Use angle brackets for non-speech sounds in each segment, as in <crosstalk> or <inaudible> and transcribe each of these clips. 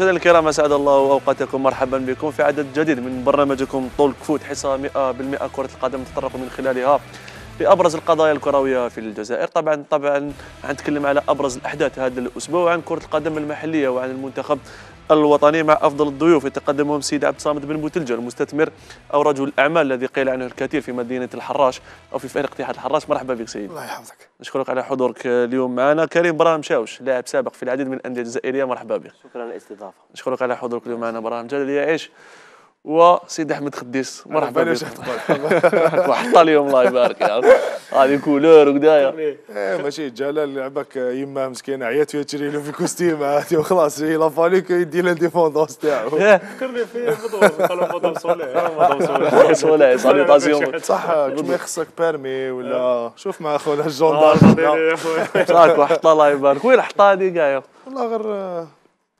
مشاهدينا الكرام اسعد الله اوقاتكم مرحبا بكم في عدد جديد من برنامجكم طول كفوت حصه 100% كره القدم نتطرق من خلالها لابرز القضايا الكرويه في الجزائر طبعا طبعا غنتكلم على ابرز الاحداث هذا الاسبوع عن كره القدم المحليه وعن المنتخب الوطني مع أفضل الضيوف يتقدمهم السيد عبد الصامد بن بوتلجة المستثمر أو رجل الأعمال الذي قيل عنه الكثير في مدينة الحراش أو في فريق اتحاد الحراش مرحبا بك سيدي الله يحفظك نشكرك على حضورك اليوم معنا كريم برام شاوش لاعب سابق في العديد من الأندية الجزائرية مرحبا بك شكرا للاستضافة نشكرك على حضورك اليوم معنا برام جلال يعيش وسيد احمد خديس مرحبا بك <laughs> وحط اليوم الله يبارك هذه كولور وكدايا <laughs> إيه، ماشي جلال لعبك يما مسكين عيات فيها تشري له في كوستيم وخلاص هي لافاليك يدي لانديبوندونس تاعو فكرني في مدام صولي صولي صولي ساليوتاسيون صح كيما يخصك بيرمي ولا إيه. شوف مع خونا الجوندار آه، صح وحط الله يبارك وين حطها هذه كاع والله غير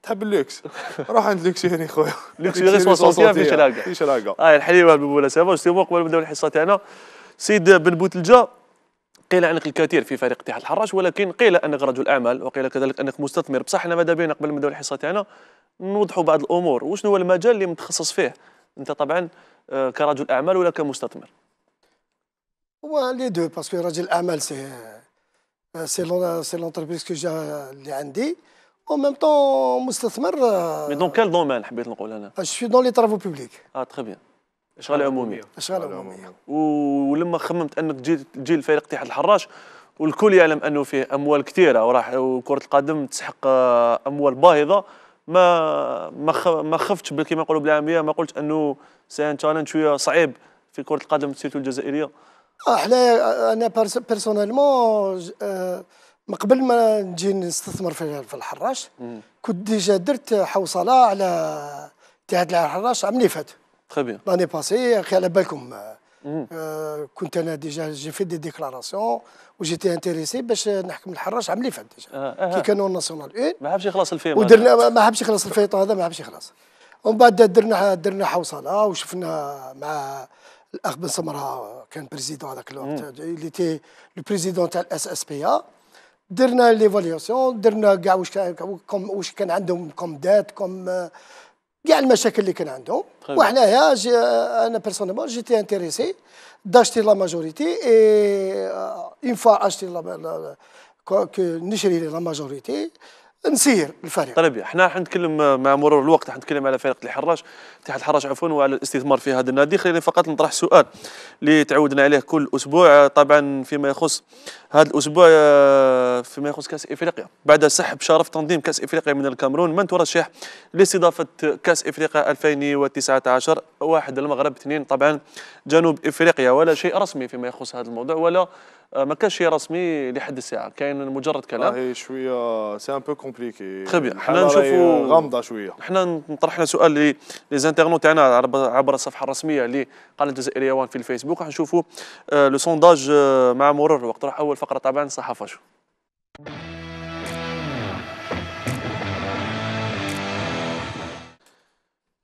تحب اللوكس روح عند لوكسيري خويا لوكسيري 60 ما فيش علاقه فيش علاقه هاي آه، الحليوه بالمناسبه سيمو قبل ما نبداو الحصه تاعنا سيد بن بوتلجا قيل عنك الكثير في فريق اتحاد الحراش ولكن قيل انك رجل اعمال وقيل كذلك انك مستثمر بصح احنا ماذا بينا قبل ما نبداو الحصه تاعنا نوضحوا بعض الامور وشنو هو المجال اللي متخصص فيه انت طبعا آه، كرجل اعمال ولا كمستثمر هو لي دو باسكو رجل اعمال سي آه، سي لونتربريز كو اللي عندي اون ميم طون مستثمر مي دون كال دومين حبيت نقول انا؟ اش في دون لي ترافو بوبليك اه تري بيان اشغال عموميه. اشغال عموميه. ولما خممت انك تجي تجي لفريق اتحاد الحراش والكل يعلم انه فيه اموال كثيره وراح وكره القدم تسحق اموال باهظه ما ما ما خفتش كما نقولوا بالعاميه ما قلت انه ان تشالنج شويه صعيب في كره القدم سيرتو الجزائريه. احنا انا بيرسونيلمون من قبل ما نجي نستثمر في في الحراش كنت ديجا درت حوصله على اتحاد الحراش عام اللي فات تخي بيان لاني باسي اخي على بالكم آه كنت انا ديجا جي في دي ديكلاراسيون وجيتي انتريسي باش نحكم الحراش عام اللي فات ديجا آه. آه،, آه. كي كانوا ناسيونال اون ما حبش يخلص الفيطو ودرنا ما حبش يخلص الفيطو هذا ما حبش يخلص ومن بعد درنا درنا حوصله وشفنا مع الاخ بن سمره كان بريزيدون هذاك الوقت اللي تي لو بريزيدون تاع الاس اس بي ا درنا ليفاليسيون درنا كاع واش كان واش كان عندهم كوم دات كوم آه، كاع المشاكل اللي كان عندهم وحنايا انا بيرسونيلمون جيتي انتريسي داشتي لا ماجوريتي اي اون فوا اشتي لا كو نشري لا ماجوريتي نسير الفريق طيب احنا حنتكلم مع مرور الوقت حنتكلم على فريق الحراج اتحاد الحراج عفوا وعلى الاستثمار في هذا النادي خلينا فقط نطرح سؤال اللي تعودنا عليه كل اسبوع طبعا فيما يخص هذا الاسبوع آه، فيما يخص كاس افريقيا بعد سحب شرف تنظيم كاس افريقيا من الكاميرون من ترشح لاستضافه كاس افريقيا 2019 واحد المغرب اثنين طبعا جنوب افريقيا ولا شيء رسمي فيما يخص هذا الموضوع ولا ما كانش شيء رسمي لحد الساعه كاين مجرد كلام راهي شويه سي ان بو كومبليكي تخي بيان حنا نشوفوا غامضه شويه حنا طرحنا سؤال لي زانترنوت تاعنا عبر الصفحه الرسميه لقناه الجزائريه وان في الفيسبوك راح نشوفوا آه، لو سونداج آه، مع مرور الوقت راح اول فقره طبعا الصحافه شو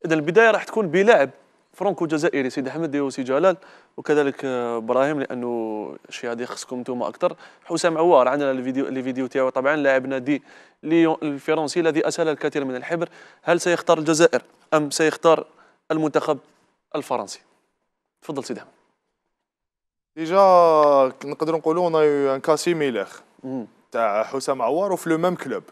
اذا البدايه راح تكون بلاعب فرانكو جزائري سيد احمد وسي جلال وكذلك آه، ابراهيم لانه شي هذا يخصكم نتوما اكثر حسام عوار عندنا الفيديو فيديو تاعو طبعا لاعبنا دي ليون الفرنسي الذي اسال الكثير من الحبر هل سيختار الجزائر ام سيختار المنتخب الفرنسي تفضل سيدي ديجا نقدر نقولوا اون ان كا سيميلير تاع حسام عوار وفي لو ميم كلوب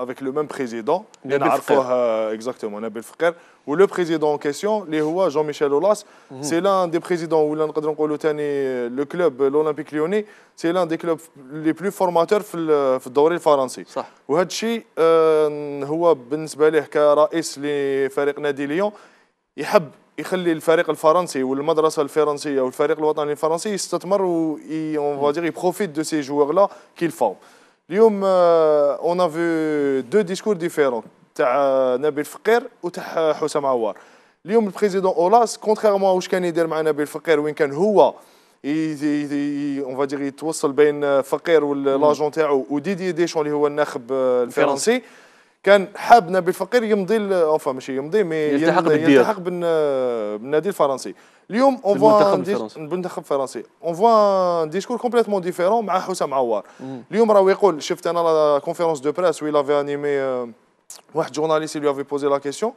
avec le même président, اللي نعرفوه اكزاكتومون نبيل فقير ولو بريزيدون ان كيسيون اللي هو جون ميشيل اولاس سي لان دي بريزيدون ولا نقدر نقولوا ثاني لو كلوب الاولمبيك ليوني سي لان دي كلوب لي بلو فورماتور في في الدوري الفرنسي صح وهذا الشيء هو بالنسبه ليه كرئيس لفريق نادي ليون يحب يخلي الفريق الفرنسي والمدرسه الفرنسيه والفريق الوطني الفرنسي يستثمر و اون دير يبروفيت دو سي جوغ لا كيل فورم اليوم اون افو دو ديسكور ديفيرون تاع آه، نبيل فقير وتاع آه، حسام عوار اليوم البريزيدون اولاس كونتريرمون واش كان يدير مع نبيل فقير وين كان هو اون فادير يتوصل بين آه، فقير والاجون تاعو وديدي ديشون اللي هو الناخب الفرنسي كان حاب نبيل فقير يمضي اوفا ماشي يمضي مي يلتحق بالديار يلتحق بالنادي الفرنسي اليوم اون فوا المنتخب الفرنسي اون فوا ديسكور كومبليتمون ديفيرون مع حسام عوار اليوم راهو يقول شفت انا لا كونفيرونس دو بريس وي لافي انيمي واحد جورناليست اللي افي بوزي لا كيسيون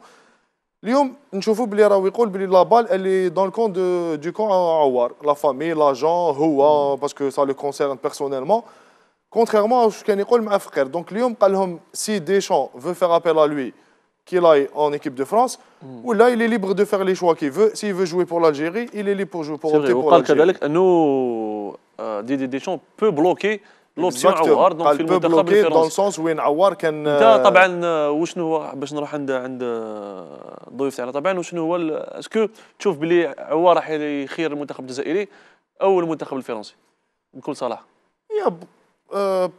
اليوم نشوفوا بلي راهو يقول بلي لا بال اللي دون الكون دو كون عوار لا فامي لاجون هو باسكو سا لو كونسيرن بيرسونيلمون كونتريرمون واش كان يقول مع فقير دونك اليوم قال لهم سي ديشون فو فير ابيل ا لوي كي لاي اون ايكيب دو فرانس ولا il est libre de faire les choix qu'il veut s'il veut jouer pour l'Algérie il est libre pour بور pour وقال كذلك انه ديدي ديشون بو بلوكي لوبسيون عوار دونك في المنتخب الفرنسي دون سونس وين عوار كان انت طبعا وشنو هو باش نروح عند عند الضيوف تاعنا طبعا وشنو هو اسكو تشوف بلي عوار راح يخير المنتخب الجزائري او المنتخب الفرنسي بكل صراحه يا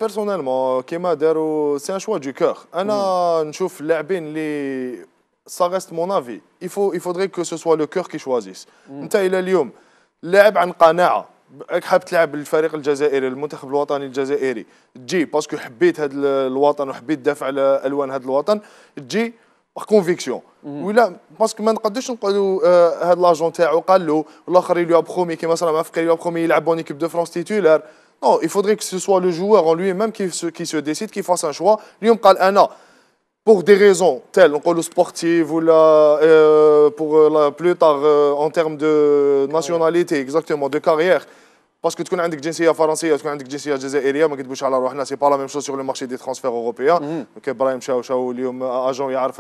بيرسونيلمون كيما داروا سي ان شوا دو كور انا نشوف اللاعبين اللي سا ريست مون افي يفو يفودري كو سو سوا لو كور كي شوازيس انت الى اليوم لاعب عن قناعه راك حاب تلعب للفريق الجزائري المنتخب الوطني الجزائري تجي باسكو حبيت هذا الوطن وحبيت تدافع على الوان هذا الوطن تجي كونفيكسيون ولا باسكو ما نقدوش نقولوا هذا لاجون تاعو قال له الاخر اللي بخومي كيما صرا مع فقير بخومي يلعب بون ايكيب دو فرونس تيتولار Non, il faudrait que ce soit le joueur en lui-même qui se, décide, qui fasse un choix. Lui, on Pour des raisons telles, on le sportif ou la, euh, pour euh, la, plus tard euh, en termes de nationalité, exactement, de carrière. Parce que tu connais une جنسية tu connais عندك جنسية جزائرية ما كتبوش على روحنا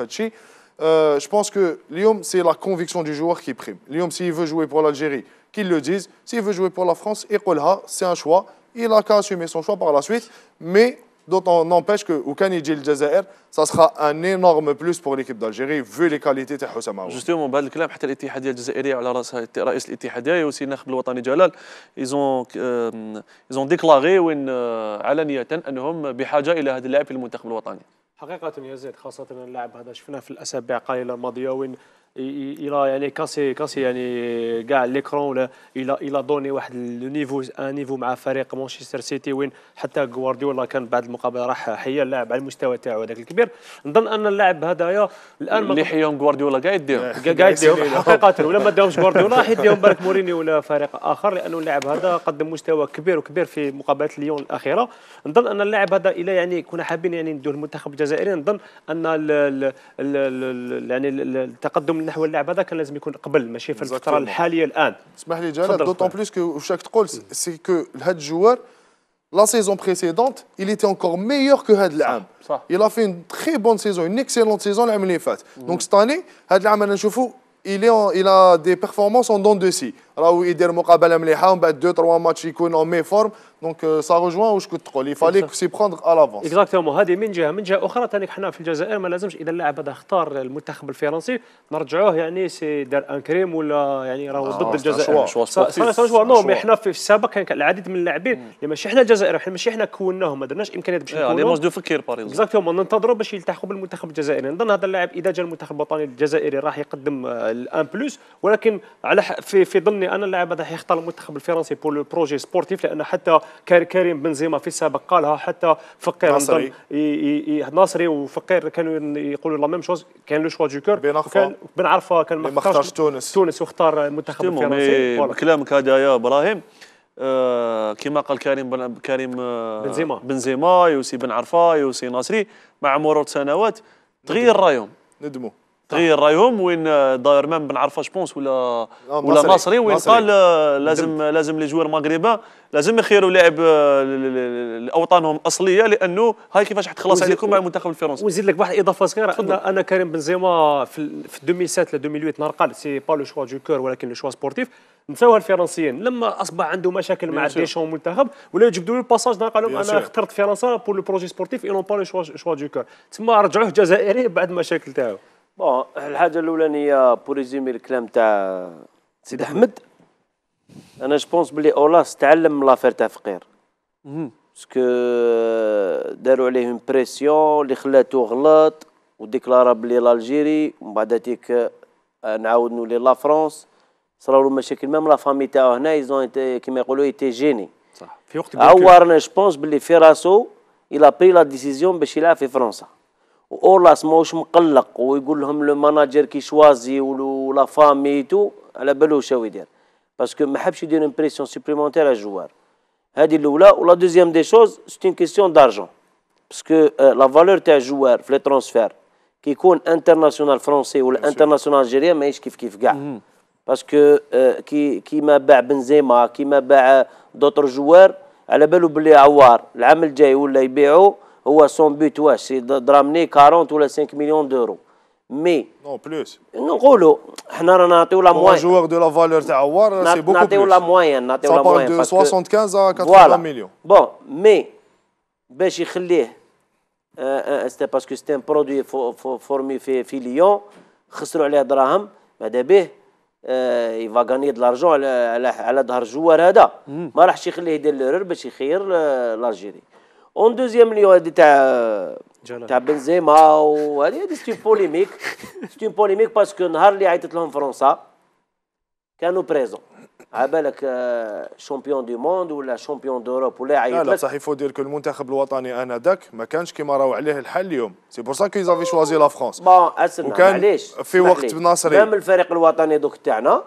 سي با je pense que Lyon, c'est la conviction du joueur qui prime. Lyon, s'il veut jouer pour l'Algérie, qu'il le dise. S'il veut jouer pour la France, c'est un choix. il a qu'à assumer son choix par la suite, mais on n'empêche que Oukanidji le Jazair, ça sera un énorme plus pour l'équipe d'Algérie vu les qualités de Aouar. Justement, بعد الكلام حتى الاتحاديه الجزائريه على راس رئيس الاتحاديه وسي الناخب الوطني جلال ايزون ايزون ديكلاري وين علنيه انهم بحاجه الى هذا اللاعب في المنتخب الوطني. حقيقه يا زيد خاصه اللاعب هذا شفناه في الاسابيع قليله الماضيه وين الى يعني كاسي كاسي يعني كاع ليكرون ولا الى الى دوني واحد لو نيفو ان نيفو مع فريق مانشستر سيتي وين حتى غوارديولا كان بعد المقابله راح حيا اللاعب على المستوى تاعو هذاك الكبير نظن ان اللاعب هذايا الان اللي حياهم غوارديولا قاعد يديهم قاعد يديهم حقيقه ولا ما داهمش غوارديولا راح يديهم بالك مورينيو ولا فريق اخر لانه اللاعب هذا قدم مستوى كبير وكبير في مقابله ليون الاخيره نظن ان اللاعب هذا الى يعني كنا حابين يعني ندوه المنتخب الجزائري نظن ان يعني التقدم التحول نحو اللعب هذا كان لازم يكون قبل ماشي في الفتره الحاليه الان اسمح لي جلال دوطون بليس كو وشاك تقول سي كو هاد الجوار لا سيزون بريسيدونت il était encore meilleur que هاد العام صح il a fait une très bonne saison une excellente saison العام اللي فات دونك ستاني هاد العام انا نشوفو il est en, il a des performances en dents de si راهو يدير مقابله مليحه ومن بعد 2 3 ماتش يكون en meilleure forme دونك سا روجوان واش كنت تقول يفاليك سي بروندر ا لافونس اكزاكتومون هذه من جهه من جهه اخرى ثاني حنا في الجزائر ما لازمش اذا اللاعب هذا اختار المنتخب الفرنسي نرجعوه يعني سي دار ان كريم ولا يعني راهو آه، ضد الجزائر الجزائر شوا نو مي حنا في السابق كان العديد من اللاعبين اللي ماشي حنا الجزائر حنا ماشي حنا كوناهم ما درناش امكانيات باش إيه، نكونوا لي دو فكير باريز اكزاكتومون ننتظروا باش يلتحقوا بالمنتخب الجزائري نظن هذا اللاعب اذا جا المنتخب الوطني الجزائري راح يقدم آه، الان بلوس ولكن على في, في ظني انا اللاعب هذا حيختار المنتخب الفرنسي بور لو بروجي سبورتيف لان حتى كريم بنزيما في السابق قالها حتى فقير ناصري ناصري وفقير كانوا يقولوا لا ميم شوز كان لو شوا دو كور كان بن عرفه كان ما اختارش تونس تونس واختار المنتخب الفرنسي كلامك هذا يا ابراهيم آه كما قال كريم بن كريم آه بنزيما بنزيما يوسي بن عرفه يوسي ناصري مع مرور سنوات تغير رايهم ندموا تغير طيب. رايهم وين داير مام بنعرفه جوبونس ولا آه، ولا مصري وين قال آه، لازم لازم لي جوار مغربه لازم يخيروا لاعب آه، لاوطانهم الاصليه لانه هاي كيفاش حتخلص عليكم مع المنتخب الفرنسي ونزيد لك واحد اضافه صغيره انا انا كريم بنزيما في, 2007 ل 2008 نهار قال سي با لو شوا دو كور ولكن لو شوا سبورتيف نساوها الفرنسيين لما اصبح عنده مشاكل مع ديشون المنتخب ولا يجبدوا له الباساج قال لهم انا اخترت فرنسا بور لو بروجي سبورتيف اي نون با لو شوا دو كور تما رجعوه جزائري بعد المشاكل تاعو بون الحاجه الاولانيه بوريزيمي الكلام تاع سيد احمد انا جوبونس بلي اولاس تعلم من لافير تاع فقير باسكو داروا عليه اون بريسيون اللي خلاته غلط وديكلارا بلي لالجيري ومن بعد هذيك نعاود نولي لا فرونس صراو له مشاكل ميم لا فامي تاعو هنا ايزون كيما يقولوا ايتي جيني صح في وقت عورنا جوبونس بلي في راسو الى بري لا ديسيزيون باش يلعب في فرنسا واولاس ماهوش مقلق ويقول لهم لو ماناجر كي شوازي ولا فامي تو على بالو شنو يدير باسكو ما حبش يدير امبريسيون بريسيون سوبليمونتير على الجوار هذه الاولى ولا دوزيام دي شوز سيت اون كيسيون دارجون باسكو لا فالور تاع الجوار في لي ترونسفير كي يكون انترناسيونال فرونسي ولا انترناسيونال الجيريان ماهيش كيف كيف كاع باسكو كي كيما باع بنزيما كيما باع دوطر جوار على بالو بلي عوار العام الجاي ولا يبيعوا هو سون بوت واش سي درامني 40 ولا 5 مليون دورو مي نو بلوس نقولوا حنا رانا نعطيو لا موان جوار دو لا فالور تاع عوار سي بوكو نعطيو لا موان نعطيو لا موان دو 75 ا 80 مليون بون مي باش يخليه سيتي باسكو سيتي ان برودوي فورمي في في ليون خسروا عليه دراهم ماذا به يفا غاني دو لارجون على على ظهر الجوار هذا ما راحش يخليه يدير لورور باش يخير لالجيري اون دوزيام هادي تاع تاع بنزيما وهذه هادي ستي بوليميك ستي بوليميك باسكو النهار اللي عيطت لهم فرنسا كانوا بريزون على بالك شامبيون دو موند ولا شامبيون دوروب ولا عيط لا لا صح يفو دير كو المنتخب الوطني انذاك ما كانش كيما راهو عليه الحل اليوم سي بور سا كو زافي شوازي لا فرونس بون اسمع وكان معليش في وقت بناصري مام الفريق الوطني دوك تاعنا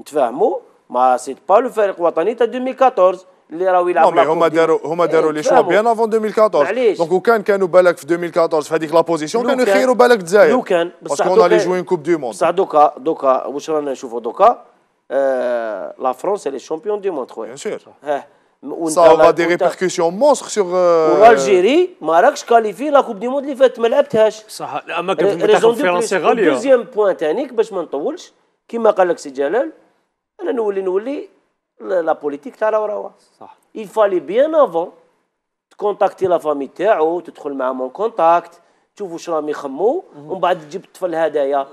نتفاهموا ما سيت با لو فريق الوطني تاع 2014 اللي راهو يلعب هما داروا هما داروا لي شوا بيان افون 2014 دونك وكان كانوا بالك في 2014 في هذيك لا بوزيسيون كانوا يخيروا بالك تزاير لو كان بصح كون لي جوين كوب دو موند بصح دوكا دوكا واش رانا نشوفوا دوكا لا فرونس لي شامبيون دو موند خويا بيان سور Ça aura des répercussions monstres sur. والجيري ما راكش كاليفي لا كوب دي موند اللي فاتت ما لعبتهاش. صح اما كان المنتخب الفرنسي غاليه. دوزيام بوان تانيك باش ما نطولش كيما قال لك سي جلال انا نولي نولي لا بوليتيك تاع العروه صح il fallait bien avant تكونتاكتي لا فامي تاعو تدخل مع مون كونتاكت تشوف واش راهم يخمو ومن بعد تجيب الطفل هدايا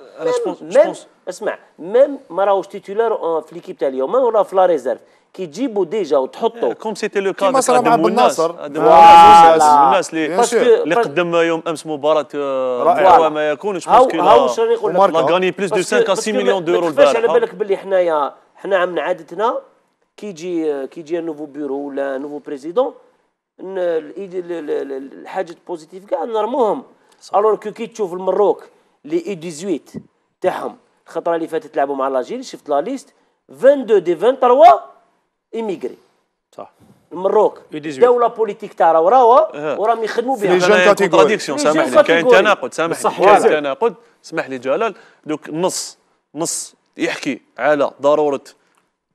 اسمع ميم ما راهوش تيتولار في ليكيب تاع اليوم ولا في لا ريزيرف كي تجيبوا ديجا وتحطوا كوم سيتي لو كا مثلا مع ابو الناصر الناس اللي اللي قدم يوم امس مباراه رائعه ما يكونش مشكله هاو واش راني نقول لك لا غاني بلوس دو 5 6 مليون دورو البارح على بالك باللي حنايا حنا عندنا عادتنا كي يجي كي يجي نوفو بيرو ولا نوفو بريزيدون الحاجه بوزيتيف كاع نرموهم الوغ كو كي تشوف المروك لي اي 18 تاعهم الخطره اللي فاتت لعبوا مع لاجيري شفت لا ليست 22 دي 23 ايميغري صح المروك دوله بوليتيك تاع راهو راهو وراهم يخدموا بها جون كونتراديكسيون سامحني كاين تناقض سامحني كاين تناقض اسمح لي جلال دوك نص نص يحكي على ضروره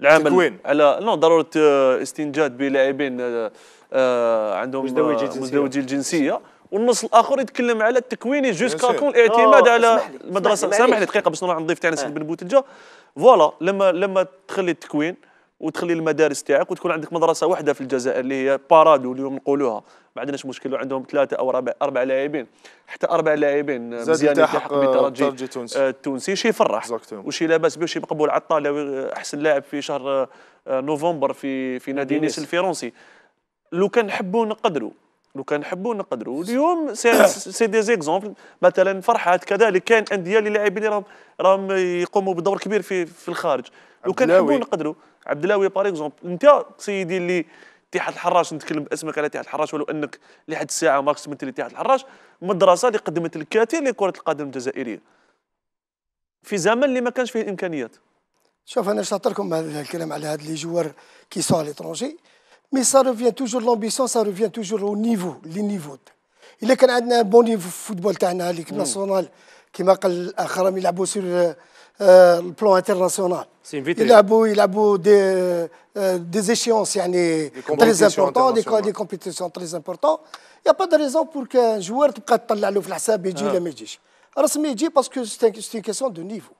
العمل تكوين. على نو ضروره آه، استنجاد بلاعبين آه، آه، عندهم مزدوجي الجنسيه والنص الاخر يتكلم على التكويني جوسكا كون الاعتماد على المدرسه سامحني دقيقه باش نروح نضيف تاع نسيت بن بوتلجه فوالا لما لما تخلي التكوين وتخلي المدارس تاعك وتكون عندك مدرسه واحده في الجزائر اللي هي بارادو اليوم نقولوها ما عندناش مشكل عندهم ثلاثه او اربع لاعبين حتى اربع لاعبين مزيان يلحق بالترجي التونسي آه، التونسي شي يفرح وشي لاباس به شي مقبول عطاله احسن لاعب في شهر آه، نوفمبر في في نادي نيس الفرنسي لو كان نحبوا نقدروا لو كان نحبوا نقدروا اليوم سي دي زيكزومبل مثلا فرحات كذلك كان انديه اللي لاعبين راهم راهم يقوموا بدور كبير في في الخارج لو كان نحبوا نقدروا عبدلاوي باغ اكزومبل انت سيدي اللي اتحاد الحراش نتكلم باسمك على اتحاد الحراش ولو انك لحد الساعه ماكس من اتحاد الحراش مدرسه اللي قدمت الكثير لكره القدم الجزائريه في زمن اللي ما كانش فيه الامكانيات شوف انا شاطركم هذا الكلام على هذا لي جوار كي سون ليترونجي Mais ça revient toujours, l'ambition, ça revient toujours au niveau, les niveaux. Il est a un bon niveau de football, l'équipe mm. nationale, qui m'a dit il a sur euh, euh, le plan international. il a beau, Il a des, euh, des échéances des très importantes, des, des compétitions très importantes. Il n'y a pas de raison pour qu'un joueur, tu peux ah. le faire, Alors c'est il parce que c'est une question de niveau.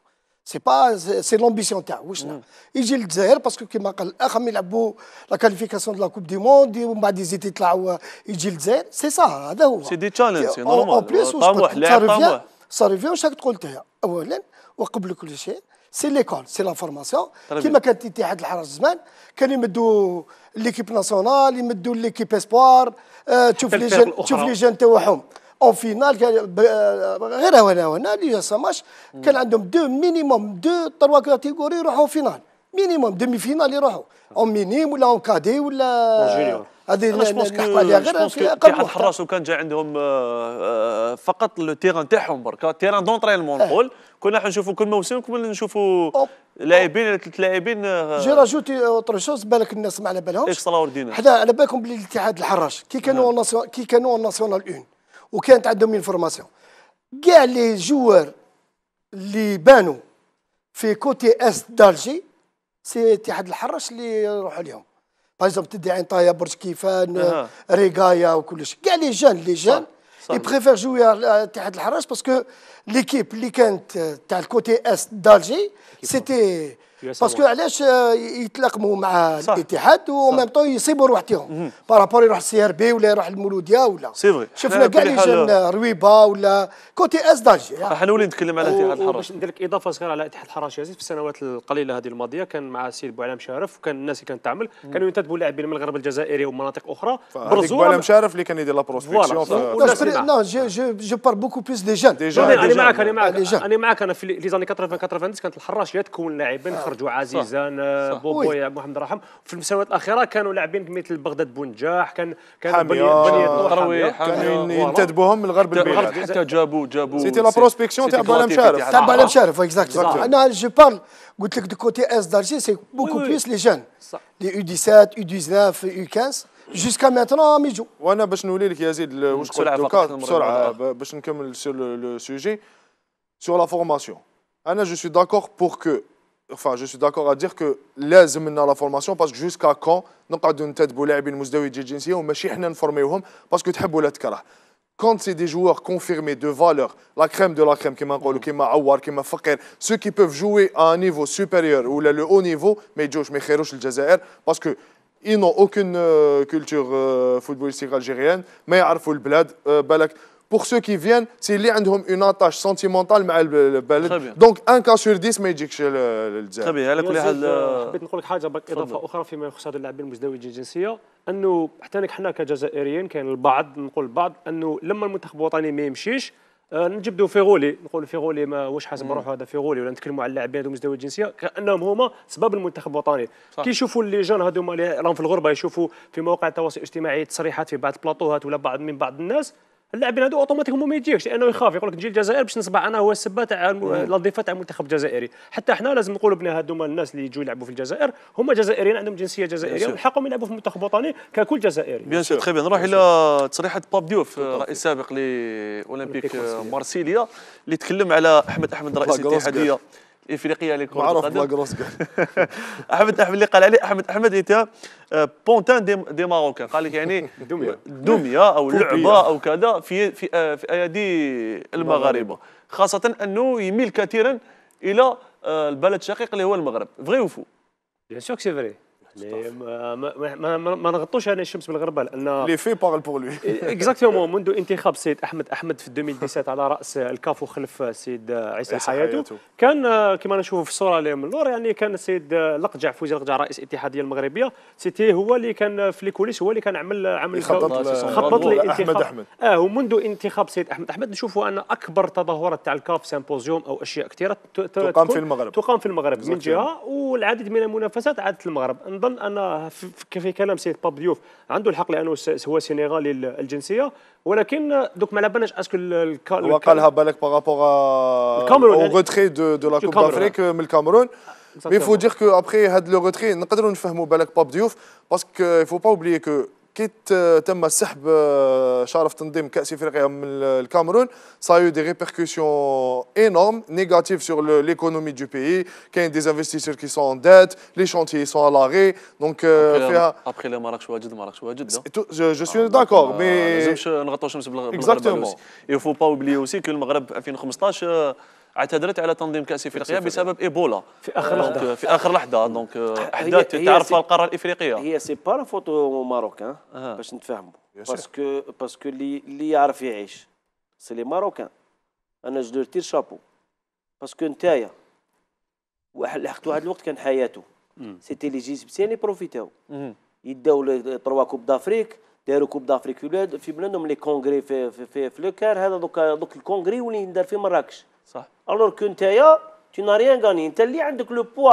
سي با سي لومبيسيون تاعو وشنا يجي للجزائر باسكو كيما قال الاخ يلعبوا لا كاليفيكاسيون دو لا كوب دي موند ومن بعد يزيد يطلعوا يجي للجزائر سي سا هذا هو سي دي تشالنج سي نورمال اون بليس طموح لاعب طموح واش راك تقول انت اولا وقبل كل شيء سي ليكول سي لا فورماسيون كيما كانت اتحاد الحرس زمان كانوا يمدوا ليكيب ناسيونال يمدوا ليكيب اسبوار تشوف لي جون تشوف لي جون تاعهم اون فينال كان غير هنا وهنا اللي جا كان عندهم دو مينيموم دو تروا كاتيغوري يروحوا فينال مينيموم دومي فينال يروحوا اون مينيم ولا اون كادي ولا هذه انا جوبونس كيحط حراس وكان جا عندهم آه، آه، فقط لو تيران تاعهم برك تيران إيه. دونترينمون نقول كنا حنشوفوا كل موسم كنا نشوفوا لاعبين ثلاث لاعبين آه، جي راجوتي اوتر شوز بالك الناس ما على بالهمش اكسترا اوردينير حنا على بالكم باللي الاتحاد الحراش كي كانوا نعم. كي كانوا ناسيونال اون وكانت عندهم انفورماسيون كاع لي جوار اللي بانوا في كوتي اس دالجي سي اتحاد الحراش اللي يروحوا لهم باغ اكزومبل تدي عين طايا برج كيفان أه. ريغايا وكلش كاع لي جان لي جان اي بريفير جوي اتحاد الحراش باسكو ليكيب اللي كانت تاع الكوتي اس دالجي سيتي باسكو علاش آه، يتلاقموا مع الاتحاد وميم طون يصيبوا روحتهم بارابور يروح السي ار بي ولا يروح المولوديه ولا سي شفنا كاع اللي جان آه، ولا كوتي اس دالجي راح نولي نتكلم على الاتحاد الحراش باش ندير لك اضافه صغيره على الاتحاد الحراش عزيز في السنوات القليله هذه الماضيه كان مع سيد بوعلام مشارف وكان الناس اللي كانت تعمل كانوا ينتدبوا لاعبين من المغرب الجزائري ومناطق اخرى برزوا بوعلام مشارف اللي كان يدير لا بروسبكسيون نو جو بار بوكو بلوس دي جون انا معك انا معك انا معك انا في لي زاني 80 90 كانت الحراش تكون لاعبين خرجوا عزيزان آه، بوبويا محمد رحم في المساوات الاخيره كانوا لاعبين مثل بغداد بونجاح كان كان بنية كانوا ينتدبوهم من الغرب البلاد حتى جابوا جابوا سيتي لا بروسبكسيون تاع بلا مشارف تاع بلا مشارف اكزاكتلي انا جو بارل قلت لك دو كوتي اس دارجي سي بوكو بليس لي جون لي يو 17 يو 19 يو 15 جوسكا ماتنا ميجو وانا باش نولي لك يزيد واش قلت دوكا بسرعه باش نكمل سو لو سوجي سو لا فورماسيون انا جو سوي داكور بور كو enfin, je suis d'accord à dire que la formation, parce jusqu'à quand لازم منا لا فورماسيون باسكو جوسكا كون نقعدوا نتدبوا لاعبين les الجنسيه وماشي parce نفورميوهم باسكو تحب la تكره quand c'est des joueurs confirmés de valeur, la crème de la crème, qui m'a dit, qui m'a qui Fakir, ceux qui peuvent jouer à un niveau supérieur ou le haut niveau, mais Josh, mais Khérouch, le Jazair, parce que ils n'ont aucune euh, culture euh, footballistique algérienne, mais ils le bled, balak. بور سو كي فيان c'est اللي عندهم اون attache sentimentale مع البلد. دونك ان كا سور 10 ما يجيكش للجزائر. صبي على كل حال آه، حبيت نقول لك حاجه برك اضافه اخرى فيما يخص هذا اللاعبين المزدوجين الجنسيه انه حتى حنا كجزائريين كاين البعض نقول البعض انه لما المنتخب الوطني ما يمشيش آه، نجبدوا فيغولي نقول فيغولي ما واش حاسب روحه هذا فيغولي ولا نتكلموا على اللاعبين هذو مزدوجين الجنسيه كانهم هما سبب المنتخب الوطني كي يشوفوا لي جون هذوما اللي راهم في الغربه يشوفوا في مواقع التواصل الاجتماعي تصريحات في بعض البلاطوهات ولا بعض من بعض الناس اللاعبين هذو اوتوماتيك ما يجيكش لانه يخاف يقول لك نجي الجزائر باش نصبح انا هو السبه تاع الضفه تاع المنتخب الجزائري حتى احنا لازم نقولوا بنا هذوما الناس اللي يجوا يلعبوا في الجزائر هما جزائريين عندهم جنسيه جزائريه وحقهم يلعبوا في المنتخب الوطني ككل جزائري بيان سور تخي بيان نروح الى تصريحات باب ديوف رئيس سابق لاولمبيك مارسيليا اللي تكلم على احمد احمد رئيس الاتحاديه افريقيه لكره معروف لاكروس <laughs> احمد احمد اللي قال عليه احمد احمد انت إيه آه، بونتان دي, دي ماروكا قال لك يعني <laughs> دميه دميه او لعبه او كذا في في آه، في ايادي المغاربه خاصه انه يميل كثيرا الى آه، البلد الشقيق اللي هو المغرب فري وفو بيان سور سي فري طيب. ما ما, ما نغطوش انا الشمس بالغربه لان لي في بارل بور لوي اكزاكتومون منذ انتخاب السيد احمد احمد في 2017 على راس الكاف وخلف السيد عيسى حياته كان كما نشوفوا في الصوره اللي من اللور يعني كان السيد لقجع فوزي لقجع رئيس الاتحاديه المغربيه سيتي هو اللي كان في ليكوليس هو اللي كان عمل عمل خطط خطط للانتخاب احمد احمد اه ومنذ انتخاب السيد احمد احمد نشوفوا ان اكبر تظاهرات تاع الكاف سيمبوزيوم او اشياء كثيره تقام في المغرب تقام في المغرب من جهه والعديد من المنافسات عادت المغرب كنظن ان في كلام سيد باب ديوف عنده الحق لانه هو سينغالي الجنسيه ولكن دوك ما على بالناش اسكو هو قالها بالك باغابوغ الكاميرون او غوتخي دو دو لا كوب دافريك من الكاميرون مي فو دير كو ابخي هاد لو غوتخي نقدروا نفهموا بالك باب ديوف باسكو فو با اوبليي كو كي آه، تم سحب آه، شرف تنظيم كاس افريقيا من الكاميرون صايو دي ريبركسيون انورم نيجاتيف سور ليكونومي دو بيي كاين دي انفستيسور كي سون ديت لي شونتيي سون لاغي دونك فيها ابخي لا مراكش واجد مراكش واجد جو سوي داكور مي لازمش نغطوا الشمس بالغرب اكزاكتومون يو فو با اوبلي اوسي كو المغرب 2015 اعتذرت على تنظيم كاس افريقيا بسبب ايبولا في اخر لحظه في اخر لحظه دونك احداث تعرفها القاره الافريقيه هي سي با لا فوتو ماروكان باش نتفاهموا باسكو باسكو اللي اللي يعرف يعيش سي لي ماروكان انا جو تير شابو باسكو نتايا واحد لحقت واحد الوقت كان حياته سيتي لي جيسبسيان بروفيتاو يداو تروا كوب دافريك داروا كوب دافريك في بلادهم لي كونغري في في في, في لوكار هذا دوك دوك الكونغري ولي ندار في مراكش صح الوغ كو نتايا تي نا ريان غاني انت اللي عندك لو بوا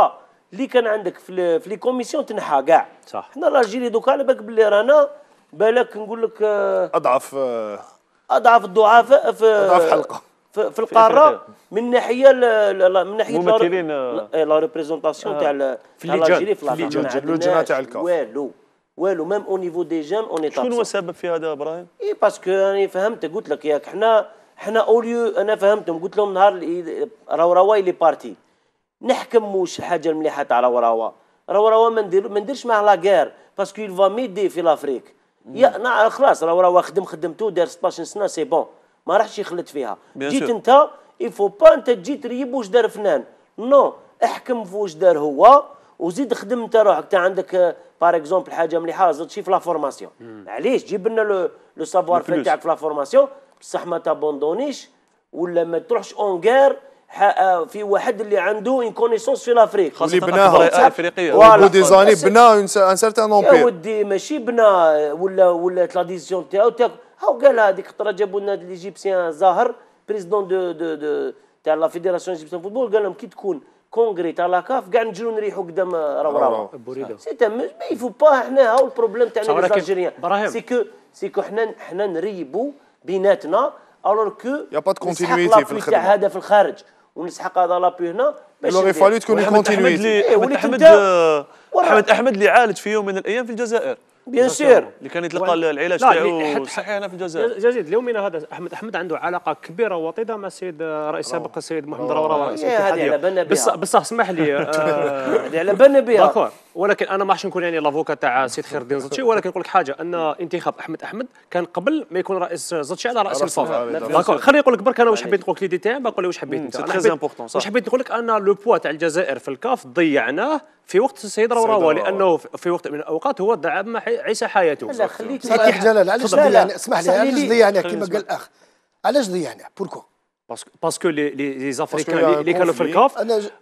اللي كان عندك في لي كوميسيون تنحى كاع صح حنا الجيري دوكا على بالك باللي رانا بالك نقول لك آه، اضعف آه، اضعف الضعفاء في اضعف حلقه في, القاره <laughs> من ناحيه من ناحيه ممثلين لا ريبريزونطاسيون آه. إيه، تاع في الجيري في اللجنه تاع الكاف والو والو ميم او نيفو دي جون اون شنو هو السبب في هذا ابراهيم؟ اي باسكو راني فهمت قلت لك ياك حنا حنا اوليو انا فهمتهم قلت لهم نهار روروا اللي بارتي نحكم نحكموش الحاجه المليحه تاع روروا روروا ما ندير ما نديرش معاه لاغير باسكو يل فا ميدي في لافريك يا نعم، خلاص روروا خدم خدمته دار 16 سنه سي بون ما راحش يخلط فيها جيت انت يفو با انت تجي تريب واش دار فنان نو احكم في واش دار هو وزيد خدم انت روحك تاع عندك بار اكزومبل حاجه مليحه زدت شي في لا فورماسيون علاش جيب لنا لو سافوار فير تاعك في لا فورماسيون بصح ما تابوندونيش ولا ما تروحش اون آه، غير في واحد اللي عنده اون كونيسونس في لافريك خاصه بناها افريقيه ولا دي زاني بنا ان سارتان امبير يا ودي ماشي بنا آه، ولا ولا لا ديسيون تاعو هاو قال هذيك خطره جابوا لنا ليجيبسيان زاهر بريزيدون دو دو دو تاع لا فيديراسيون ايجيبسيان فوتبول قال لهم كي تكون كونغري تاع لاكاف كاع نجرو نريحوا قدام راو راو سي تم مي فو با حنا هاو البروبليم تاعنا لي سي كو سي كو حنا حنا نريبوا بيناتنا الور كو يا با كونتينيتي في الخدمه هذا في الخارج ونسحق هذا لابي هنا باش لوغي فالو تكون كونتينيتي احمد احمد احمد احمد اللي عالج في يوم من الايام في الجزائر بيان سير اللي كان يتلقى العلاج تاعو صحيح هنا في الجزائر جديد اليومنا هذا احمد احمد عنده علاقه كبيره وطيده مع السيد الرئيس السابق السيد محمد روراوي رئيس الاتحاد بصح اسمح إيه، لي هذه على بالنا بها <laughs> ولكن انا ما راحش نكون يعني لافوكا تاع سيد خير الدين زطشي ولكن نقول لك حاجه ان انتخاب احمد احمد كان قبل ما يكون رئيس زطشي على راس الفوفا نعم. داكور خليني نقول لك برك انا واش طيب. حبيت نقول لك لي تاعي باقول لي واش حبيت انت واش حبيت نقول لك ان لو بوا تاع الجزائر في الكاف ضيعناه في وقت السيد روراوا لانه في وقت من الاوقات هو دعم عيسى حياته لا خليك صالح جلال علاش ضيعناه اسمح لي علاش ضيعناه كما قال الاخ علاش ضيعناه بوركو باسكو باسكو لي لي زافريكان اللي كانوا في الكاف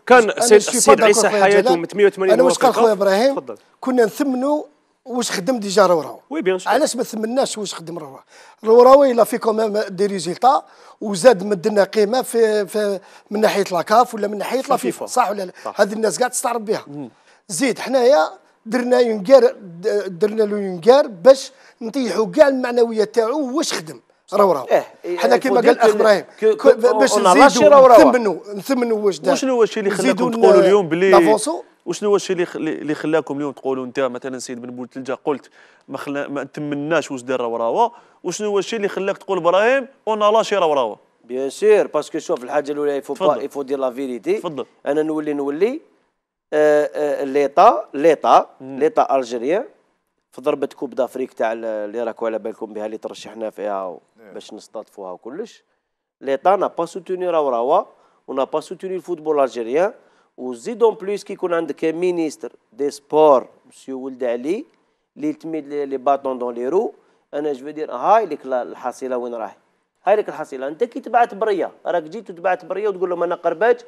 كان سيد عيسى حياته 180 انا واش قال خويا ابراهيم كنا نثمنوا واش خدم ديجا روراو وي بيان سور علاش ما ثمناش واش خدم روراو روراو الا في كوميم دي ريزيلتا وزاد مدنا قيمه في, في من ناحيه لاكاف ولا من ناحيه لافيفا صح ولا لا هذه الناس كاع تستعرض بها زيد حنايا درنا يونغار درنا له يونغار باش نطيحوا كاع المعنويه تاعو واش خدم روراو إيه حنا إيه، كما قال الاخ ابراهيم باش نزيدو نثمنوا نثمنوا واش دار وشنو هو الشيء اللي خلاكم تقولوا اليوم بلي وشنو هو الشيء اللي خلاكم اليوم تقولوا انت مثلا سيد بن بوتلجه قلت ما خلا ما تمناش واش دار روراوا وشنو هو الشيء اللي خلاك تقول ابراهيم اون لاشي روراوا بيان سير باسكو شوف الحاجه الاولى يفو با يفو دير لا فيريتي انا نولي نولي آه، آه، ليطا ليطا ليطا الجيريان في ضربه كوب دافريك تاع اللي راكو على بالكم بها اللي ترشحنا فيها باش نستضفوها وكلش ليطا نا با سوتوني راوا ونا با سوتوني الفوتبول الجيريان وزيد اون بليس كي يكون عندك مينيستر دي سبور مسيو ولد علي اللي تميد لي باطون دون لي رو انا جو دير هاي لك الحصيله وين راهي هاي لك الحصيله انت كي تبعت بريه راك جيت وتبعت بريه وتقول لهم انا قربات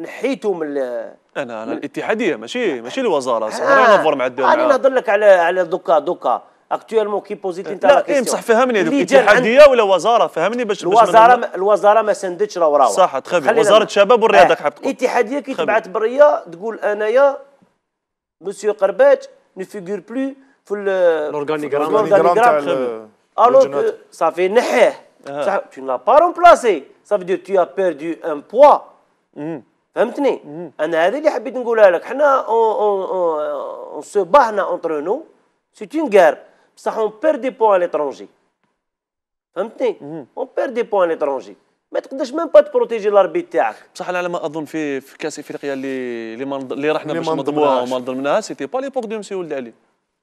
نحيتو من انا انا الاتحاديه ماشي ماشي الوزاره آه، صح انا نهضر مع الدوله انا نهضر لك على على دوكا دوكا اكتوالمون كي بوزيت انت لا اي بصح فهمني هذوك اتحاديه ولا وزاره فهمني باش الوزاره باش الوزاره ما سندتش راه وراه صح تخبي وزاره الشباب والرياضه كحب تقول الاتحاديه كي تبعث بريه تقول انايا مسيو قربات نفيغور بلو في الاورغانيغرام الاورغانيغرام الو صافي نحيه صح تو نا با رومبلاسي صافي دو تو ا بيردو ان بوا فهمتني انا هذه اللي حبيت نقولها لك حنا اون سو باهنا اونتر نو سي اون غير بصح اون بير دي بوان ليترونجي فهمتني اون بير دي بوان ليترونجي ما تقدرش ميم با تبروتيجي لاربيت تاعك بصح على ما اظن في في كاس افريقيا اللي اللي ما اللي رحنا باش نضربوها وما نضمناها سيتي با ليبوك دو مسيو ولد علي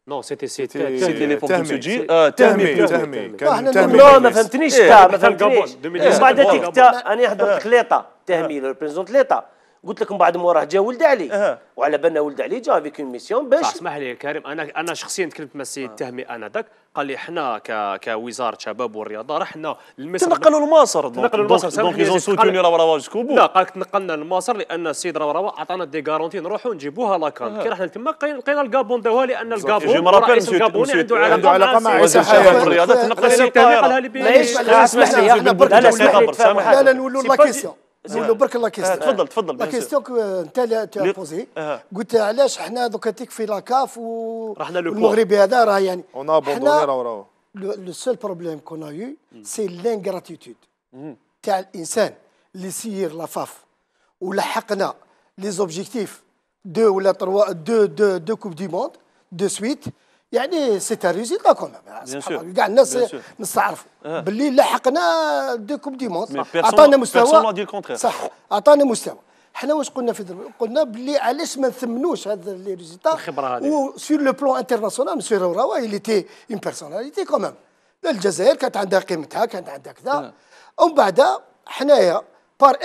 نو سيتي سيتي سيتي ليبوك دو تهمي تهمي تهمي تهمي تهمي نو ما فهمتنيش تا ما فهمتنيش بعد هذيك تا انا حضرت ليطا تهمي لو ريبريزونت ليطا قلت لكم بعد ما راه جا ولد علي أه. وعلى بالنا ولد علي جا فيك اون ميسيون باش اسمح لي كريم انا انا شخصيا تكلمت مع السيد التهمي آه. انذاك قال لي حنا ك... كوزاره شباب والرياضه رحنا للمصر تنقلوا لمصر تنقلوا لمصر دونك ايزون سوتوني راوراوا جوسكو لا قال لك تنقلنا لمصر لان السيد راوراوا عطانا دي غارونتي نروحوا نجيبوها لاكان كي رحنا تما لقينا الكابون داوها لان الكابون رئيس الكابون عنده علاقه مع وزير الشباب والرياضه تنقل لي قالها لي لا اسمح لي لا لا نولوا لا نقول له برك الله آه. تفضل تفضل لا كيستيون انت آه. اللي بوزي قلت علاش حنا دوكا تكفي لاكاف المغرب هذا راه يعني اون ابوندوني راهو راهو لو سول بروبليم كون اي سي لانغراتيتود تاع الانسان اللي سير لافاف ولحقنا لي زوبجيكتيف دو ولا تروا دو دو دو كوب دي موند دو سويت يعني سي ان ريزيلتا كوميم كاع الناس نستعرفوا ah. باللي لحقنا دي كوب دي مونت عطانا مستوى صح عطانا مستوى حنا واش قلنا في درب قلنا باللي علاش ما نثمنوش هذا لي ريزيتا و سور وسور لو بلون انترناسيونال مسيو روراوا اللي تي اون بيرسوناليتي كوميم الجزائر كانت عندها قيمتها كانت عندها كذا ah. ومن بعد حنايا بار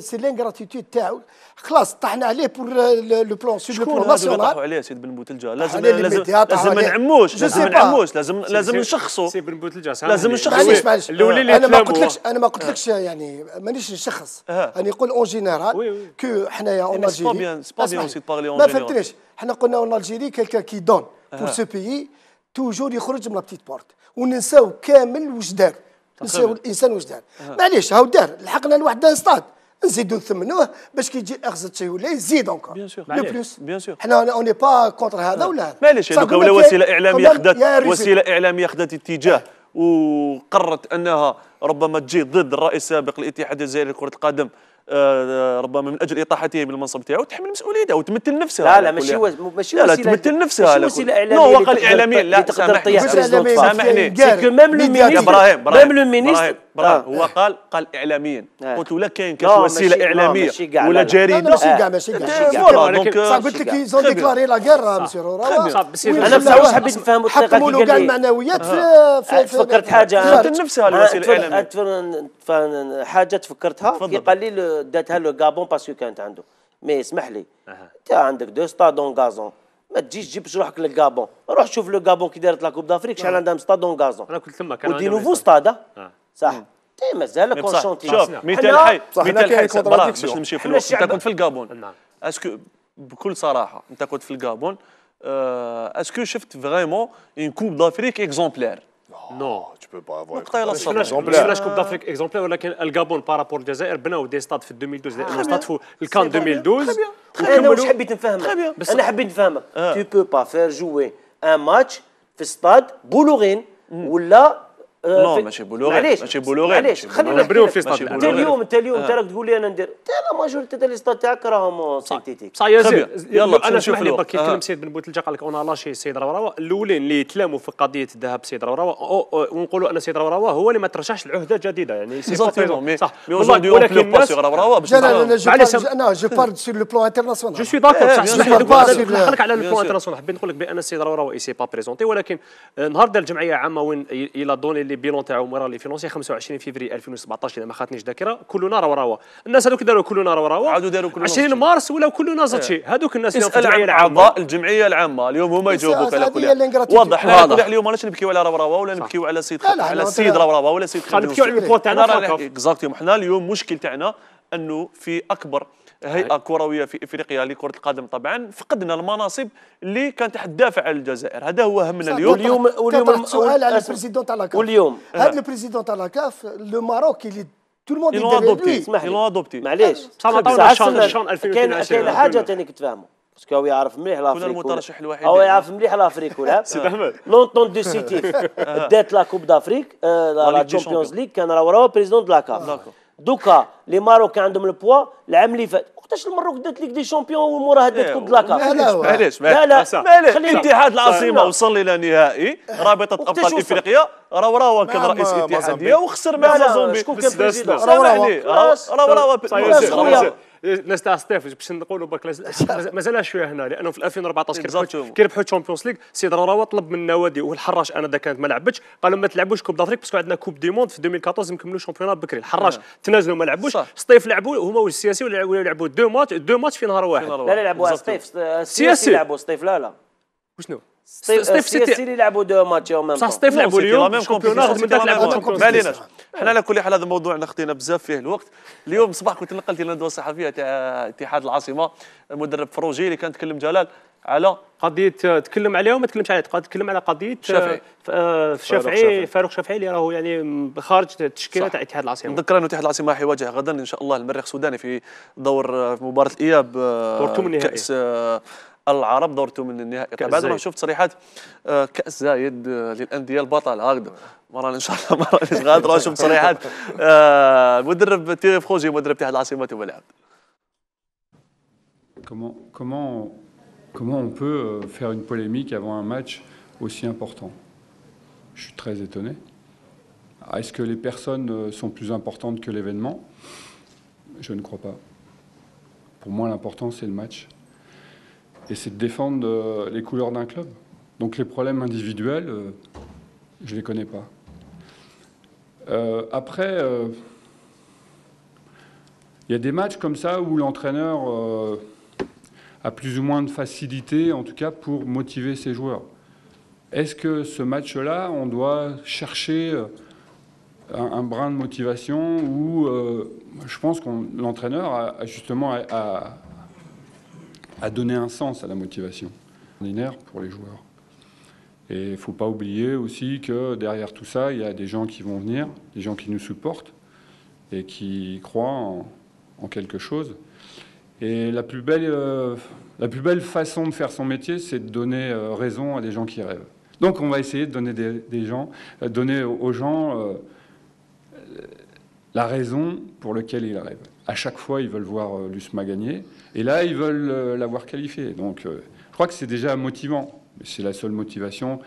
سي لانغراتيتود تاعو خلاص طحنا عليه بور لو بلون سي لو بلون ناسيونال طحوا عليه سيد بن بوتلجا لازم لازم لازم ما نعموش لازم ما نعموش لازم لازم نشخصوا سيد بن بوتلجا لازم نشخصوا معليش معليش انا ما قلتلكش انا ما قلتلكش يعني مانيش نشخص انا نقول اون جينيرال كو حنايا اون الجيري ما فهمتنيش حنا قلنا اون الجيري كيلكا كي دون بور سو بيي توجور يخرج من لا بتيت بورت وننساو كامل واش دار نسيو الانسان وجدان معليش هاو دار لحقنا لواحد نصطاد نزيدو نثمنوه باش كي تجي اخزه شي ولا يزيد اونكور لو بلوس بيان سور حنا اون با كونتر هذا ولا هذا أه. معليش هذوك ولا وسيله اعلاميه خدات وسيله اعلاميه خدات اتجاه أه. وقررت انها ربما تجي ضد الرئيس السابق للاتحاد الجزائري لكره القدم آه، آه، ربما من اجل اطاحته بالمنصب تاعو تحمل مسؤوليته وتمثل نفسها لا لا ماشي ماشي لا لا تمثل نفسها لا وسيله اعلاميه نو وقال اعلامي لا تقدر تطيح سامحني سامحني ميم لو مينيستر ميم لو مينيستر براه آه. هو قال قال اعلاميا آه. قلت له كاين كاش وسيله اعلاميه ولا جريده ماشي كاع ماشي كاع إيه، دونك قلت لك إيه، زون ديكلاري لا غير مسير انا بصح حبيت نفهم الطريقه اللي كاع المعنويات آه. في فكرت حاجه نفسها الوسيله الاعلاميه حاجه تفكرتها كي قال لي داتها لو غابون باسكو كانت عنده مي اسمح لي انت عندك دو ستاد اون غازون ما تجيش تجيب روحك للكابون روح شوف لو كابون كي دارت لا كوب دافريك شحال عندها ستاد اون غازون انا كنت تما كان ودي نوفو ستاد صح تي إيه، مازال كونشونتي شوف مثال حي مثال حي باش نمشي في الوقت انت كنت في الكابون نعم اسكو بكل صراحه انت كنت في الكابون آه، اسكو شفت فريمون اون كوب دافريك اكزومبلير نو تي بو با افوار نقطه الى الصدر شفناش كوب دافريك اكزومبلير ولكن الكابون بارابور الجزائر بناو دي ستاد في 2012 ستاد ah, ah. في الكان 2012 انا واش حبيت نفهمك انا حبيت نفهمك تو بو با فير جوي ان ماتش في ستاد بولوغين ولا أه، لا ماشي بولوغي ماشي بولوغي علاش خلينا نبريو في ستاد اليوم انت اليوم تراك تقول لي انا ندير انت لا ماجوريتي تاع لي ستاد تاعك راهم سينتيتيك صاي يلا انا نشوف لي كي كلم آه. سيد بن بوتلجا قال لك انا لاشي سيد روراوا الاولين اللي تلاموا في قضيه الذهب سيد روراوا ونقولوا ان سيد روراوا هو اللي ما ترشحش العهده جديده يعني سي صح ولكن الناس انا جو بارد سور لو بلان انترناسيونال جو سوي داكور صح نحكي لك على لو انترناسيونال حبيت نقول لك بان سيد روراوا اي سي با بريزونتي ولكن آه، نهار دار الجمعيه عامه وين الى دوني اللي بيلون تاعو مورا لي فينونسي 25 فيفري 2017 اذا ما خاتنيش ذاكره كلنا راهو راهو الناس هذوك داروا كلنا راهو راهو عادوا داروا كلنا 20 مارس ولا كلنا زتشي إيه. هذوك الناس اللي في الجمعيه العامه اعضاء الجمعيه العامه اليوم هما إيه، يجاوبوك على كل واضح واضح اليوم علاش نبكيو على راهو راهو ولا نبكيو على سيد على السيد راهو راهو ولا سيد خالد نبكيو على البوان تاعنا إيه، اكزاكتوم حنا اليوم المشكل تاعنا انه في اكبر هيئه كرويه في افريقيا لكره القدم طبعا فقدنا المناصب اللي كانت تدافع على الجزائر هذا هو همنا اليوم واليوم واليوم سؤال على البريزيدون تاع لاكاف واليوم هذا آه. البريزيدون تاع لاكاف لو ماروكي اللي تو لو موند يلون اسمح لي ادوبتي معليش بصح آه. ما كاين كاين حاجه ثاني كتفاهموا باسكو هو يعرف مليح لافريك كنا المترشح الوحيد هو يعرف مليح لافريك ولا <laughs> سي احمد لونتون دو سيتي دات لا كوب دافريك لا تشامبيونز ليغ كان راه بريزيدون دو لاكاف دوكا لي ماروك عندهم البوا العام اللي فات وقتاش المروك دات ليك دي شامبيون وموراها دات كوب دلاكا إيه، معليش معليش معليش اتحاد العاصمه وصل الى نهائي إيه. رابطه ابطال افريقيا راهو راهو كان رئيس اتحاديه وخسر مع مازومبي شكون كان راه راهو راهو الناس تاع ستيف باش نقولوا برك <laughs> مازال شويه هنا لانه في 2014 كيربحوا الشامبيونز ليغ سيد راوا طلب من النوادي والحراش انا كانت ما لعبتش قالوا ما تلعبوش كوب دافريك باسكو عندنا كوب دي موند في 2014 نكملوا الشامبيونات بكري الحراش آه. تنازلوا ما لعبوش ستيف لعبوا هما والسياسي ولا لعبوا دو ماتش دو ماتش في نهار واحد لا لا لعبوا ستيف سياسي لعبوا ستيف لا لا وشنو ستيف سيتي سيتي يلعبوا دو ماتش يوم ميم بصح سطيف لعبوا اليوم كومبيونات ما عليناش حنا على كل حال هذا الموضوع نختينا بزاف فيه الوقت اليوم الصباح كنت نقلت الى الندوه الصحفيه تاع اتحاد العاصمه المدرب فروجي اللي كان تكلم جلال على قضيه آه، تكلم عليها وما تكلمش عليها تكلم على قضيه آه، آه، شافعي شافعي فاروق شافعي اللي راهو يعني خارج التشكيله تاع اتحاد العاصمه نذكر ان اتحاد العاصمه راح يواجه غدا ان شاء الله المريخ السوداني في دور في مباراه الاياب دور كاس العرب دورتهم من النهائي طبعا بعد ما شفت تصريحات كاس زايد للانديه البطل هكذا مرة ان شاء الله مرة غادر شفت تصريحات المدرب تيري فخوجي مدرب اتحاد العاصمه والملاعب Comment, comment, comment on peut euh, faire une polémique avant un match aussi important Je suis très étonné. Ah, est-ce que les personnes euh, sont plus importantes que l'événement Je ne crois pas. Pour moi, l'important, c'est le match et c'est de défendre euh, les couleurs d'un club. Donc les problèmes individuels, euh, je ne les connais pas. Euh, après, il y a des matchs comme ça où l'entraîneur a plus ou moins de facilité, en tout cas pour motiver ses joueurs. Est-ce que ce match-là, on doit chercher un, brin de motivation ou je pense que l'entraîneur a, justement à à donner un sens à la motivation ordinaire pour les joueurs. Et il ne faut pas oublier aussi que derrière tout ça, il y a des gens qui vont venir, des gens qui nous supportent et qui croient en, quelque chose. Et la plus, belle, euh, la plus belle façon de faire son métier, c'est de donner euh, raison à des gens qui rêvent. Donc on va essayer de donner, des, gens, euh, donner aux gens la raison pour laquelle ils rêvent. À chaque fois, ils veulent voir l'USMA gagner. Et là, ils veulent euh, l'avoir qualifié. Donc, euh, je crois que c'est déjà motivant. C'est la seule motivation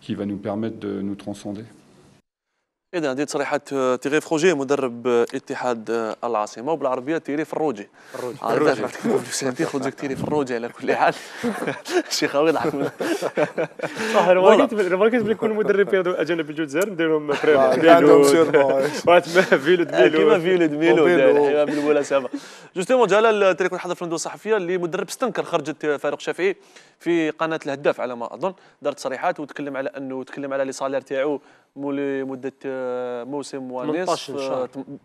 qui va nous permettre de nous transcender. اذا هذه تصريحات تيغي فروجي مدرب آه، اتحاد آه، العاصمه وبالعربيه تيري فروجي فروجي آه، فروجي تيري فروجي على كل حال <laughs> شيخ يضحك نعم. <laughs> صح رماركت رماركت بلي يكون مدرب اجانب بالجزائر نديرهم <laughs> بريمير عندهم فيلو دميلو كيما فيلو دميلو بالمناسبه جوستومون جلال تيري يكون حضر في الندوه الصحفيه اللي مدرب ستنكر خرجت فاروق شافعي في قناه الهداف على ما اظن دار تصريحات وتكلم على انه تكلم على لي سالير تاعو مولي مده آه، موسم ونصف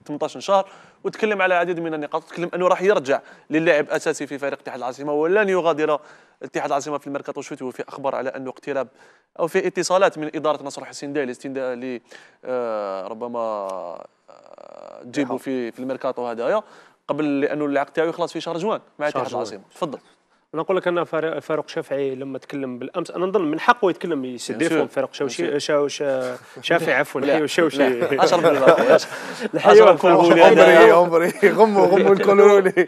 18 آه، شهر وتكلم على عديد من النقاط تكلم انه راح يرجع للاعب اساسي في فريق اتحاد العاصمه ولن يغادر اتحاد العاصمه في الميركاتو الشتوي في اخبار على انه اقتراب او في اتصالات من اداره نصر حسين داي الاستنداء ل آه، ربما تجيبوا في في الميركاتو هذايا قبل لانه العقد تاعو يخلص في شهر جوان مع اتحاد العاصمه تفضل انا نقول لك ان فاروق شافعي لما تكلم بالامس انا نظن من حقه يتكلم يسديفهم <laughs> أيوة، فاروق شافعي عفوا شافعي عفوا الحي اشرب الحي عمري عمري غموا غموا الكلولي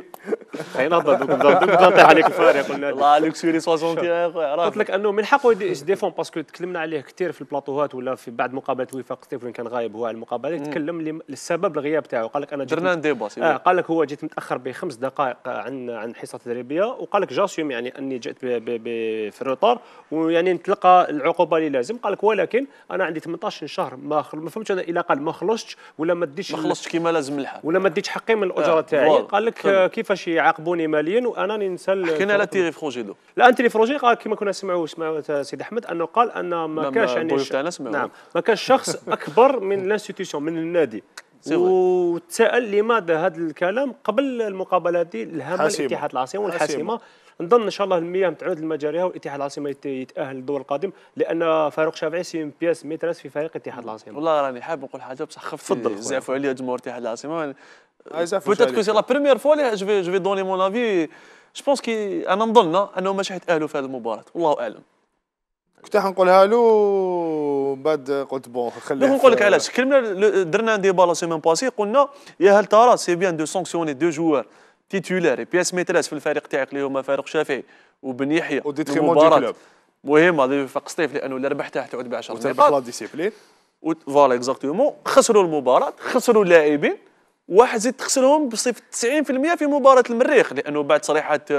نهضر دوك نبدا نطيح عليك الفار يا قلنا والله لوكسوري 60 يا خويا قلت لك انه من حقه يديفون باسكو تكلمنا عليه كثير في البلاطوهات ولا في بعد مقابله وفاق ستيفن كان غايب هو على المقابله تكلم للسبب الغياب تاعو قال لك انا درنا ديبا آه قال لك هو جيت متاخر بخمس دقائق عن عن الحصه التدريبيه وقال لك جاسيوم يعني اني جئت في الروتار ويعني نتلقى العقوبه اللي لازم قال لك ولكن انا عندي 18 شهر ما ما فهمتش انا الى قال ما خلصتش ولا ما ديتش ما خلصتش كيما لازم الحال ولا ما ديتش حقي من الاجره آه، تاعي قال لك كيفاش يعاقب يعاقبوني ماليا وانا ننسى كنا على تيري فرونجي دو لا تيري فرونجي كما كنا نسمعوا سيدي احمد انه قال ان ما كانش يعني ش... نعم ما كانش شخص اكبر من لانستيتيسيون من النادي وتسأل لماذا هذا الكلام قبل المقابله دي الهامه الاتحاد العاصمه والحاسمه نظن ان شاء الله المياه تعود لمجاريها والاتحاد العاصمه يتاهل للدور القادم لان فاروق شافعي سي بياس ميترس في فريق اتحاد العاصمه والله راني حاب نقول حاجه بصح خفت تفضل زعفوا عليا جمهور اتحاد العاصمه Ah, Peut-être que c'est la première fois que je vais, je vais donner mon avis. Je pense انا نظن انه ماشي حيتاهلوا في هذه المباراه والله اعلم كنت حنقولها له بعد قلت بون خليها. نقول لك علاش كلمنا درنا ديبا لا سيمين باسي قلنا يا هل ترى سي بيان دو سانكسيوني دو جوار تيتولار بياس ميتراس في الفريق تاعك اللي هما فاروق شافعي وبن يحيى المباراه مهم هذا فرق سطيف لانه اللي ربحتها تعود ب 10 نقاط وتربح لا ديسيبلين فوالا اكزاكتومون خسروا المباراه خسروا اللاعبين واحد زيد تخسرهم بصفه 90% في مباراه المريخ لانه بعد تصريحات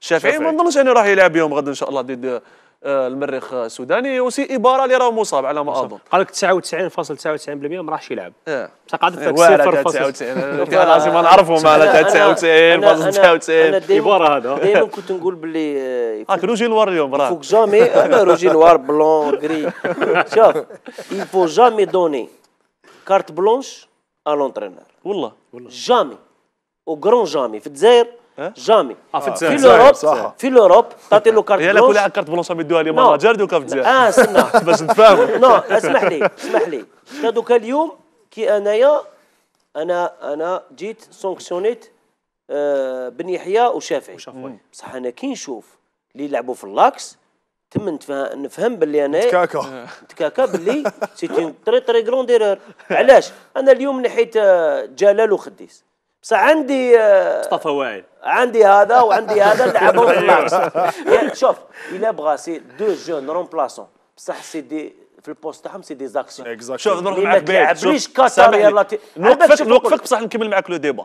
الشافعي آه، ما نظنش انه راح يلعب يوم غدا ان شاء الله ضد آه، المريخ السوداني وسي اباره اللي راه مصاب على ما اظن قال لك 99.99% ما راحش يلعب اه بصح قعدت في 99 لازم نعرفهم على 99.99 اباره هذا دائما كنت نقول باللي هاك آه، روجي نوار اليوم راه فوك جامي روجي نوار بلون غري شوف يفو جامي دوني كارت بلونش ان والله والله جامي وكرون جامي في الجزائر جامي آه في, في الاوروب في الاوروب تعطي له كارت بلونش يلا كل كارت بلونش يدوها لي مرة جارد وكا في الجزائر اه سمع باش نتفاهم نو اسمح لي اسمح لي دوكا اليوم كي انايا انا انا جيت سونكسيونيت بن يحيى وشافعي بصح انا كي نشوف اللي يلعبوا في اللاكس تم نفهم باللي انا تكاكا تكاكا باللي سيتي تري تري كرون ديرور علاش انا اليوم نحيت آه، جلال وخديس بصح عندي آه، مصطفى واعي عندي هذا وعندي هذا لعبوا أيوه. يعني شوف الا بغا سي دو جون رومبلاسون بصح سي دي في البوست تاعهم سي دي زاكسيون شوف نروح معاك بعيد ما تلعبليش كاسر يلا نوقفك نوقفك بصح نكمل معاك لو ديبا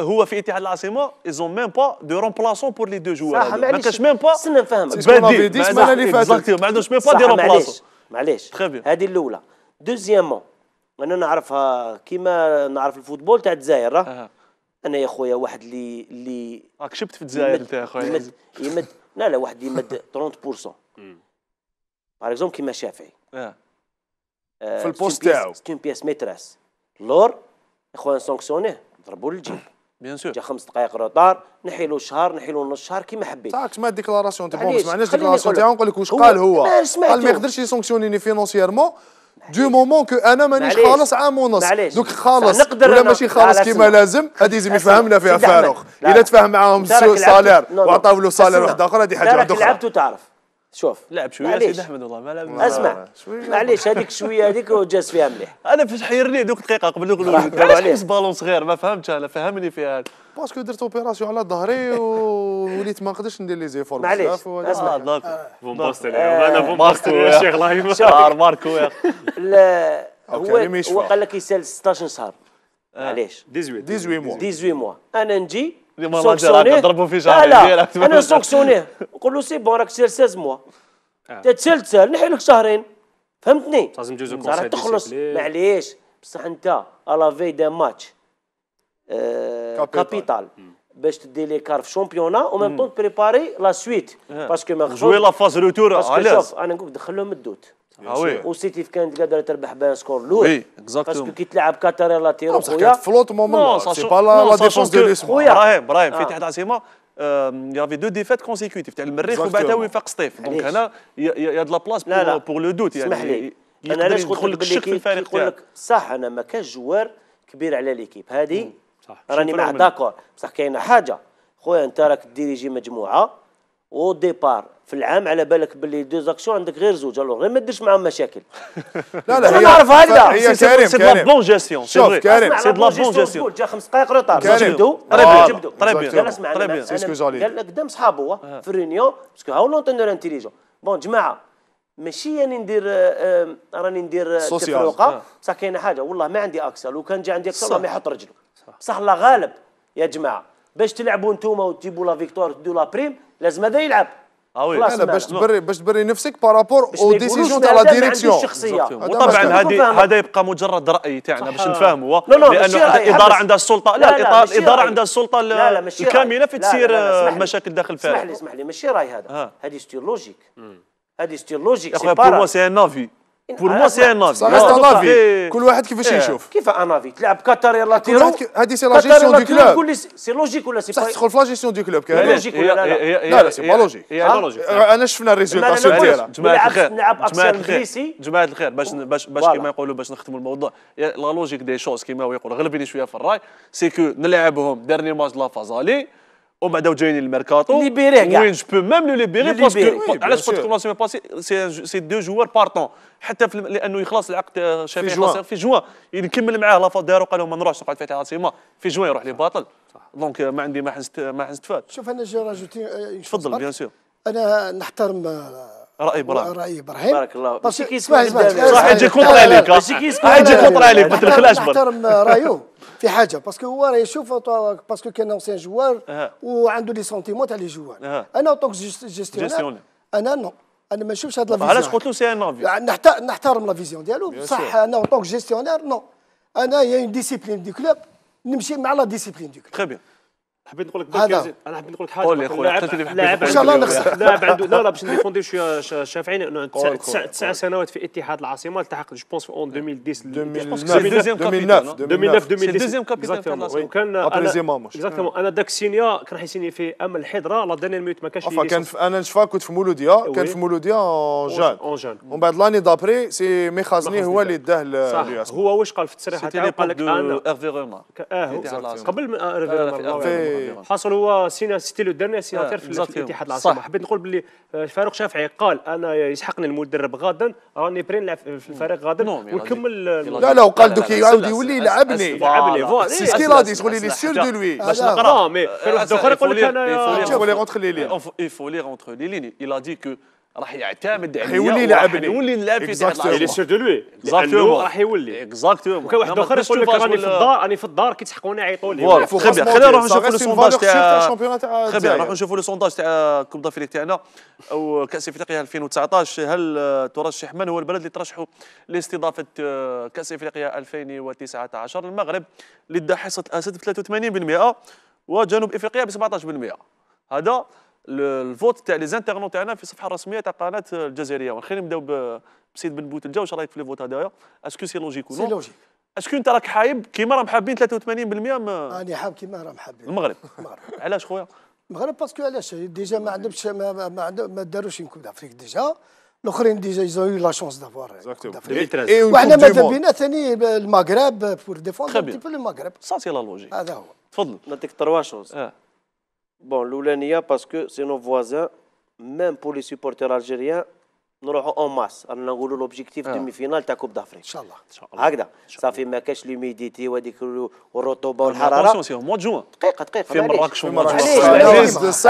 هو في اتحاد العاصمه ايزون ميم با دو رومبلاسون بور لي دو جوار ما كاش ميم با استنى نفهمك بديل السنه اللي فاتت ما عندهمش ميم با دي رومبلاسون معليش هذه الاولى دوزيامون انا نعرفها كيما نعرف الفوتبول تاع الجزائر راه انا يا خويا واحد اللي اللي راك شبت في الجزائر انت يا خويا يمد يمد لا لا واحد يمد 30% باغ اكزومبل كيما شافعي أه. آه، في البوست تاعو سيت بياس ميتراس لور يا خويا سانكسيونيه نضربوا للجيب بيان سور جا خمس دقائق روطار نحيلو شهر نحيلو نص شهر كيما حبيت تاعك سمعت ديكلاراسيون تاعو ما سمعناش ديكلاراسيون تاعو نقول لك واش قال هو قال ما يقدرش يسونكسيونيني فينونسييرمون دو مومون كو انا مانيش خالص عام ونص دوك خالص ولا ماشي خالص كيما لازم هذه لازم يفهمنا فيها فاروق الا تفاهم معاهم السالير وعطاو له سالير واحد اخر هذه حاجه واحده اخرى لعبت وتعرف شوف لعب شويه سيد احمد والله ما لعب اسمع معليش هذيك شويه هذيك جاز فيها مليح انا فاش حيرني دوك دقيقه قبل نقول علاش بالون صغير ما فهمتش انا فهمني في هذا باسكو درت اوبيراسيون على ظهري وليت ما نقدرش ندير لي زيفور معليش اسمع آه، آه، فون بوست آه، انا فون بوست يا شيخ الله ماركو لا هو يعني هو قال لك يسال 16 شهر معليش 18 18 موا 18 موا انا نجي سوكسونيه ضربوا في شعري لا انا سوكسونيه نقول له سي بون راك سير 16 موا تتسال تسال نحي لك شهرين فهمتني لازم تجوز كونسيي تخلص معليش بصح انت الا في دان ماتش كابيتال باش تدي لي كارف شامبيونا او ميم طون بريباري لا سويت باسكو ما جوي لا فاز روتور علاش انا نقول دخلهم الدوت آه، وسيتي في كانت قادره تربح بان سكور لو وي باسكو كي تلعب كاتاري ah. euh, لا تيرو خويا في لوطمون مومون سي با لا ديفونس دو ليسبون خويا ابراهيم ابراهيم في تحت عاصمه يافي دو ديفات كونسيكوتيف تاع المريخ وبعدها وفاق سطيف دونك هنا يا دو لا بلاص بور لو دوت يعني اسمح لي انا علاش قلت لك الشك في الفريق نقول لك صح انا ما كانش جوار كبير على ليكيب هذه راني معاه داكور بصح كاينه حاجه خويا انت راك ديريجي مجموعه او ديبار في العام على بالك باللي دي زاكسيون عندك غير زوج غير ما ديرش معاهم مشاكل <laughs> لا لا هي نعرف هكذا هي كريم سي لا بون جيستيون سي كريم سي لا بون جيستيون جا خمس دقائق روطار جبدو طري جبدو طري بيان انا سمعت سي سكو جالي قال قدام صحابو آه. في الرينيون باسكو هاو لونتونور انتيليجون بون جماعه ماشي آه، آه، راني ندير راني ندير تفرقه بصح كاينه حاجه والله ما عندي اكسا لو كان جا عندي اكسا ما يحط رجله بصح الله غالب يا جماعه باش تلعبوا انتوما وتجيبوا لا فيكتوار وتدوا لا بريم لازم هذا يلعب اوي آه لا باش تبري باش تبري نفسك بارابور او ديسيجن تاع لا ديريكسيون وطبعا هذه هذا يبقى مجرد راي تاعنا باش نفهموا لانه الاداره عندها السلطه لا, الاداره عندها السلطه الكامله في تسير المشاكل داخل الفريق اسمح لي اسمح لي ماشي راي هذا هذه ستيل لوجيك هذه ستيل لوجيك سي بور سي ان افي بور موا سي ان افي صح سي ان افي كل واحد كيفاش يشوف كيف ان افي تلعب كاتر يلا تيرو هادي سي لا جيستيون دو كلوب سي لوجيك ولا سي بصح تدخل في لا جيستيون دو كلوب كان لوجيك ولا لا لا سي با لوجيك انا شفنا الريزولتاسيون ديالها جماعه الخير جماعه الخير جماعه الخير باش باش باش كيما يقولوا باش نختموا الموضوع لا لوجيك دي شوز كيما هو يقول غلبني شويه في الراي سي كو نلعبهم ديرني ماتش لا فازالي وبعد جايين الميركاتو ليبيريه وين جو بو ميم لو ليبيري باسكو علاش قلت لكم سيمي باسي سي دو جوار بارتون حتى في لانه يخلص العقد آه، شافي في جوان في جوان يكمل معاه لا فادارو قال ما نروحش نقعد في العاصمه في جوان يروح لي باطل دونك ما عندي ما حنست ما حنستفاد شوف انا جي راجوتي آه، تفضل بيان سور انا نحترم آه، راي ابراهيم راي ابراهيم بارك الله ماشي كيس صح يجي كونتر عليك صح يجي كونتر عليك ما تلفلاش نحترم رايو <laughs> في حاجه باسكو هو راه يشوف باسكو كان اونسيان جوار وعنده لي سونتيمون تاع لي جوار انا اون جيستيونير انا نو انا ما نشوفش هاد لا فيزيون علاش قلت له سي ان انفي نحترم لا فيزيون ديالو بصح انا اون جيستيونير نو انا يا اون ديسيبلين دي كلوب نمشي مع لا ديسيبلين دي كلوب تخي بيان حبيت نقول لك بالكازي انا حبيت نقول لك حاجه قول يا خويا لاعب ان شاء الله نخسر لاعب عنده لا لا باش نديفوندي شويه شافعين انه تسع سنوات في اتحاد العاصمه التحق جو بونس في اون 2010 2009 2009 2010 كابيتان وكان انا داك السينيا كان حيسيني في امل الحضره لا دانيير ميوت ما كانش كان انا نشفا كنت في مولوديا كان في مولوديا اون جان اون جان ومن بعد لاني دابري سي ميخازني هو اللي داه صح هو واش قال في التصريحات تاعو قال لك انا آه، قبل ارفي آه، رومار حصل هو سيتي لو ديرني سيناتير آه، في الاتحاد العاصمه حبيت نقول باللي آه، فاروق شافعي قال انا يسحقني المدرب غدا راني بري نلعب في الفريق غدا ونكمل لا لا وقال دوك يعاود يولي يلعبني يلعبني سي سكي لادي تولي لي سير دو لوي باش نقرا مي في الوقت الاخر يقول لك انا il لي lire entre les لي il a dit que راح يعتمد يولي حيولي يلعبني يولي لاعب في تحت الارض سور دو لوي راح يولي اكزاكتومون كان واحد نعم، اخر يقول لك راني في الدار راني في الدار كي تحقوني عيطوا لي خبير خلينا نروحوا نشوفوا لو سونداج تاع خبير نروحوا نشوفوا لو سونداج تاع كوب دافريك تاعنا او كاس افريقيا 2019 هل ترشح من هو البلد اللي ترشحوا لاستضافه آه، كاس افريقيا 2019 المغرب اللي دا حصه اسد ب 83% وجنوب افريقيا ب 17% هذا الفوت تاع لي زانترنون تاعنا في الصفحه الرسميه تاع قناه الجزائريه خلينا نبداو بسيد بن بوتلجه واش رايك في لي فوت هذايا اسكو سي لوجيك ولا سي لوجيك اسكو انت راك حايب كيما راهم حابين 83% راني حاب كيما راهم حابين المغرب علاش خويا المغرب باسكو علاش ديجا ما عندهمش ما, ما, ما داروش كوب دافريك ديجا الاخرين ديجا يزاو لا شونس دافوار وحنا ماذا بينا ثاني المغرب بور ديفوند في المغرب سا سي لا لوجيك هذا هو تفضل نعطيك تروا شوز بون الاولانيه باسكو سي نو فوازان ميم بور لي سيبورتير الجيريان نروحوا اون ماس رانا نقولوا لوبجيكتيف آه. دومي فينال تاع كوب دافريك ان شاء الله ان شاء الله هكذا صافي ما كاش لوميديتي وهذيك والرطوبه والحراره سي مو جوان دقيقه دقيقه في مراكش علاش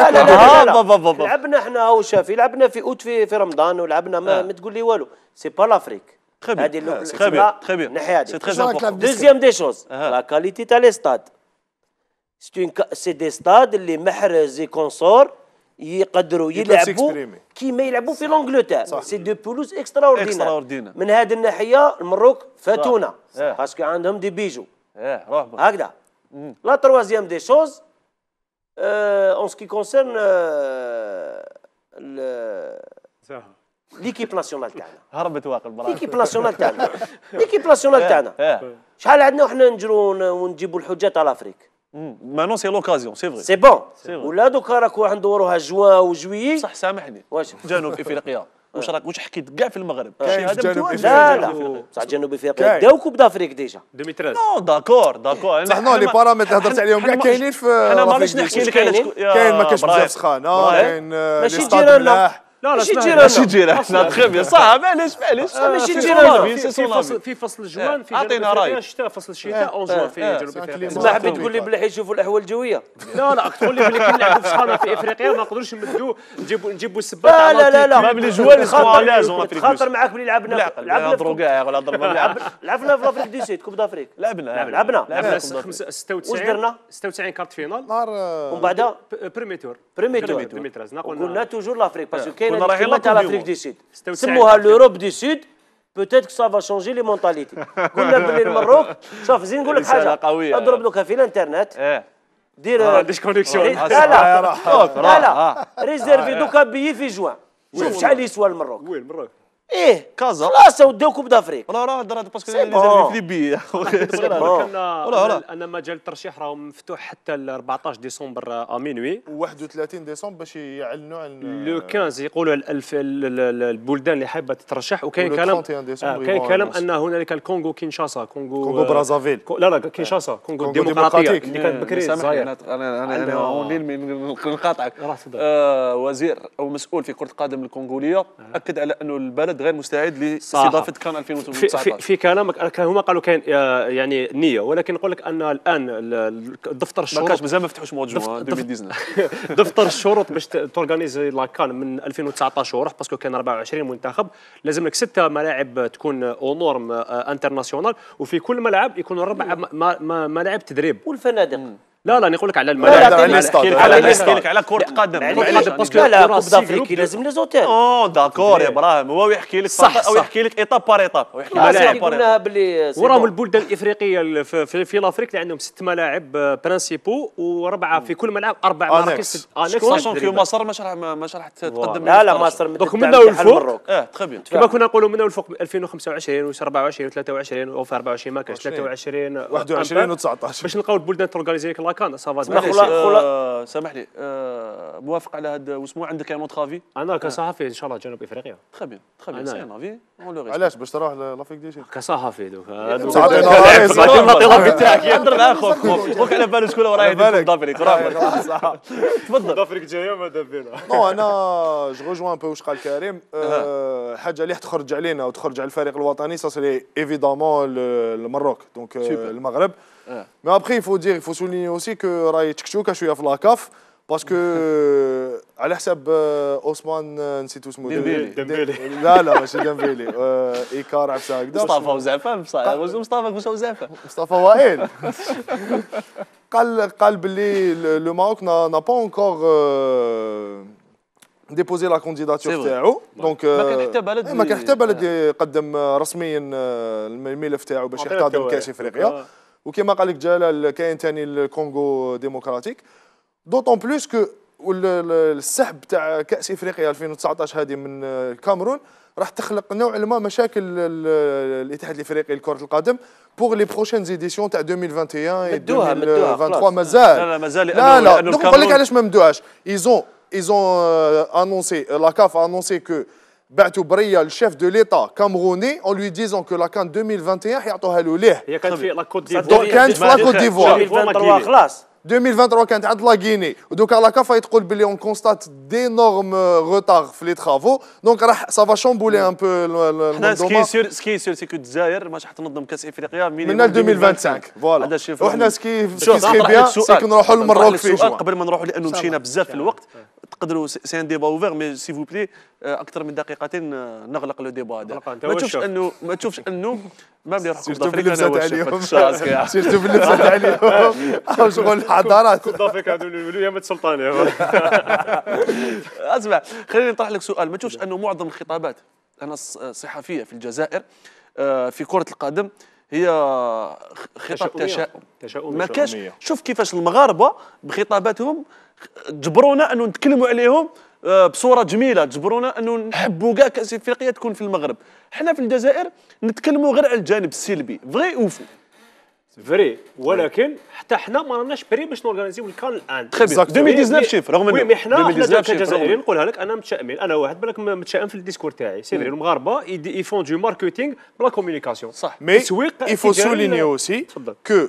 لعبنا حنا وشافي لعبنا في اوت في, في رمضان ولعبنا ما, آه. ما تقول لي والو سي با لافريك Très bien. Ah, très bien. Très bien. C'est très important. Deuxième des choses, ah. la qualité à l'estade. سي دي ستاد اللي محرز كونسور يقدروا يلعبوا كيما يلعبوا في لونجلتير سي دو بولوس اكسترا اوردينار من هذه الناحيه المروك فاتونا إيه. باسكو عندهم دي بيجو إيه، هكذا لا تروازيام دي شوز اون سكي كونسيرن ليكيب ناسيونال تاعنا هربت واقل برا ليكيب ناسيونال تاعنا ليكيب <laughs> إيه، ناسيونال تاعنا شحال عندنا وحنا نجرو ونجيبوا الحجه تاع لافريك مانون سي لوكازيون سي فري سي بون ولا دوكا واحد ندوروها جوا وجويي صح سامحني واش جنوب افريقيا <laughs> آه. واش راك واش حكيت كاع في المغرب كاين جنوب افريقيا لا لا بصح جنوب افريقيا داو كوب دافريك ديجا 2013 نو داكور داكور صح نو لي بارامتر هضرت عليهم كاع كاينين في انا ما نحكي لك كاين ما كاينش إيه، بزاف سخان إيه. إيه. كاين آه، ماشي جيراننا لا لا ماشي جيران ماشي جيران تخي بيان صح معليش معليش ماشي جيران في فصل الجوان آه، في اعطينا رايك الشتاء فصل الشتاء اون آه، جوان آه، في جنوب افريقيا حبيت تقول لي بلي طيب. حيشوفوا الاحوال الجويه لا لا تقول لي بلي كنلعبوا في صحراء في افريقيا ما نقدروش نمدوا نجيبوا نجيبوا السباط لا لا لا لا لا لا خاطر معاك بلي لعبنا لعبنا ولا ضربنا لعبنا في لافريك دي سيت كوب دافريك لعبنا لعبنا لعبنا 96 واش درنا 96 كارت فينال نهار ومن بعد بريميتور بريميتور قلنا توجور لافريك باسكو كاينه كيما تاع لافريك دي سود سموها لوروب دي سود بوتيت كو سافا شونجي لي مونتاليتي قلنا بلي المروك شوف زين نقول لك حاجه اضرب دوكا في الانترنت دير عنديش كونيكسيون لا لا لا لا ريزيرفي دوكا بيي في جوان شوف شحال يسوى المروك وين المروك ايه كازا خلاص كوب دافريك لا راه درا باسكو فليبي <laughs> <laughs> انا مجال الترشيح راه مفتوح حتى ل 14 ديسمبر آه، امينوي 31 ديسمبر باش يعلنوا عن آه، لو 15 يقولوا البلدان اللي حابه تترشح وكاين كلام آه، كاين كلام ان هنالك الكونغو كينشاسا كونغو كونغو برازافيل لا لا كينشاسا كونغو الديمقراطيه اللي كانت بكري الجزائر انا انا انا نقاطعك وزير او مسؤول في كره القدم الكونغوليه اكد على انه البلد غير مستعد لاستضافه كان 2019 في, في كان هما قالوا كاين آه، يعني نيه ولكن نقول لك ان الان دفتر الشروط ما كانش مازال ما فتحوش موجو 2019 آه، <laughs> دفتر الشروط باش تورغانيزي لا كان من 2019 وروح باسكو كان 24 منتخب لازم لك سته ملاعب تكون اونورم آه، انترناسيونال وفي كل ملعب يكونوا اربع نعم. ملاعب تدريب والفنادق لا لا نقول لك على الملاعب لا لا على على على كرة قدم لا لا كوب دافريكي لازم لي زوتيل او داكور يا ابراهيم هو يحكي لك صح او يحكي لك ايطاب بار ايطاب يحكي لك قلنا باللي وراهم البلدان الافريقيه في لافريك اللي عندهم ست ملاعب آه، برانسيبو وربعه في كل ملعب اربع مراكز انكس في مصر ما شرح ما شرح تقدم لا لا مصر دونك من الفوق اه تخي بيان كما كنا نقولوا من الفوق 2025 و 24 و 23 و 24 ما كانش 23 21 و 19 باش نلقاو البلدان تورغانيزي ماكانا سافا خلا سامحني موافق على هذا واسمو عندك اون خافي انا كصحفي ان شاء الله جنوب افريقيا تخبي تخبي تخي بيان سي ان افي علاش باش تروح لافريك دي سيد كصحفي دوكا غادي نعطي لافي تاعك يهضر معاه خوك خوك على بالو شكون راه يدير لافريك تفضل دافريك جاي ماذا دافينا نو انا جو ريجوان بو واش قال كريم حاجه اللي تخرج علينا وتخرج على الفريق الوطني سا سي ايفيدامون المروك دونك المغرب مي ابخي يفو دير يفو سوليني اوسي كو راهي تكتوكه شويه في لاكاف باسكو على حساب عثمان نسيت اسمه ديمبيلي ديمبيلي لا لا ماشي ديمبيلي ايكار عفسه هكذا مصطفى وزعفان مصطفى كوش وزعفان مصطفى وائل قال قال باللي لو ماروك نا با اونكور ديبوزي لا كونديداتور تاعو دونك ما كان حتى بلد ما كان حتى بلد يقدم رسميا الملف تاعو باش يحتضن كاس افريقيا وكما قال لك جلال كاين ثاني الكونغو ديمقراطيك دوطون بلوس كو السحب تاع كاس افريقيا 2019 هذه من الكاميرون راح تخلق نوعا ما مشاكل الاتحاد الافريقي لكره القدم بوغ لي بروشين زيديسيون تاع 2021 مدوها مدوها 2023 مازال لا لا مازال لا لا لا نقول لك علاش ما مدوهاش ايزون ايزون انونسي لا كاف انونسي كو بعتوا بريه للشيف دو ليتا كامغوني اون لوي ديزون كو لاكان 2021 حيعطوها له ليه هي كانت في لاكوت ديفوار كانت في لاكوت ديفوار 2023 خلاص 2023 كانت عند لاكيني ودوكا لا كافا تقول بلي اون كونستات دي نورم روتار في لي ترافو دونك راح سافا شامبولي ان بو حنا سكي سور سكي سور سي الجزائر ماش راح تنظم كاس افريقيا من 2025 فوالا وحنا سكي سكي بيان سكي كنروحوا للمروك في السؤال قبل ما نروحوا لانه مشينا بزاف في الوقت تقدروا سي ان ديبا اوفير مي سي فو بلي آه، اكثر من دقيقتين آه، نغلق لو ديبا هذا ما تشوفش انه ما تشوفش انه ما بلي راح كوب دافريك انا واش <laughs> سيرتو باللبسه تاع اليوم <laughs> شغل الحضارات كنت ضافيك هذو اليوم سلطاني <laughs> اسمع خليني نطرح لك سؤال ما تشوفش انه معظم الخطابات انا الصحفيه في الجزائر آه، في كره القدم هي خطاب تشاؤم تشاؤم ما كاش شوف كيفاش المغاربه بخطاباتهم جبرونا انه نتكلموا عليهم آه، بصوره جميله جبرونا انه نحبوا كاع كاس افريقيا تكون في المغرب حنا في الجزائر نتكلموا غير على الجانب السلبي فري اوفو فري ولكن حتى حنا ما راناش بري باش نورغانيزيو الكان الان 2019 شيف رغم انه مي حنا حنا كجزائريين نقولها لك انا متشائمين انا واحد بالك متشائم في الديسكور تاعي سي فري mm. المغاربه يفون دو ماركتينغ بلا كوميونيكاسيون صح مي يفو il اوسي كو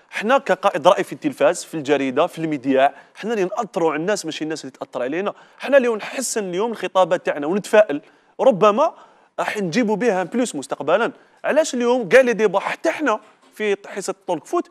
حنا كقائد راي في التلفاز في الجريده في الميديا حنا اللي ناثروا على الناس ماشي الناس اللي تاثر علينا حنا اللي نحسن اليوم الخطابات تاعنا ونتفائل ربما راح نجيبوا بها بلوس مستقبلا علاش اليوم كاع لي ديبا حتى حنا في حصه طولك فوت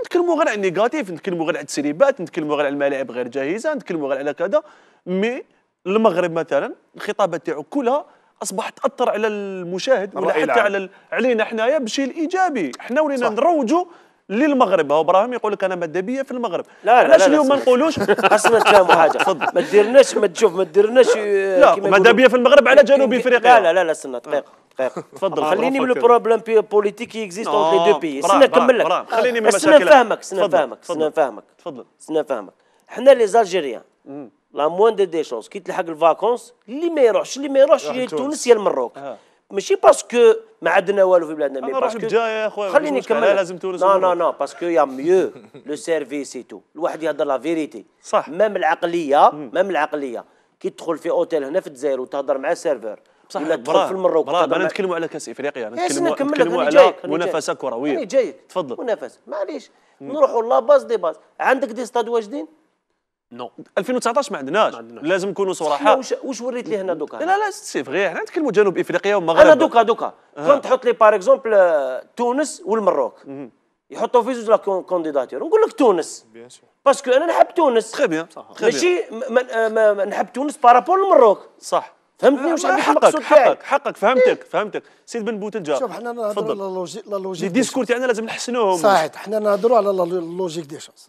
نتكلموا غير على النيجاتيف نتكلموا غير على التسريبات نتكلموا غير على الملاعب غير جاهزه نتكلموا غير على كذا مي المغرب مثلا الخطابات تاعو كلها اصبحت تاثر على المشاهد ولا حتى على علينا حنايا بشيء ايجابي حنا ولينا نروجوا للمغرب هو ابراهيم يقول لك انا ماده بيا في المغرب لا لا علاش اليوم ما نقولوش <laughs> اسمع كلام <laughs> حاجه ما ديرناش ما تشوف ما ديرناش لا آه، ماده بيا في المغرب على جنوب افريقيا لا لا لا استنى دقيقه دقيقه <laughs> تفضل خليني من البروبليم بوليتيك اكزيست اون لي دو بي استنى نكمل لك خليني من المشاكل آه، استنى فاهمك استنى فاهمك استنى فاهمك تفضل استنى فاهمك حنا لي زالجيريان لا موان دي شونس كي تلحق الفاكونس اللي ما يروحش اللي ما يروحش يا تونس يا المروك ماشي باسكو ما عندنا والو في بلادنا مي باسكو يا خويا خليني نكمل لازم تونس نو نو نو باسكو يا ميو لو سيرفيس تو الواحد يهضر لا فيريتي صح مام العقليه مام العقليه كي تدخل في اوتيل هنا في الجزائر وتهضر مع سيرفر بصح ولا تدخل في المروك براه انا نتكلموا على كاس افريقيا إيه، نتكلموا على منافسه كرويه جاي تفضل منافسه معليش نروحوا لا باز دي باز عندك دي ستاد واجدين نو 2019 ما عندناش لازم نكونوا صراحه واش واش وريت لي هنا دوكا لا لا سي فغي حنا نتكلموا جنوب افريقيا والمغرب انا دوكا دوكا أه. كون تحط لي باغ اكزومبل آه، تونس والمروك يحطوا في زوج لا كونديداتور نقول لك تونس بيان باسكو انا نحب تونس تخي بيان ماشي آه، نحب تونس بارابول المروك صح فهمتني واش حقك حقك حقك فهمتك فهمتك سيد بن بوتلجا شوف حنا نهضروا على لا لوجيك لي ديسكور تاعنا لازم نحسنوهم صحيح حنا نهضروا على لا لوجيك دي شوز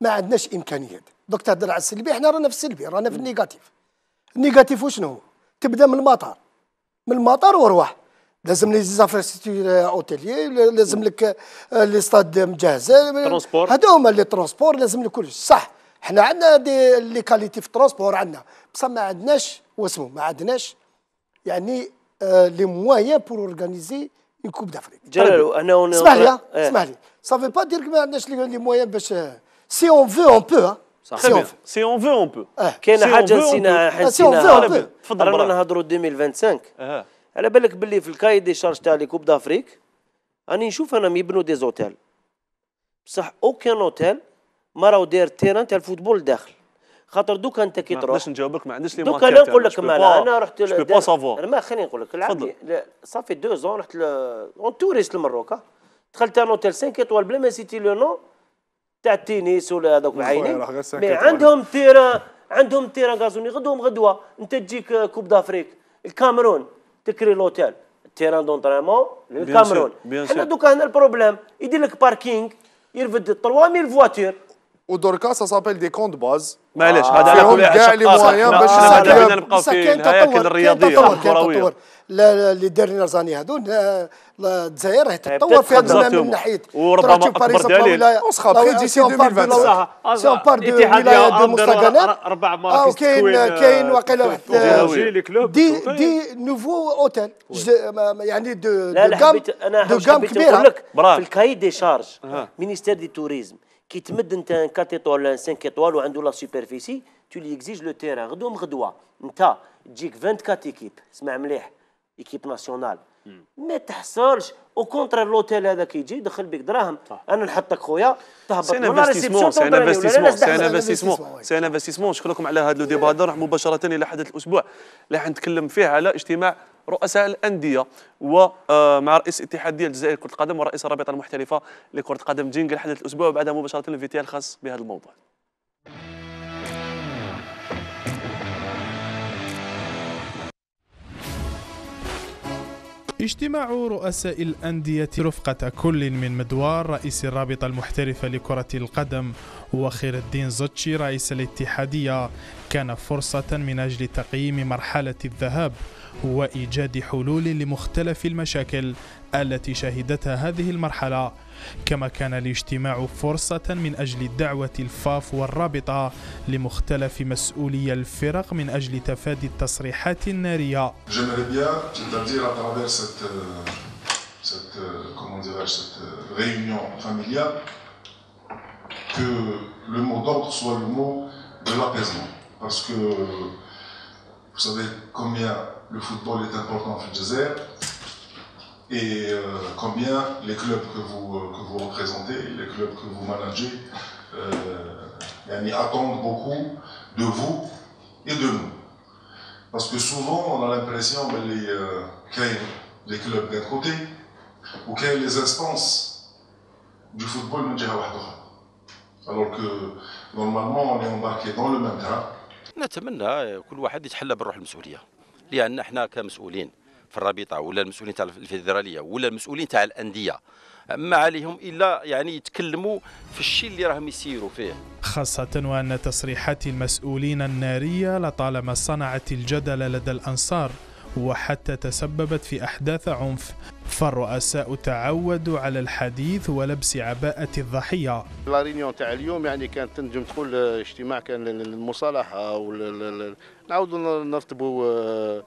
ما عندناش امكانيات دوك تهضر على السلبي احنا رانا في السلبي رانا في النيجاتيف النيجاتيف وشنو هو تبدا من المطار من المطار وروح لازم لي زانفراستركتور آه، اوتيلي لازم لك آه، لي ستاد مجهزه ترونسبور هادو هما لي ترونسبور لازم لك كلش صح حنا عندنا دي لي كاليتي في ترونسبور عندنا بصح ما عندناش واسمو ما عندناش يعني آه، لي موايان بور اورغانيزي اون كوب دافريك جلال طيب. انا اسمح لي إيه. اسمح لي سافي با دير ما عندناش لي موايان باش سي اون فو اون بو Si سي اون فو اون بو كاين حاجه نسيناها حنا نسيناها تفضل رانا نهضروا 2025 أه. على بالك باللي في الكاي دي شارج تاع لي كوب دافريك راني نشوف انا يبنوا دي زوتيل بصح اوكان اوتيل ما راهو داير تيران تاع الفوتبول داخل خاطر دوكا انت كي تروح باش نجاوبك ما عنديش لي دوكا انا نقول لك مالا انا رحت لا ما خليني نقول لك العادي صافي دو زون رحت اون توريست لمروكا دخلت ان اوتيل 5 ايطوال بلا ما سيتي لو نو تاع نعم، التنس ولا هذوك بعيني مي عندهم تيران عندهم تيران غازوني غدوهم غدوه انت تجيك كوب دافريك الكاميرون تكري لوتيل تيران دونترينمون للكاميرون حنا دوكا هنا البروبليم يدير لك باركينغ يرفد 3000 فواتير ودركا سا سابيل دي كونت باز معليش هذا على كل كاع لي موان باش هذا نبقاو في الهياكل الرياضيه الكرويه لا لي زاني هذو الجزائر تطور في هذا من ناحيه وربما اكبر دليل وسخا في دي سي 2025 سي اون بار دو ولايه اربع مراكز كاين كاين واقيلا واحد دي دي نوفو اوتيل يعني دو دو كام كبيره في الكاي دي شارج مينيستير دي توريزم كي تمد انت ان 4 ايطوال ان 5 ايطوال وعنده لا سوبرفيسي تو لي اكزيج لو تيرا غدوم غدوه انت تجيك 24 ايكيب اسمع مليح ايكيب ناسيونال ما تحصلش او كونتر لوتيل هذا كيجي يدخل بك دراهم انا نحطك خويا تهبط من انفستيسمون سي انفستيسمون سي انفستيسمون سي انفستيسمون نشكركم على هذا لو ديبا مباشره الى حدث الاسبوع اللي حنتكلم فيه على اجتماع رؤساء الانديه ومع آه، رئيس اتحاديه الجزائر لكره القدم ورئيس الرابطه المحترفه لكره القدم جينجل حدث الاسبوع وبعدها مباشره في الخاص بهذا الموضوع اجتماع رؤساء الأندية رفقة كل من مدوار رئيس الرابطة المحترفة لكرة القدم وخير الدين زوتشي رئيس الاتحادية كان فرصة من أجل تقييم مرحلة الذهاب هو إيجاد حلول لمختلف المشاكل التي شهدتها هذه المرحلة كما كان الاجتماع فرصة من أجل دعوة الفاف والرابطة لمختلف مسؤولي الفرق من أجل تفادي التصريحات النارية que le mot d'ordre soit le mot de l'apaisement. Parce que vous savez combien le football est important en et euh, combien les clubs que vous, euh, vous représentez, les clubs que vous managez, euh, attendent beaucoup de vous et de nous. Parce que souvent, on a l'impression que ben, les, qu'il y a les clubs d'un côté ou qu'il y a les instances du football nous Alors que normalement, on est embarqué dans le même train. لان احنا كمسؤولين في الرابطه ولا المسؤولين تاع الفيدراليه ولا المسؤولين تاع الانديه ما عليهم الا يعني يتكلموا في الشيء اللي راهم يسيروا فيه خاصة وأن تصريحات المسؤولين النارية لطالما صنعت الجدل لدى الأنصار وحتى تسببت في أحداث عنف فالرؤساء تعودوا على الحديث ولبس عباءة الضحية لارينيون تاع اليوم يعني كانت تنجم تقول اجتماع كان للمصالحة نعاودوا نرتبوا آه،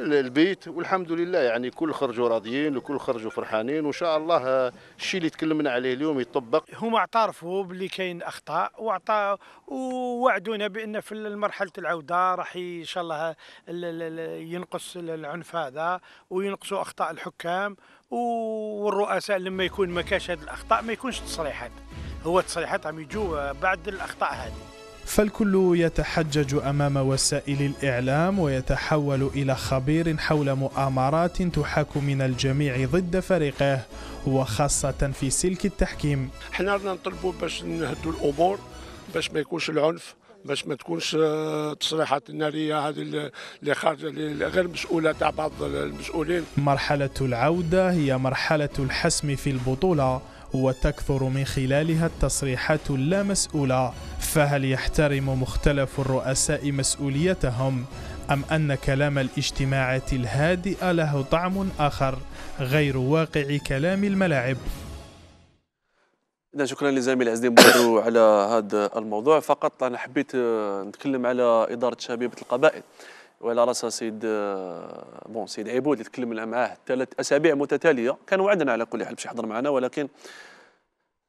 البيت والحمد لله يعني كل خرجوا راضيين وكل خرجوا فرحانين وان شاء الله الشيء اللي تكلمنا عليه اليوم يطبق هما اعترفوا باللي كاين اخطاء وعطا ووعدونا بان في مرحله العوده راح ان شاء الله ينقص العنف هذا وينقصوا اخطاء الحكام والرؤساء لما يكون ما كاش هذه الاخطاء ما يكونش تصريحات هو تصريحات عم يجوا بعد الاخطاء هذه فالكل يتحجج امام وسائل الاعلام ويتحول الى خبير حول مؤامرات تحاك من الجميع ضد فريقه وخاصه في سلك التحكيم. حنا رانا نطلبوا باش نهدوا الامور باش ما يكونش العنف باش ما تكونش آه، تصريحات الناريه هذه اللي خارجه غير مسؤوله تاع بعض المسؤولين. مرحله العوده هي مرحله الحسم في البطوله وتكثر من خلالها التصريحات اللامسؤولة فهل يحترم مختلف الرؤساء مسؤوليتهم أم أن كلام الاجتماعات الهادئة له طعم آخر غير واقع كلام الملاعب شكرا لزميل عزيز بدرو <coughs> على هذا الموضوع فقط أنا حبيت نتكلم على إدارة شبيبة القبائل وعلى راسها سيد آه، بون سيد عبود اللي تكلمنا معاه ثلاث اسابيع متتاليه كان وعدنا على كل حال باش يحضر معنا ولكن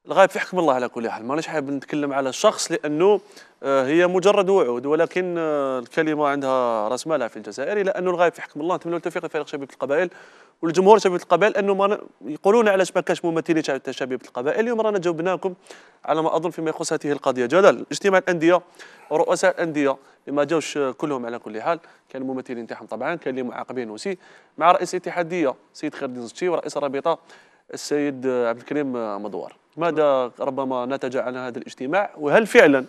الغايب في حكم الله على كل حال ماناش حاب نتكلم على شخص لانه آه، هي مجرد وعود ولكن آه، الكلمه عندها راس مالها في الجزائر الى انه الغايب في حكم الله نتمنى التوفيق لفريق شبيبه القبائل والجمهور شبيبه القبائل انه ما يقولون علاش ما كاش ممثلين شبيبه القبائل اليوم رانا جاوبناكم على ما اظن فيما يخص هذه القضيه جلال اجتماع الانديه ورؤساء الانديه ما جاوش كلهم على كل حال كان ممثلين تاعهم طبعا كان اللي معاقبين وسي مع رئيس الاتحاديه سيد خير الدين زتشي ورئيس الرابطه السيد عبد الكريم مدوار ماذا ربما نتج عن هذا الاجتماع وهل فعلا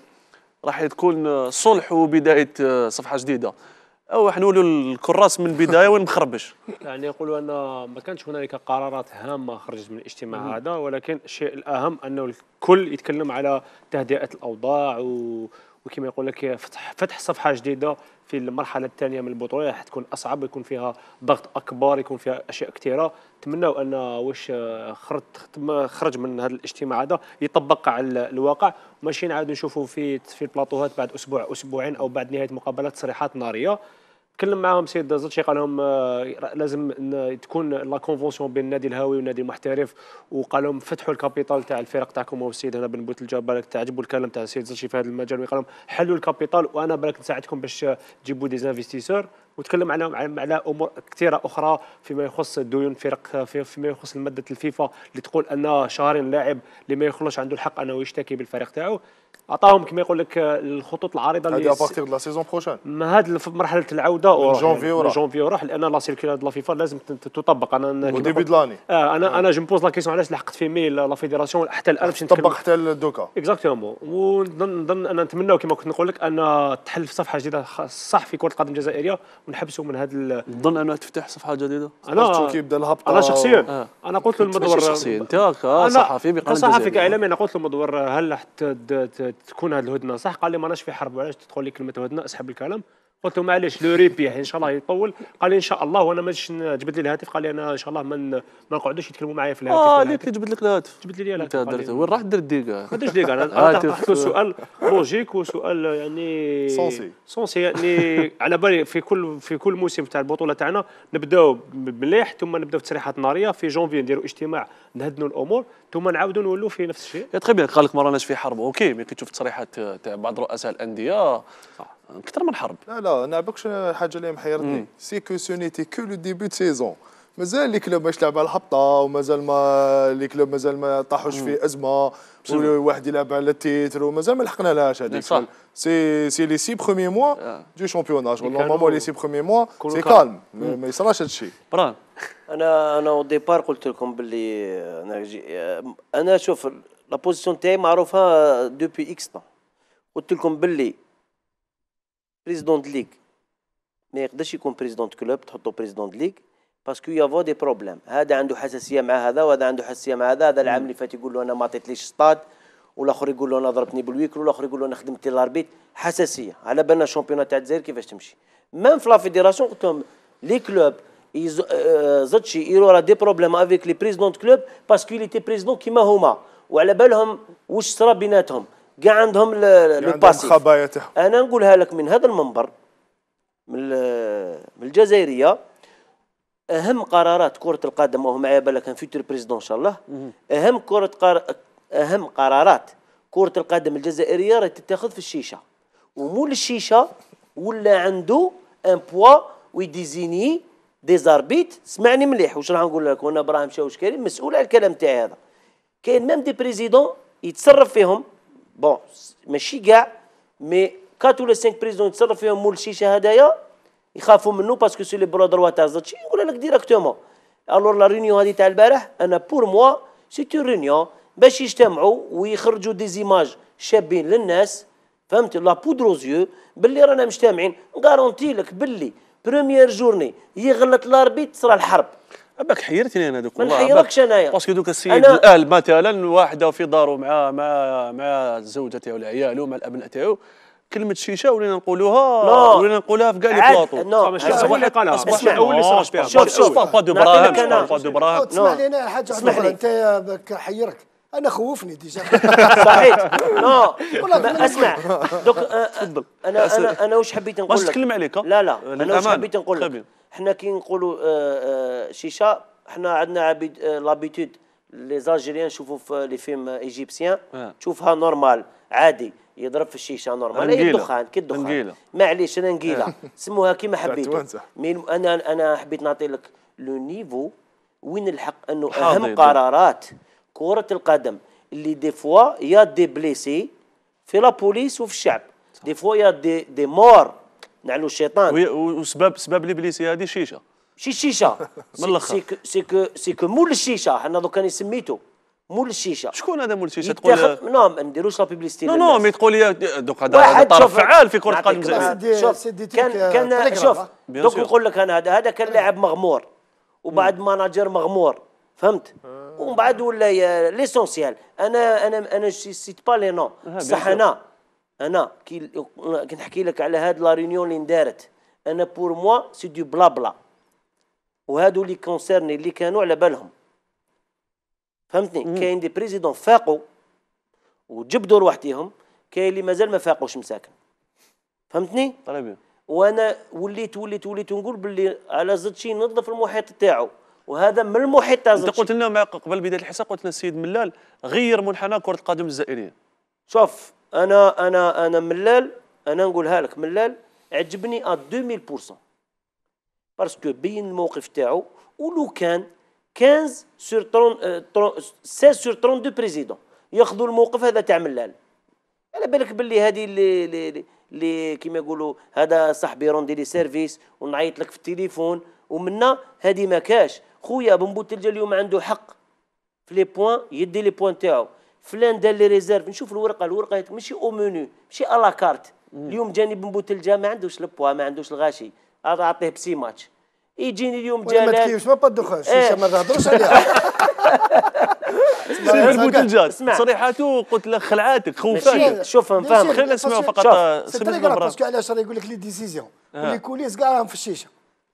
راح تكون صلح وبدايه صفحه جديده او حنولوا الكراس من البدايه وين مخربش يعني يقولوا ان ما كانش هنالك قرارات هامه خرجت من الاجتماع هذا ولكن الشيء الاهم انه الكل يتكلم على تهدئه الاوضاع و وكما يقول لك فتح, فتح صفحه جديده في المرحله الثانيه من البطوله راح تكون اصعب يكون فيها ضغط اكبر يكون فيها اشياء كثيره نتمنوا ان واش خرج من هذا الاجتماع هذا يطبق على الواقع ماشي نعاودوا نشوفوا في في البلاطوهات بعد اسبوع اسبوعين او بعد نهايه مقابلات تصريحات ناريه تكلم معاهم سيد زلتشي قال لهم آه، لازم تكون لا كونفونسيون بين النادي الهاوي والنادي المحترف وقال لهم فتحوا الكابيتال تاع الفرق تاعكم هو السيد هنا بن بوتلجه بالك تعجبوا الكلام تاع السيد زلتشي في هذا المجال وقال لهم حلوا الكابيتال وانا بالك نساعدكم باش تجيبوا دي زانفستيسور وتكلم على على امور كثيره اخرى فيما يخص ديون فرق فيما يخص ماده الفيفا اللي تقول ان شهرين لاعب اللي ما يخلصش عنده الحق انه يشتكي بالفريق تاعو عطاهم كما يقول لك آه، الخطوط العارضه اللي هذه ابارتيغ دو لا سيزون بروشان هاد مرحله العوده من يعني جونفي وراح من جونفي وراح لان لا سيركيلا دو لا فيفا لازم تطبق انا ديبي دو لاني اه انا آه. انا جو بوز لا كيسيون علاش لحقت في ميل لا فيديراسيون حتى الان باش تطبق حتى الدوكا اكزاكتومون ونظن انا نتمناو كما كنت نقول لك ان تحل في صفحه جديده صح في كره القدم الجزائريه ونحبسوا من هذا نظن انها تفتح صفحه جديده انا انا شخصيا آه. انا قلت له المدور شخصيا انت آه، صحفي بقناه صحفي كاعلامي انا قلت له المدور هل حتى تكون هذه الهدنه صح قال لي ماناش في حرب علاش تدخل لي كلمه هدنه اسحب الكلام قلت له معليش لو ريبي ان شاء الله يطول قال لي ان شاء الله وانا ما جبت لي الهاتف قال لي انا ان شاء الله ما ما نقعدوش يتكلموا معايا في الهاتف اه ليك جبت لك الهاتف جبت لي الهاتف درت وين راح درت ديكا ما درتش ديكا انا درت <laughs> آه، سؤال لوجيك وسؤال يعني سونسي سونسي يعني على بالي في كل في كل موسم تاع البطوله تاعنا نبداو مليح ثم نبداو تسريحات ناريه في جونفي نديروا اجتماع نهدنوا الامور ثم نعاودوا نولوا في نفس الشيء تخي بيان قال لك ما راناش في حرب اوكي مي كي تشوف تصريحات تاع بعض رؤساء الانديه صح اكثر من حرب لا لا انا بكش حاجه اللي محيرتني سي كو سونيتي كو لو ديبي دو سيزون مازال لي كلوب باش تلعب على الهبطه ومازال ما لي كلوب مازال ما طاحوش في ازمه وواحد يلعب على التيتر ومازال ما لحقنا لهاش هذيك سي سي لي سي بخومي موا آه. دو شامبيوناج نورمالمون لي سي بخومي موا سي كالم ما يصراش هذا الشيء بران انا انا او ديبار قلت لكم باللي آه، انا آه، انا شوف لا بوزيسيون تاعي معروفه دوبي اكس طون قلت لكم باللي بريزيدون ليغ ما يقدرش يكون بريزيدون كلوب تحطو بريزيدون ليغ باسكو يافو دي بروبليم هذا عنده حساسيه مع هذا وهذا عنده حساسيه مع هذا هذا العام اللي فات يقول له انا ما عطيتليش سطاد والاخر يقول له انا ضربتني بالويكل والاخر يقول له انا خدمت الاربيت حساسيه على بالنا الشامبيونات تاع الجزائر كيفاش تمشي ميم في لا فيديراسيون قلت لهم لي كلوب شي يرو دي بروبليم افيك لي بريزيدون كلوب باسكو لي تي بريزيدون كيما هما وعلى بالهم واش صرا بيناتهم كاع عندهم لو باسيف خبايا تاعهم انا نقولها لك من هذا المنبر من الجزائريه اهم قرارات كره القدم وهو معايا بالك ان فيتور بريزيدون ان شاء الله اهم كره قر... اهم قرارات كره القدم الجزائريه راهي تتاخذ في الشيشه ومول الشيشه ولا عنده ان بوا ويديزيني دي زاربيت سمعني مليح واش راح نقول لك وانا ابراهيم شاوش كريم مسؤول على الكلام تاعي هذا كاين ميم دي بريزيدون يتصرف فيهم بون ماشي كاع مي كات ولا سانك بريزون يتصرف فيهم مول الشيشه هدايا يخافوا منه باسكو سي لي دروا تاع زاتشي يقول لك ديراكتومون الور لا رينيون هذه تاع البارح انا بور موا سي اون رينيون باش يجتمعوا ويخرجوا دي زيماج شابين للناس فهمت لا بودر زيو باللي رانا مجتمعين نغارونتي لك باللي بروميير جورني يغلط لاربيت تصرى الحرب اباك حيرتني انا دوك والله ما نحيركش انايا باسكو دوك السيد الاهل مثلا واحده في دارو مع مع مع الزوجه تاعو ولا مع الابناء تاعو كلمة شيشة ولينا نقولوها ولينا نقولها في كاع لي بلاطو شوف شوف شوف شوف اسمع اول اللي صرفت شوف شوف فادو براهم فادو براهم اسمح لي انا حاجة اخرى انت حيرك انا خوفني ديجا <laughs> <laughs> صحيح نو اسمع دوك تفضل انا انا انا واش حبيت نقول لك ما تتكلم عليك لا لا انا واش حبيت نقول لك حنا كي نقولوا آه، آه، شيشه حنا عندنا عبيد آه، لابيتود لي زالجيريان نشوفوا في لي فيلم ايجيبسيان تشوفها نورمال عادي يضرب في الشيشه نورمال اي الدخان كي الدخان معليش انا نقيله سموها كيما حبيتوا انا انا حبيت نعطي لك لو نيفو وين الحق انه اهم قرارات كره القدم اللي دي فوا يا دي بليسي في لا بوليس وفي الشعب دي فوا يا دي دي مور نعلو الشيطان وسبب سبب الابليس هذه شيشه شي شيشه من الاخر سي كو سي كو مول الشيشه حنا دوكا سميتو مول الشيشه شكون هذا مول الشيشه تقول نو نعم، ما نديروش لا بيبليستي نو نو مي تقول لي دوك هذا طرف فعال في كره القدم كان كان شوف دوك نقول لك انا هذا هذا كان لاعب مغمور وبعد ماناجر مغمور فهمت آه. ومن بعد ولا ليسونسيال انا انا انا سيت با لي نو بصح انا انا كي كنحكي لك على هاد لا ريونيون اللي دارت انا بور موا سي دو بلا بلا وهادو لي كونسيرني اللي كانوا على بالهم فهمتني كاين دي بريزيدون فاقوا وجبدوا رواحتهم كاين اللي مازال ما فاقوش مساكن فهمتني طيب وانا وليت وليت وليت نقول باللي على زد شي نظف المحيط تاعو وهذا من المحيط تاع زدشي انت قلت لنا قبل بدايه الحصه قلت لنا السيد ملال غير منحنى كره القدم الجزائريه شوف انا انا انا ملال انا نقولها لك ملال عجبني ا 2000% باسكو بين الموقف تاعو ولو كان 15 سور 16 أه، سور 32 بريزيدون ياخذوا الموقف هذا تاع ملال على بالك باللي هذه اللي اللي, كيما يقولوا هذا صاحبي روندي لي سيرفيس ونعيط لك في التليفون ومنا هذه ما كاش خويا بن الجا اليوم عنده حق في لي بوان يدي لي بوان تاعو فلان دار لي ريزيرف نشوف الورقه الورقه ماشي او منو ماشي الا كارت اليوم جاني بن بوتلجه ما عندوش لبوا ما عندوش الغاشي اعطيه بسي ماتش يجيني اليوم جلال ما تكيفش ما تدخلش إيه. ما تهضرش عليها <laughs> سيد بوتلجات تصريحاته قلت له خلعاتك خوفاتك شوف نفهم خلينا نسمعوا فقط سمير براسك علاش راه يقول لك لي ديسيزيون آه. واللي كوليس كاع راهم في الشيشه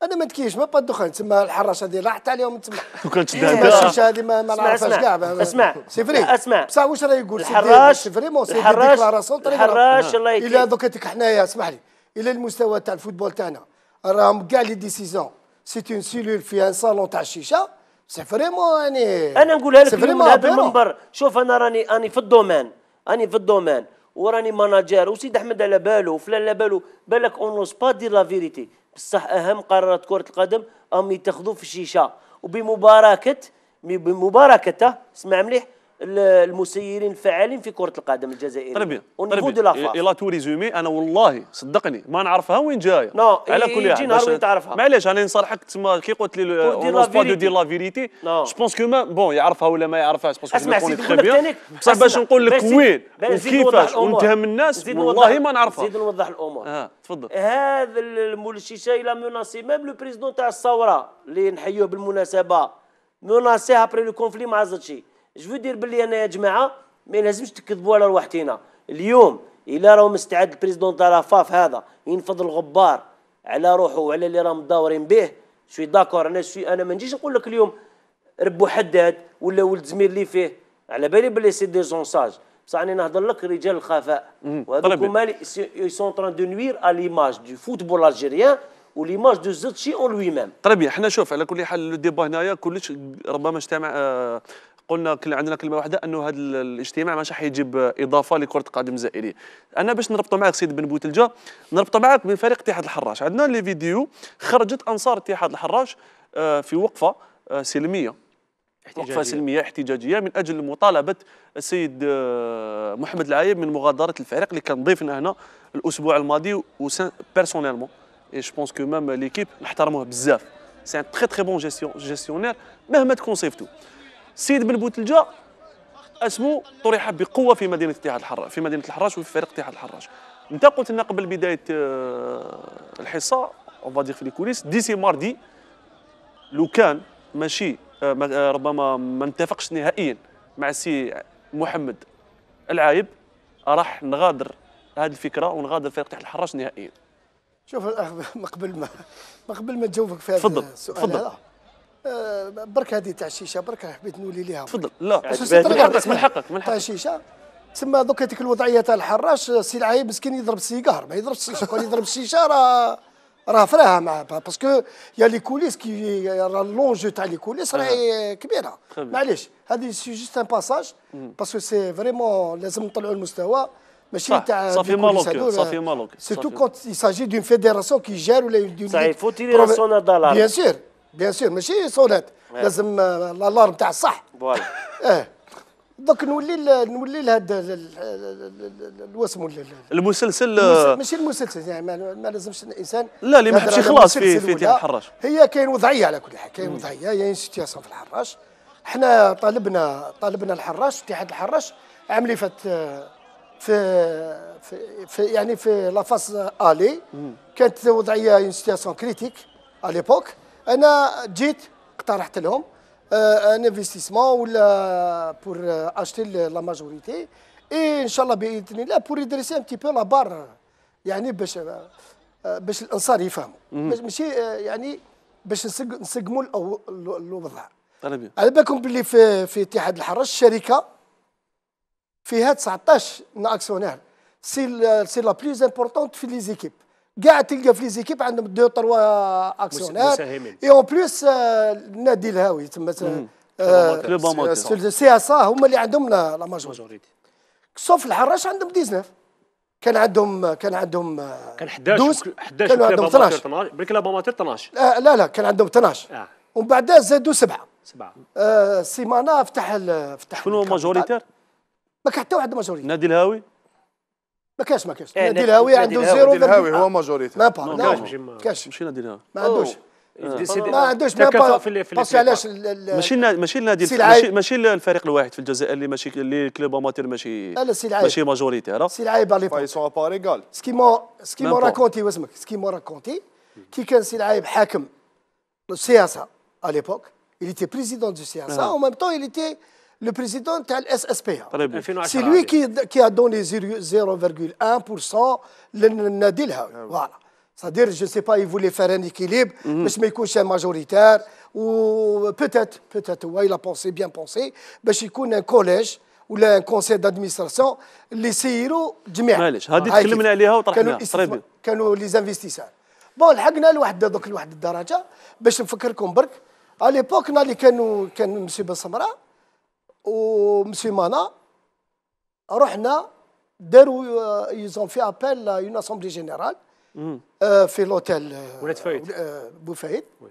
انا ما تكيش ما با الدخان تسمى الحراشه هذه راحت عليهم تسمى كانت الشاشه الشيشه هذه ما نعرفهاش كاع اسمع سيفري اسمع بصح واش راه يقول الحراش سيفري مون سي الحراش الحراش الله يكرمك الى دوك حنايا اسمح لي الى المستوى تاع الفوتبول تاعنا راهم كاع لي ديسيزيون سي اون سيلول في ان صالون تاع الشيشه سي فريمون يعني انا نقولها لك من هذا المنبر شوف انا راني راني في الدومين راني في الدومين وراني ماناجير وسيد احمد على باله وفلان على باله بالك اون نوز با دير لا فيريتي بصح أهم قرارات كرة القدم أم يتخذوا في الشيشة وبمباركة بمباركته اسمع مليح المسيرين الفعالين في كره القدم الجزائريه طربي طربي تو ريزومي انا والله صدقني ما نعرفها وين جايه نو على كل حال تعرفها معليش انا نصرحك تسمى كي قلت لي اون با دو دي لا فيريتي جو بونس كو بون يعرفها ولا ما يعرفهاش باسكو اسمع سيدي تخي بيان بصح باش نقول لك وين وكيفاش ونتهم الناس والله ما نعرفها نزيد نوضح الامور اه تفضل هذا المولشيشه الى موناسي ميم لو بريزيدون تاع الثوره اللي نحيوه بالمناسبه موناسي ابري لو كونفلي مع زتشي جو دير باللي انا يا جماعه ما لازمش تكذبوا على رواحتينا اليوم الا راهو مستعد البريزيدون تاع لافاف هذا ينفض الغبار على روحه وعلى اللي راهم مدورين به شوي داكور انا شوي انا ما نجيش نقول لك اليوم ربو حداد ولا ولد زمير اللي فيه على بالي بلي سي دي زونساج ساج بصح راني نهضر لك رجال الخفاء وهذوك هما اللي سون تران دو نوير ا ليماج دو فوتبول الجيريان وليماج دو زوتشي اون لوي ميم طري بيان حنا شوف على كل حال لو ديبا هنايا كلش ربما اجتمع قلنا كل عندنا كلمه واحده انه هذا الاجتماع ماشي حيجيب اضافه لكره القدم الجزائريه انا باش نربطوا معك سيد بن بوتلجه نربطوا معك من فريق اتحاد الحراش عندنا لي فيديو خرجت انصار اتحاد الحراش آه، في وقفه آه، سلميه احتجاجية. وقفه سلميه احتجاجيه من اجل مطالبه السيد آه، محمد العايب من مغادره الفريق اللي كان ضيفنا هنا الاسبوع الماضي بيرسونيلمون اي جو بونس كو ميم ليكيب نحترموه بزاف سي ان تري تري بون جيستيونير مهما تكون صيفتو سيد بن بوتلجا اسمه طرح بقوه في مدينه اتحاد الحراش في مدينه الحراش وفي فريق اتحاد الحراش انت قلت لنا قبل بدايه آه، الحصه اون في الكوليس ديسي ماردي لو كان ماشي آه، آه، ربما ما نتفقش نهائيا مع سي محمد العايب راح نغادر هذه الفكره ونغادر فريق تحت الحراش نهائيا شوف الاخ <laughs> قبل ما قبل ما تجاوبك في هذا السؤال تفضل آه، برك هذه تاع الشيشه برك حبيت نولي ليها تفضل لا من حقك من حقك تاع الشيشه تسمى دوك هذيك الوضعيه تاع الحراش سي العايب مسكين يضرب السيجار ما يضربش الشيشه كون يضرب الشيشه راه راه فراها مع باسكو يا لي كوليس كي راه لونجو تاع لي كوليس راهي كبيره معليش هذه سي جوست ان باساج باسكو سي فريمون لازم نطلعوا المستوى ماشي تاع صافي مالوك صافي مالوك سيتو كونت يساجي دون فيديراسيون كي جير ولا دون صحيح فو تيري لا سون دالار بيان سور بيان سور ماشي صولات لازم آه، الالار نتاع الصح فوالا <laughs> اه دوك نولي نولي لهذا الوسم المسلسل ماشي المسلسل يعني ما لازمش الانسان لا اللي ما يحبش يخلص في في الحراش هي كاين وضعيه على كل حال كاين وضعيه هي سيتياسيون في الحراش احنا طالبنا طالبنا الحراش اتحاد الحراش عملي اللي آه، فات في في يعني في لافاس الي كانت وضعيه سيتياسيون كريتيك على ليبوك انا جيت اقترحت لهم ان آه، انفستيسمون ولا بور اشتي لا ماجوريتي اي ان شاء الله باذن الله بور يدرسي ان تي بو لا بار يعني باش آه، باش الانصار يفهموا ماشي آه، يعني باش نسقموا الوضع على بالكم باللي في في اتحاد الحراج الشركه فيها 19 اكسيونير سي سي لا بليز امبورطونت في لي زيكيب كاع تلقى في ليزيكيب عندهم دو تروا اكسيونير اي اون بليس النادي الهاوي تما سي اس هما اللي عندهم لا ماجوريتي سوف الحراش عندهم 19 كان عندهم كان عندهم كان 11 11 كانوا عندهم 12 لا اماتير 12 لا, لا لا كان عندهم 12 آه. ومن بعد زادوا سبعه سبعه آه سيمانا فتح فتح شنو ماجوريتير؟ ما كان حتى واحد ماجوريتير نادي الهاوي ما كاش ما كاش إيه، نادي الهاوي عنده زيرو نادي الهاوي هو آه. ماجوريتي ما با كاش ماشي نادي الهاوي ما عندوش إيه، آه. ما عندوش ما باسكو علاش ماشي ماشي النادي ماشي الفريق الواحد في الجزائر اللي ماشي اللي كلوب اماتير ماشي ماشي ماجوريتي ماجوريتير سي العايب على فاي سون بار ايغال سكي مو راكونتي واسمك سكي مو راكونتي كي كان سي العايب حاكم السياسه على ليبوك il était président du CSA ah. en même temps il était le président تاع الاس اس بي سي لوي كي كي ا دوني 0,1% للنادي الهوي فوالا سادير جو سي با اي فولي فار ان ايكيليب باش ما يكونش ماجوريتير و بوتيت بوتيت هو لا بونسي بيان بونسي باش يكون ان كوليج ولا ان كونسي دادمينستراسيون اللي يسيروا جميع معليش هذه تكلمنا عليها وطرحناها كانوا لي زانفيستيسور بون لحقنا لواحد دوك لواحد الدرجه باش نفكركم برك على ليبوك اللي كانوا كان مسيب السمراء musulmana, رحنا qu'ils euh, ils fait appel à une assemblée générale hmm. euh, fait l'hôtel بوفايد euh,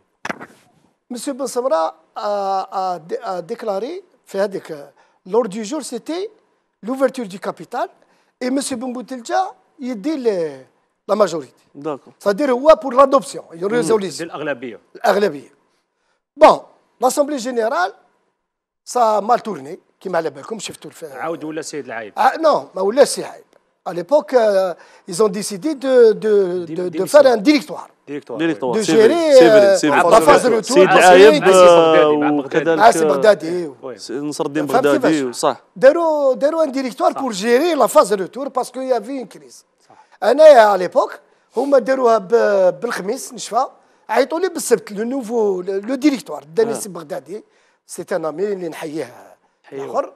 Monsieur Ben Samra a, déclaré, que l'ordre du jour, c'était l'ouverture du capital. Et M. Ben Boutelja, il dit la majorité. C'est-à-dire, pour l'adoption, il résolution. Hmm. Bon, l'Assemblée générale سا مال تورني كيما على بالكم شفتوا الف... عاود ولا سيد العايب آه نو ما ولا سي عايب à ليبوك euh, ils ont دو دو دو دو de faire ديريكتوار ديريكتوار ديريكتوار دو جيري عطا فاز الرتوب سيد العايب وكذلك عاصم بغدادي نصر الدين بغدادي صح داروا داروا ان ديريكتوار بور جيري لا فاز الرتور باسكو يافي اون كريز انايا على ليبوك هما داروها بالخميس نشفى عيطوا لي بالسبت لو نوفو لو ديريكتوار داني السي بغدادي ستانا مي اللي نحييها اخر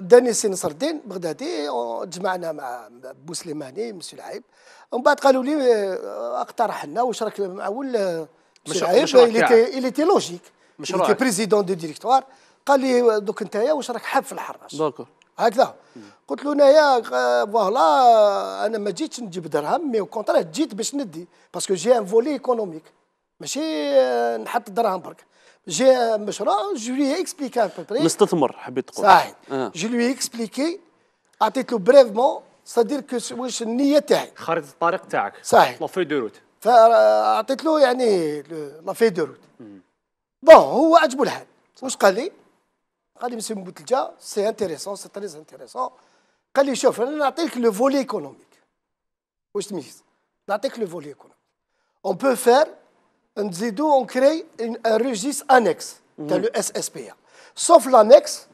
داني سي نصر الدين بغدادي تجمعنا مع بوسليماني مسيو العايب ومن بعد قالوا لي اقترح لنا واش راك معول مسيو العيب اللي تي لوجيك مشروع كي بريزيدون دو ديريكتوار قال لي دوك انت واش راك حاب في الحراش دوكو هكذا قلت له انايا فوالا انا ما جيتش نجيب درهم مي كونترا جيت باش ندي باسكو جي ان فولي ايكونوميك ماشي نحط الدراهم برك جا مشروع جو لي اكسبليكا مستثمر حبيت تقول صحيح آه. جو لي اكسبليكي عطيت له بريفمون سادير كو واش النيه تاعي خريطه الطريق تاعك صحيح لا في دو روت فاعطيت له يعني لا في دو روت بون هو عجبو الحال واش قال لي قال لي مسيو بوتلجا سي انتيريسون سي تري انتيريسون قال لي شوف انا نعطيك لو فولي ايكونوميك واش تميز نعطيك لو فولي ايكونوميك اون بو فير on crée une, un registre annexe, dans le SSPA. Sauf l'annexe,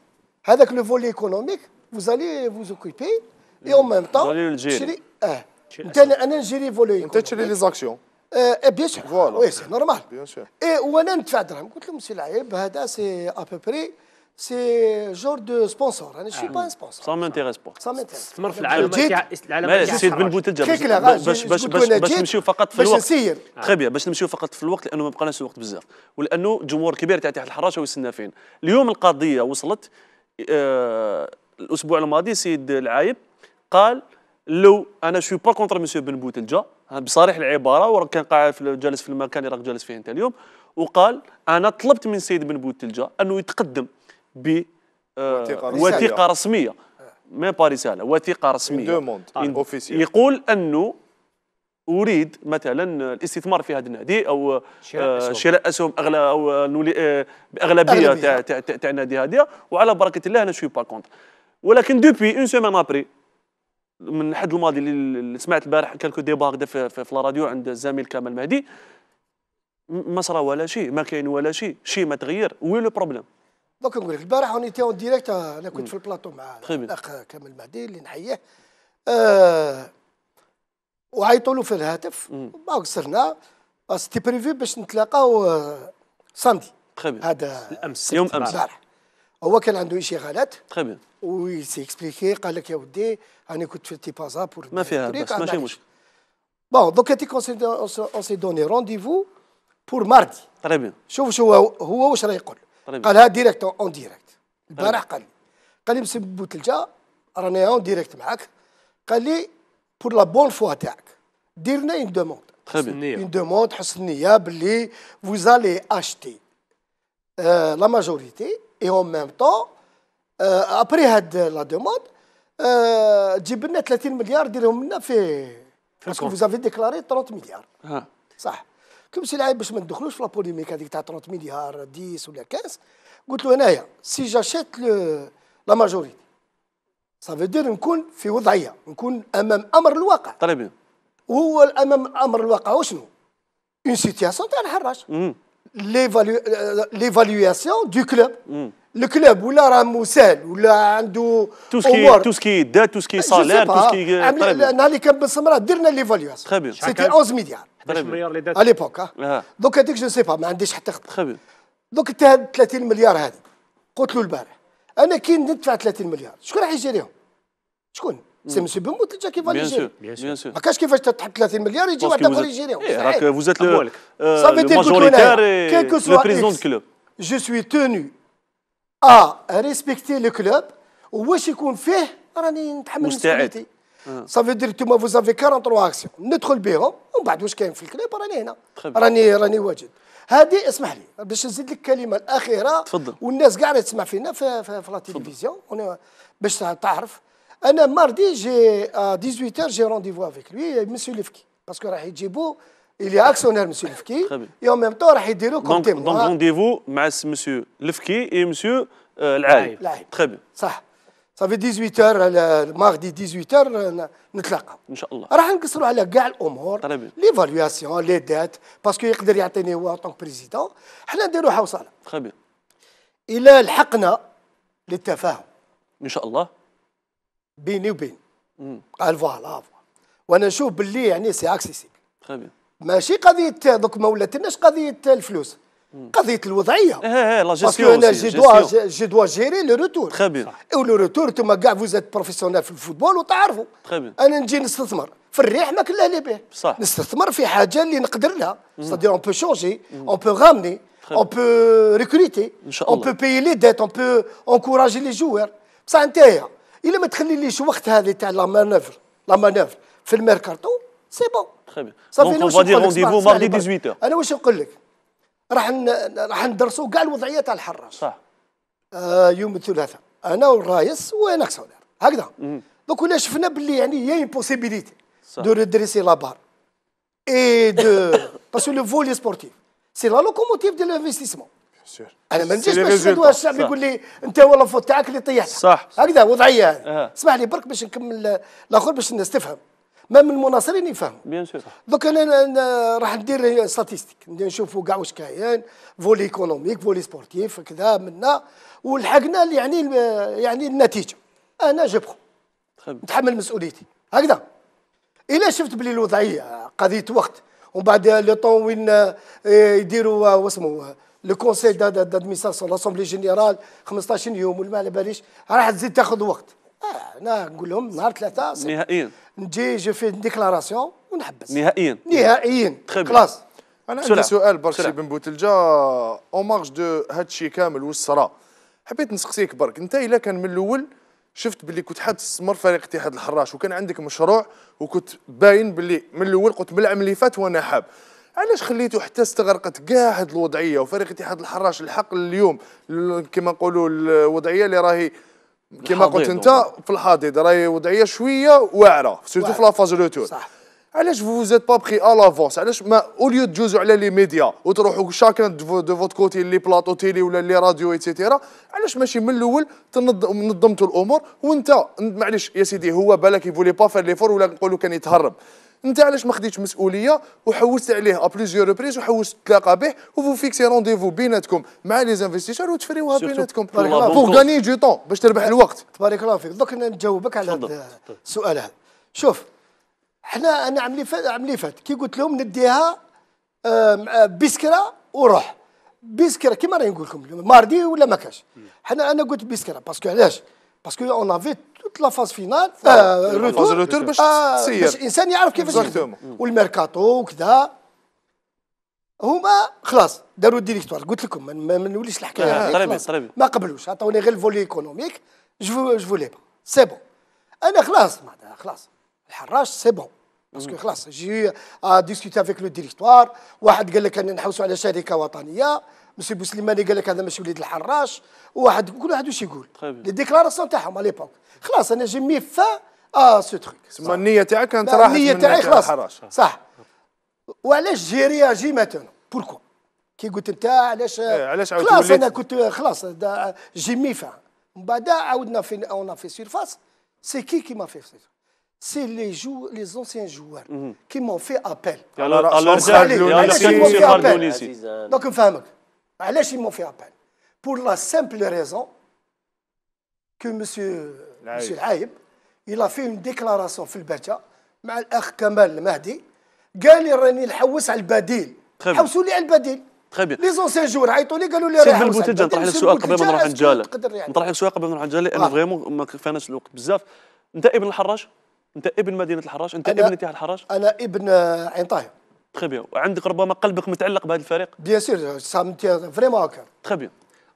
avec le volet économique, vous allez vous occuper et en même temps, vous allez le gérer. On le volet économique. les actions. Euh, bien sûr, voilà. oui, c'est normal. Bien sûr. Et on a un Je dis, c'est à peu près سي جور دو سبونسور انا شي با ان سبونسور سا مانتيريس با سا مانتيريس استثمر في العالم العالم سيد بن بوتجه باش باش باش نمشيو فقط في الوقت باش نسير تخي بيان باش نمشيو فقط في الوقت لانه ما بقناش الوقت بزاف ولانه الجمهور الكبير تاع تحت الحراش هو يستنى فين اليوم القضيه وصلت آه الاسبوع الماضي سيد العايب قال لو انا شو با كونتر مسيو بن بوتلجا بصريح العباره وراك كان قاعد جالس في المكان اللي راك جالس فيه انت اليوم وقال انا طلبت من سيد بن بوتلجا انه يتقدم ب آه، وثيقه رسميه ما با رساله وثيقه رسميه ah, يقول انه اريد مثلا الاستثمار في هذا النادي او آه، شراء اسهم اغلى او آه، باغلبيه تاع تاع تاع النادي هذا وعلى بركه الله انا شوي با كونت ولكن دوبي اون سيمان ابري من حد الماضي اللي سمعت البارح كالكو ديبا هكذا في, في, في الراديو عند الزميل كامل مهدي ما صرا ولا شيء ما كاين ولا شيء شيء ما تغير وي لو بروبليم دوك نقول لك البارح اون اون ديريكت انا كنت في البلاطو مع الاخ كامل مهدي اللي نحييه آه وعيطوا له في الهاتف ما قصرنا سيتي آه، بريفي باش نتلاقاو آه، ساندي هذا الامس يوم امس البارح هو كان عنده انشغالات تخي بيان وي سي اكسبليكي قال لك يا ودي انا كنت في تي بازا بور ما فيها بس ماشي مشكل بون دوك تي اون سي دوني رونديفو بور ماردي تري بيان شوف شو هو واش راه يقول طيب. قالها ديريكت اون ديريكت البارح قال لي قال لي مسيب بوتلجا راني اون ديريكت معاك قال لي بور لا بون فوا تاعك دير لنا اون دوموند اون دوموند حسن النيه باللي فوزالي اشتي لا ماجوريتي اي اون ميم طون ابري هاد لا دوموند تجيب لنا 30 مليار ديرهم لنا في باسكو فوزافي افي ديكلاري 30 مليار صح كم سي لعيب باش ما ندخلوش في لابوليميك هذيك تاع 30 مليار 10 ولا 15 قلت له انايا سي جاشيت لا ماجوريتي سافو دير نكون في وضعيه نكون امام امر الواقع طري بيان وهو امام امر الواقع وشنو؟ اون سيتياسيون تاع الحراج ليفاليواسيون دو كلوب الكلاب ولا راه مسال ولا عنده امور توسكي دا دات تو سكي سالير تو انا اللي كان بالسمره درنا ليفاليواسيون تري بيان سيتي 11 مليار 11 مليار على ليبوك دوك هذيك جو سي با ما عنديش حتى خبر تري دوك انت 30 مليار هذه قلت له البارح انا كي ندفع 30 مليار شكون راح يجيريهم شكون سي مسيو بوموت اللي جا بيان سور بيان سور ما كاش كيفاش تحط 30 مليار يجي واحد اخر يجيريهم راك فوزات لو ماجوريتير كيكو سوا بريزون دو كلوب جو سوي تونو اه ريسبكتي لو كلوب واش يكون فيه راني نتحمل مسؤوليتي صافي دير انتوما فو زافي 43 اكسيون ندخل بهم ومن بعد واش كاين في الكلوب راني هنا راني راني واجد هذه اسمح لي باش نزيد لك الكلمه الاخيره تفضل والناس كاع اللي تسمع فينا في, في, في لا تلفزيون باش تعرف انا ماردي جي 18 جي رونديفو افيك لوي مسيو ليفكي باسكو راح يجيبو il est actionnaire, monsieur Lefki, et en même temps, راح يديروا كوم تيم دونك رونديفو مع vous avec M. Lefki et M. Euh, Laïb. Très bien. 18 heures, الماردي euh, 18 heures, نتلاقاو ان شاء الله راح نقصروا على كاع الامور لي ليفالواسيون لي دات باسكو يقدر يعطيني هو طون بريزيدون حنا نديروا حوصله تخي الى لحقنا للتفاهم ان شاء الله بيني وبين قال فوالا وانا نشوف باللي يعني سي اكسيسيبل تخي ماشي قضيه دوك ما ولاتناش قضيه الفلوس قضيه الوضعيه اه اه لا جيستيون انا جي دوا جي دوا جيري لو روتور تخي بيان ولو روتور انتم كاع فوزات بروفيسيونيل في الفوتبول وتعرفوا تخي بيان انا نجي نستثمر في الريح ما لا لي به صح نستثمر في حاجه اللي نقدر لها سادير اون بو شونجي اون بو غامني اون بو ريكروتي اون بو بايي لي ديت اون بو انكوراجي لي جوار بصح انت الا ما تخليليش وقت هذه تاع لا مانوفر لا مانوفر في الميركاتو سي بون تري بيان صافي دونك رونديفو مارتي 18 انا واش نقول لك راح راح ندرسوا كاع الوضعيه تاع الحراج صح آه يوم الثلاثاء انا والرايس وانا كسولير هكذا دونك ولا شفنا باللي يعني هي بوسيبيليتي دو ريدريسي لا بار اي دو باسكو لو فولي سبورتيف سي لا لوكوموتيف ديال الانفستيسمون انا ما نجيش باش ندوى الشعب يقول لي انت ولا فوت تاعك اللي طيحت صح هكذا وضعيه هذه اسمح لي برك باش نكمل الاخر باش الناس تفهم ما من المناصرين يفهموا بيان سور دوك انا راح ندير ستاتيستيك نشوفوا كاع واش كاين فولي ايكونوميك فولي سبورتيف كذا منا ولحقنا يعني يعني النتيجه انا جبخو نتحمل مسؤوليتي هكذا الا شفت بلي الوضعيه قضيه وقت ومن بعد لو طون وين يديروا واسمو لو كونسيل دادمينستراسيون لاسومبلي جينيرال 15 يوم ولا ما على باليش راح تزيد تاخذ وقت اه انا نقول لهم نهار ثلاثه نهائيا نجي جو في ديكلاراسيون ونحبس نهائيا نهائيا خلاص انا عندي سؤال برشا بن بوتلجا اون مارج دو هادشي كامل واش صرا حبيت نسقسيك برك انت الا كان من الاول شفت باللي كنت حد تستثمر فريق اتحاد الحراش وكان عندك مشروع وكنت باين باللي من الاول قلت بالعام اللي فات وانا حاب علاش خليته حتى استغرقت كاع هاد الوضعيه وفريق اتحاد الحراش الحق اليوم كما نقولوا الوضعيه اللي راهي كما قلت انت في الحضيض راهي وضعيه شويه واعره سيرتو في لافاز روتور صح علاش فو زيت با بخي ا لافونس علاش ما اوليو تجوزوا على لي ميديا وتروحوا شاكن دو فوت كوتي لي بلاطو تيلي ولا لي راديو ايتترا علاش ماشي من الاول نظمتوا الامور وانت معليش يا سيدي هو بالك يفولي با فير ليفور ولا نقولوا كان يتهرب انت علاش ما خديتش مسؤوليه وحوست عليه ا بليزيور ريبريز وحوست تلاقى به وفو فيكسي رونديفو بيناتكم مع لي زانفستيسور وتفريوها بيناتكم بور غاني دو طون باش تربح الوقت تبارك الله فيك دوك نجاوبك على هذا السؤال هذا شوف حنا انا عملي فات عملي فات كي قلت لهم نديها آه، بسكره وروح بسكره كيما راني نقول لكم ماردي ولا ما كاش حنا انا قلت بسكره باسكو علاش باسكو اون افي توت لا فاز فينال آه الروتور الروتور باش باش الانسان يعرف كيفاش والميركاتو وكذا هما خلاص داروا الديريكتوار قلت لكم ما نوليش الحكايه آه. ما قبلوش عطوني غير الفولي ايكونوميك جو جو لي سي بون انا خلاص معناتها خلاص الحراج سي بون باسكو خلاص جي ديسكوتي افيك لو ديريكتوار واحد قال لك انا نحوسوا على شركه وطنيه مسيو بوسليماني قال لك هذا ماشي وليد الحراش وواحد كل واحد واش يقول لي ديكلاراسيون تاعهم على ليبوك خلاص انا جي مي فا اه سو تخيك تسمى النيه تاعك كانت راحت النيه تاعي خلاص صح وعلاش جي رياجي ماتون بوركو كي قلت انت علاش ايه علاش عاودت خلاص انا كنت خلاص جي مي فا من بعد عاودنا في اون في سيرفاس سي كي كي ما في سيرفاس سي لي جو لي زونسيان جوار كي مون في m'ont على راسهم Alors, alors, دونك نفهمك علاش يمون فيها بان بور لا سامبل ريزون كو مسيو مسيو العايب الى في اون ديكلاراسيون في البرجه مع الاخ كمال المهدي قال لي راني نحوس على البديل حوسوا لي على البديل تري بيان لي زونسيان جور عيطوا لي قالوا لي راه سير بالبوتيجه نطرح لك سؤال قبل ما نروح نجالي يعني. نطرح لك سؤال قبل ما نروح نجالي لان آه. فريمون ما كفاناش الوقت بزاف انت ابن الحراج انت ابن مدينه الحراج انت ابن اتحاد الحراج انا ابن عين طاهر تري بيان عندك ربما قلبك متعلق بهذا الفريق بيان سير سامتي فريمون هكا تري بيان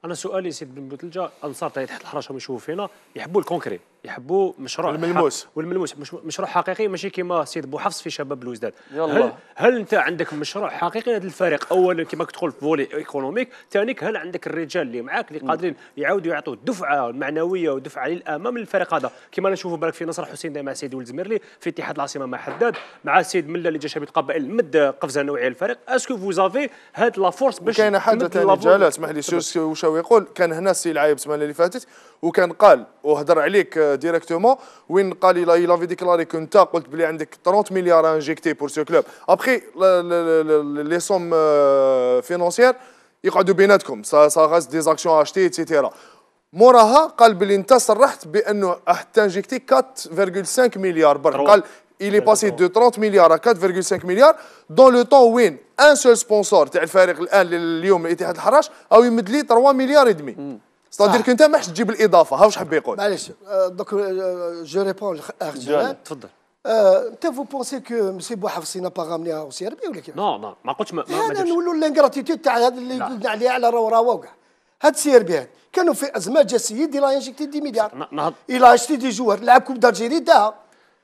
انا سؤالي سيد بن بوتلجا انصار تاعي تحت الحراشه ما يشوفوا فينا يحبوا الكونكري يحبوا مشروع حق... والملموس مش مشروع حقيقي ماشي كيما سيد بوحفص في شباب الوزداد هل, هل انت عندك مشروع حقيقي لهذا الفريق اولا كيما تدخل في فولي ايكونوميك ثانيك هل عندك الرجال اللي معاك اللي قادرين يعاودوا يعطوا دفعه معنويه ودفعه للامام للفريق هذا كيما نشوفوا بالك في نصر حسين مع سيد ولد زميرلي في اتحاد العاصمه مع حداد مع سيد ملا اللي جا شباب القبائل مد قفزه نوعيه للفريق اسكو فوزافي هاد لا فورس باش كاين حاجه ثانيه اسمح لي واش يقول كان هنا السي العايب السمانه اللي فاتت وكان قال وهضر عليك ديريكتومون آه، وين قال الى في ديكلاري كو انت قلت بلي عندك 30 مليار انجيكتي بور سو كلوب ابخي لي سوم فينونسيير يقعدوا بيناتكم سا سا دي زاكسيون اشتي اتسيتيرا موراها قال بلي انت صرحت بانه انجيكتي 4.5 مليار برك قال il est passé de 30 مليار à 4,5 مليار dans le temps وين ان سول سبونسور تاع الفريق الان اليوم اتحاد الحراش او يمد لي 3 مليار ودمي ستادير كنت ما حش تجيب الاضافه ها واش حب يقول معليش آه، دوك آه، جو ريبون اخ تفضل آه، انت فو بونسي كو مسي بوحفصي نا با غامليها او اربي ولا كيف نو نو ما قلتش ما انا نولوا لانغراتيتود تاع هذا اللي قلنا عليه على راو راو كاع هاد سي كانوا في ازمه جا السيد الى انجيكتي دي مليار الى اشتي دي جوار لعب كوب دالجيري داها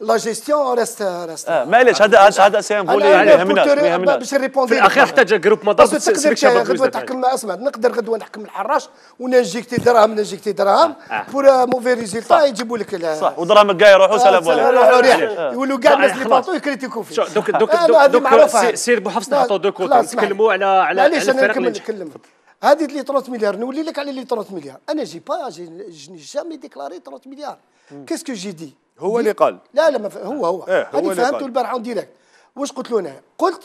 لا جيستيون ريست ريست معليش هذا هذا سي ان فولي يعني يهمنا يهمنا باش نريبوندي في الاخير احتاج جروب ما مضاد تقدر غدوه تحكم اسمع نقدر غدوه نحكم الحراش ونجيكتي دراهم نجيكتي دراهم بور موفي ريزلتا يجيبوا لك صح ودراهمك كاع يروحوا سلام ولا آه، يروحوا آه، ريح آه. يولوا كاع الناس اللي بونطو يكريتيكو فيه دوك دوك دوك سير بوحفص دو كوتي نتكلموا على على معليش انا نكمل نتكلم هذه لي 30 مليار نولي لك على لي 30 مليار انا جي با جي جامي ديكلاري 30 مليار كيسكو جي دي هو اللي قال لا لا هو هو ايه هو انا فهمته البارح اون ديريكت واش قلت له انا قلت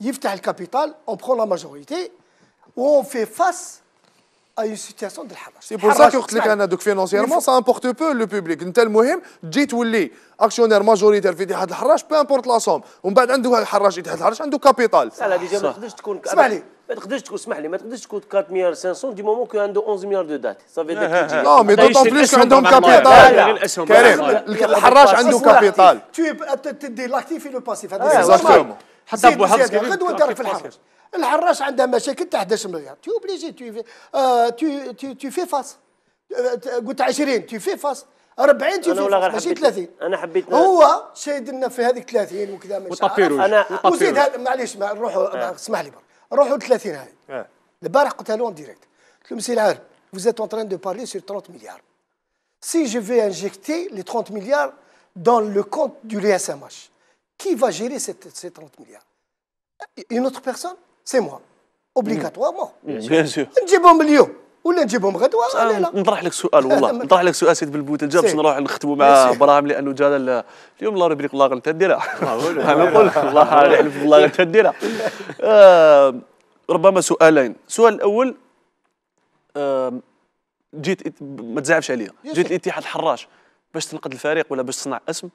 يفتح الكابيتال اون برون لا ماجوريتي اون في فاس اي سيتياسيون ديال الحرج سي بور سا قلت لك انا دوك فينونسيرمون سا امبورت بو لو بوبليك انت المهم تجي تولي اكسيونير ماجوريتير في اتحاد الحراج بو امبورت لا سوم ومن بعد عنده الحراج اتحاد الحراج عنده كابيتال لا لا ديجا ما تقدرش تكون اسمع لي ما تقدرش تكون اسمح لي ما تقدرش تكون 4 مليار 500 دي مومون كو عنده 11 مليار دو دات صافي داك لا مي دوطون بليس عندهم كابيتال كريم الحراش عنده كابيتال تو تدي لاكتيفي لو باسيف هذا حتى ابو حفص غدوه دارك في الحراش الحراش عندها مشاكل تاع 11 مليار تو بليجي تو تو تو في فاس قلت 20 تو في فاس 40 تو في فاس ماشي 30 انا حبيت هو شايد لنا في هذيك 30 وكذا ما انا وزيد معليش نروحوا آه. اسمح لي برك vous êtes en train de parler sur 30 milliards si je vais injecter les 30 milliards dans le compte du LSMH qui va gérer ces 30 milliards une autre personne c'est moi obligatoirement bien sûr, bien sûr. ولا نجيبهم غدوه ولا آه، لا نطرح لك سؤال والله <laughs> نطرح لك سؤال سيد بالبوتلجه باش نروح نختموا مع براهم لانه جا اليوم <laughs> آه، <laughs> الله يبارك الله غلطت ديرها انا نقول الله والله نحلف بالله غلطت ديرها ربما سؤالين السؤال الاول جيت ما تزعفش عليا جيت الاتحاد حراش باش تنقد الفريق ولا باش تصنع اسم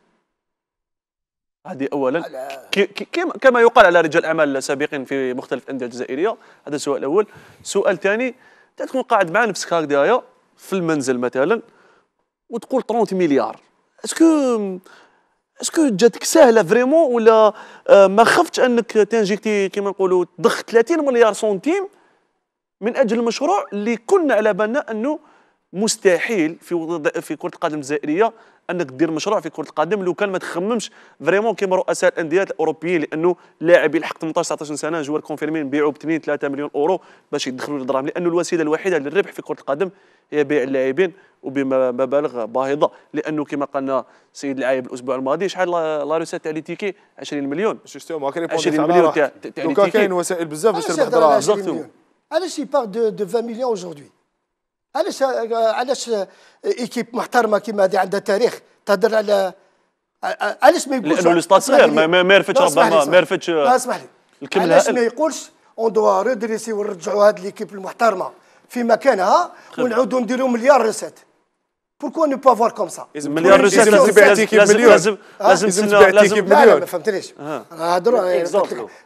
هذه اولا كما يقال على رجال اعمال سابقين في مختلف الانديه الجزائريه هذا السؤال الاول السؤال الثاني انت تكون قاعد مع نفسك هكذايا في المنزل مثلا وتقول 30 مليار اسكو اسكو جاتك سهله فريمون ولا آه، ما خفتش انك تنجيكتي كيما نقولوا تضخ 30 مليار سنتيم من اجل المشروع اللي كنا على بالنا انه مستحيل في في كره القدم الجزائريه انك دير مشروع في كره القدم لو كان ما تخممش فريمون كيما رؤساء الانديه الاوروبيين لانه لاعبي يلحق 18 19 سنه جوار كونفيرمين نبيعوا ب 2 3 مليون اورو باش يدخلوا الدراهم لانه الوسيله الوحيده للربح في كره القدم هي بيع اللاعبين وبمبالغ باهظه لانه كما قلنا سيد العايب الاسبوع الماضي شحال لا روسيت تاع لي تيكي 20 مليون 20 مليون تاع لي تيكي كاين وسائل بزاف باش تربح دراهم علاش يبار دو 20 مليون اجوردي علاش علاش ايكيب محترمه كيما هذه عندها تاريخ تهدر على علاش ما يقولش لانه الاستاد صغير ما يرفتش ربما ما يرفتش اسمح لي علاش ما يقولش اون دوا ريدريسي ونرجعوا هذه ليكيب المحترمه في مكانها ونعاودوا نديروا مليار ريسيت بوركوا نو با فوار كوم سا مليون ريسيرش لازم تبيعتيكي مليون لازم لازم تبيعتيكي مليون لا ما فهمتنيش راه هضر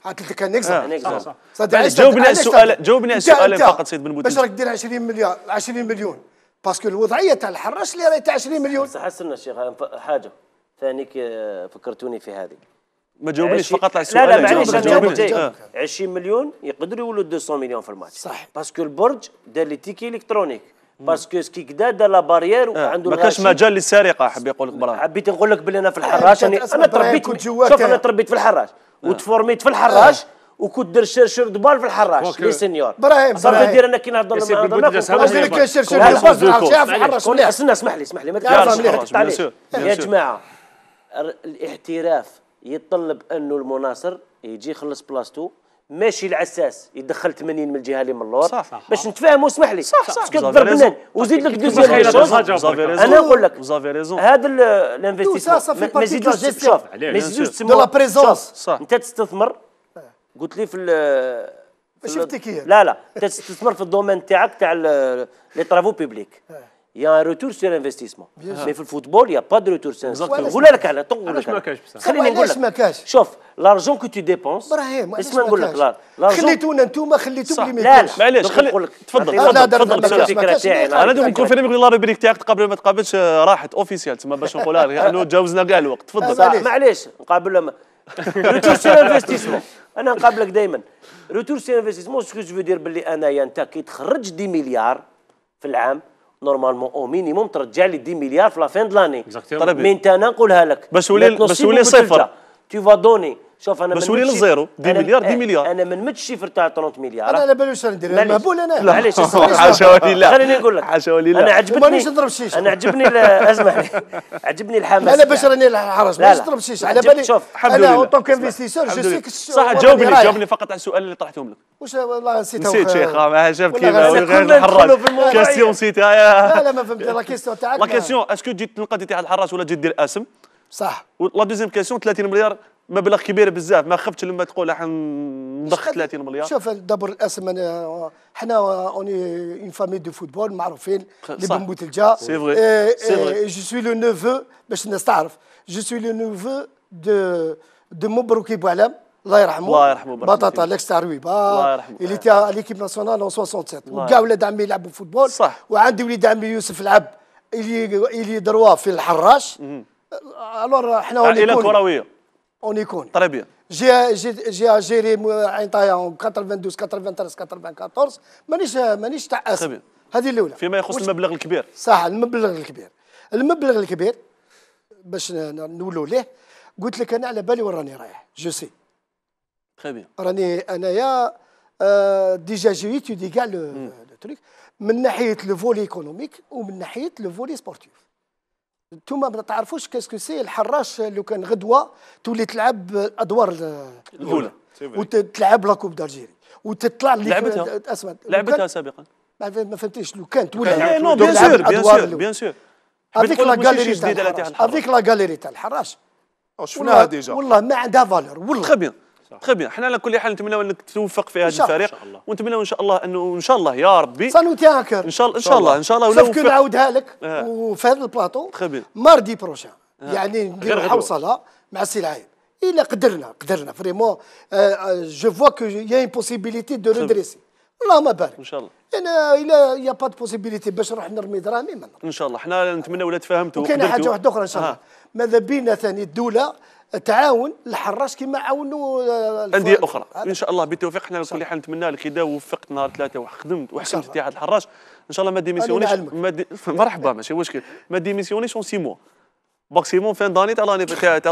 قلت لك ان اكزامبل جاوبني على السؤال جاوبني على السؤال فقط سيد بن بوتين باش راك دير 20 مليون 20 مليون باسكو الوضعيه تاع الحراش اللي راهي تاع 20 مليون صح استنى الشيخ حاجه ثانيك آه، فكرتوني في هذه ما جاوبنيش فقط على السؤال لا لا معليش جاوبني 20 آه. مليون يقدروا يولوا 200 مليون في الماتش صح باسكو البرج دار لي تيكي الكترونيك باسكو سكي كدا لا بارير وعنده ما كانش مجال للسرقه حاب يقول لك حبيت نقول لك باللي انا في الحراش انا تربيت شوف انا تربيت في الحراش وتفورميت في الحراش دير شرشر دبال في الحراش لي سينيور ابراهيم صافي دير انا كي نهضر معاك انا دير لك شرشر دبال في الحراش استنى اسمح لي اسمح لي ما تقطعش يا جماعه الاحتراف يتطلب انه المناصر يجي يخلص بلاصتو ماشي العساس يدخل 80 من الجهه اللي من اللور باش نتفاهموا اسمح لي صح صح صح وزيد لك دوزيام انا نقول لك هذا الانفستيسمون ما يزيدوش شوف ما يزيدوش تسموا انت تستثمر قلت لي في ال شفتك لا لا انت تستثمر في الدومين تاعك تاع لي ترافو بيبليك il y a un retour sur investissement mais في الفوتبول il n'y a pas de retour sur investissement نقول لك على طول نقول لك ما كاش خليني نقول لك ما كاش شوف لارجون كو تو ديبونس ابراهيم اسمع نقول لك لارجون خليتونا انتم خليتو لي ما معليش تفضل تفضل الفكره تاعي انا دوك نكونفيرمي لا روبريك تاعك قبل ما تقابلش آه، راحت اوفيسيال تسمى باش نقولها لانه <laughs> تجاوزنا كاع الوقت تفضل معليش نقابل روتور سي انفستيسمون انا نقابلك دائما روتور سي انفستيسمون سكو جو فو دير باللي انايا انت كي تخرج 10 مليار في العام نورمالمون او مينيموم ترجع لي 10 مليار في لا فان دو لاني من انا نقولها لك باش ولي باش ولي صفر تي فا دوني شوف انا مسؤولين الزيرو دي مليار دي مليار انا ما مد الشيفر تاع 30 مليار انا على بالوش ندير مهبول انا معليش حاشا ولله <laughs> خليني نقول لك حاشا ولله انا عجبتني مانيش نضرب شيش انا عجبني اسمح لي عجبني الحماس انا باش راني الحرس مانيش نضرب شيش على بالي شوف انا اون انفستيسور جو سيك صح جاوبني جاوبني فقط على السؤال اللي طرحتهم لك واش والله نسيت نسيت شيخ آه، ما شاف كيما غير الحراس كاستيون سيت آه، لا لا ما فهمت لا كيستيون تاعك لا كاستيون اسكو جيت تنقد تاع الحراس ولا جيت دير اسم صح ولا دوزيام كاسيون 30 مليار مبلغ كبير بزاف ما خفتش لما تقول حنضخ 30 مليار شوف دابور الاسم انا حنا اوني اون فامي دو فوتبول معروفين اللي بن بوتلجا سي فغي سي فغي جو سوي لو نوفو باش الناس تعرف جو سوي لو نوفو دو دو مبروكي بوعلام الله يرحمه الله يرحمه بطاطا ليكس تاع رويبا الله يرحمه اللي تاع ليكيب ناسيونال اون 67 وكاع ولاد عمي يلعبوا فوتبول صح وعندي وليد عمي يوسف لعب اللي اللي دروا في الحراش الور احنا عائله كرويه اون يكون تري بيان جي جي جي اجيري عين طايا 92 93 94 مانيش مانيش تاع اسم هذه الاولى فيما يخص المبلغ الكبير صح المبلغ الكبير المبلغ الكبير باش نولوا ليه قلت لك انا على بالي وين راني رايح جو سي تري بيان راني انايا ديجا جي ايتيدي كاع لو تريك من ناحيه لو فولي ايكونوميك ومن ناحيه لو فولي سبورتيف انتم ما تعرفوش كاسكو سي الحراش لو كان غدوه تولي تلعب ادوار الاولى وتلعب لا كوب دالجيري وتطلع لعبتها اسمع لعبتها سابقا ما فهمتيش لو كان تولي إيه، نو بيان سور بيان سور بيان سور هذيك لا جاليري تاع الحراش هذيك لا جاليري تاع الحراش شفناها ديجا والله ما عندها فالور والله صح. تخي بيان حنا على كل حال نتمنى انك توفق في هذا الفريق ونتمنى ان شاء الله انه ان شاء الله يا ربي ان شاء الله ان شاء الله ان شاء الله ولو نعاودها لك وفي هذا البلاطو ماردي بروشان يعني نديروا حوصله مع السي العايد الا قدرنا قدرنا فريمون جو فوا كو يا ان بوسيبيليتي دو ريدريسي اللهم بارك ان شاء الله انا الا يا با بوسيبيليتي باش نروح نرمي دراهمي ان شاء الله حنا نتمنى ولا تفهمتوا وكاين حاجه واحده اخرى ان شاء الله ماذا بينا ثاني الدوله تعاون الحراس كما عاونوا آه، انديه اخرى ان شاء الله بالتوفيق احنا كل حال نتمنى لك اذا وفقت نهار ثلاثه وخدمت وحسمت اتحاد الحراس ان شاء الله ما ديميسيونيش ما دي... <laughs> مرحبا ماشي مشكل ما ديميسيونيش اون سي موا ماكسيموم فان داني تاع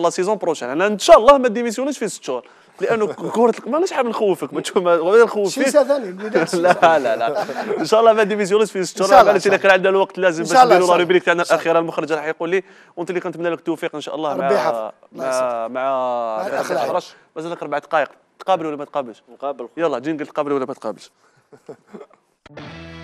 لا سيزون بروشان انا ان شاء الله ما ديميسيونيش في ست شهور لانه كره ما علاش حاب نخوفك ما تشوف ما نخوف فيك ثاني لا لا لا <laughs> ان شاء الله ما ديفيزيونيش في الشهر على اللي كان عندنا الوقت لازم باش نديروا لا روبريك تاعنا الاخيره المخرج راح يقول لي وانت اللي كنتمنى لك التوفيق ان شاء الله مع مع مع, مع الاخ الحرش مازال اربع دقائق تقابل ولا ما تقابلش نقابل يلا جينجل تقابل ولا ما تقابلش <laughs>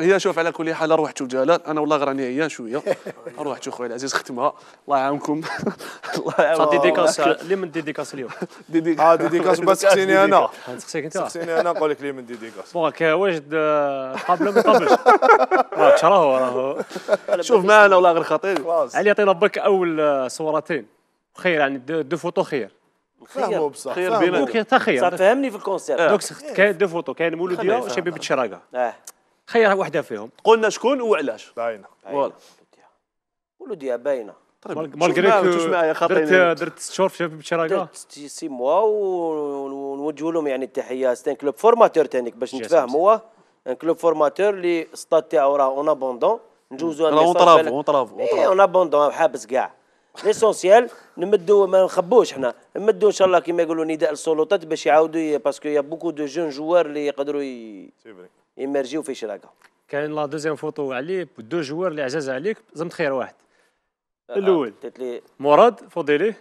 هي شوف على كل حال روح جلال انا والله غراني عيان شويه <laughs> روح خويا العزيز ختمها الله يعاونكم <laughs> الله يعاونكم ديديكاس لي من ديديكاس اليوم <laughs> اه ديديكاس بس سقسيني انا سقسيك انت سقسيني انا نقول لك لي من ديديكاس بونك واجد قابله ما قابلش آه، راك راهو راهو شوف معنا والله غير خطير علي يعطينا بك اول آه، صورتين خير يعني دو فوتو خير فهموا بصح خير بينك خير تخير فهمني في الكونسيرت كاين دو فوتو كاين مولوديه وشبيبه شراقه آه. خير وحده فيهم قلنا شكون وعلاش باينه فوالا ولوديا باينه طيب، مالغريك درت درت ست شهور في درت سي موا ونوجه لهم يعني التحيه ان كلوب فورماتور تانيك باش نتفاهموا ان كلوب فورماتور اللي ستات تاعو راه اون ابوندون نجوزو اون اون اون ابوندون حابس كاع ليسونسيال نمدو ما نخبوش حنا نمدو ان شاء الله كيما يقولوا نداء للسلطات باش يعاودوا باسكو يا بوكو دو جون جوار اللي يقدروا ي... يمرجيو في شراكه كان لا دوزيام فوتو عليه دو جوار اللي عزاز عليك زمت خير واحد آه، الاول مراد فضيلي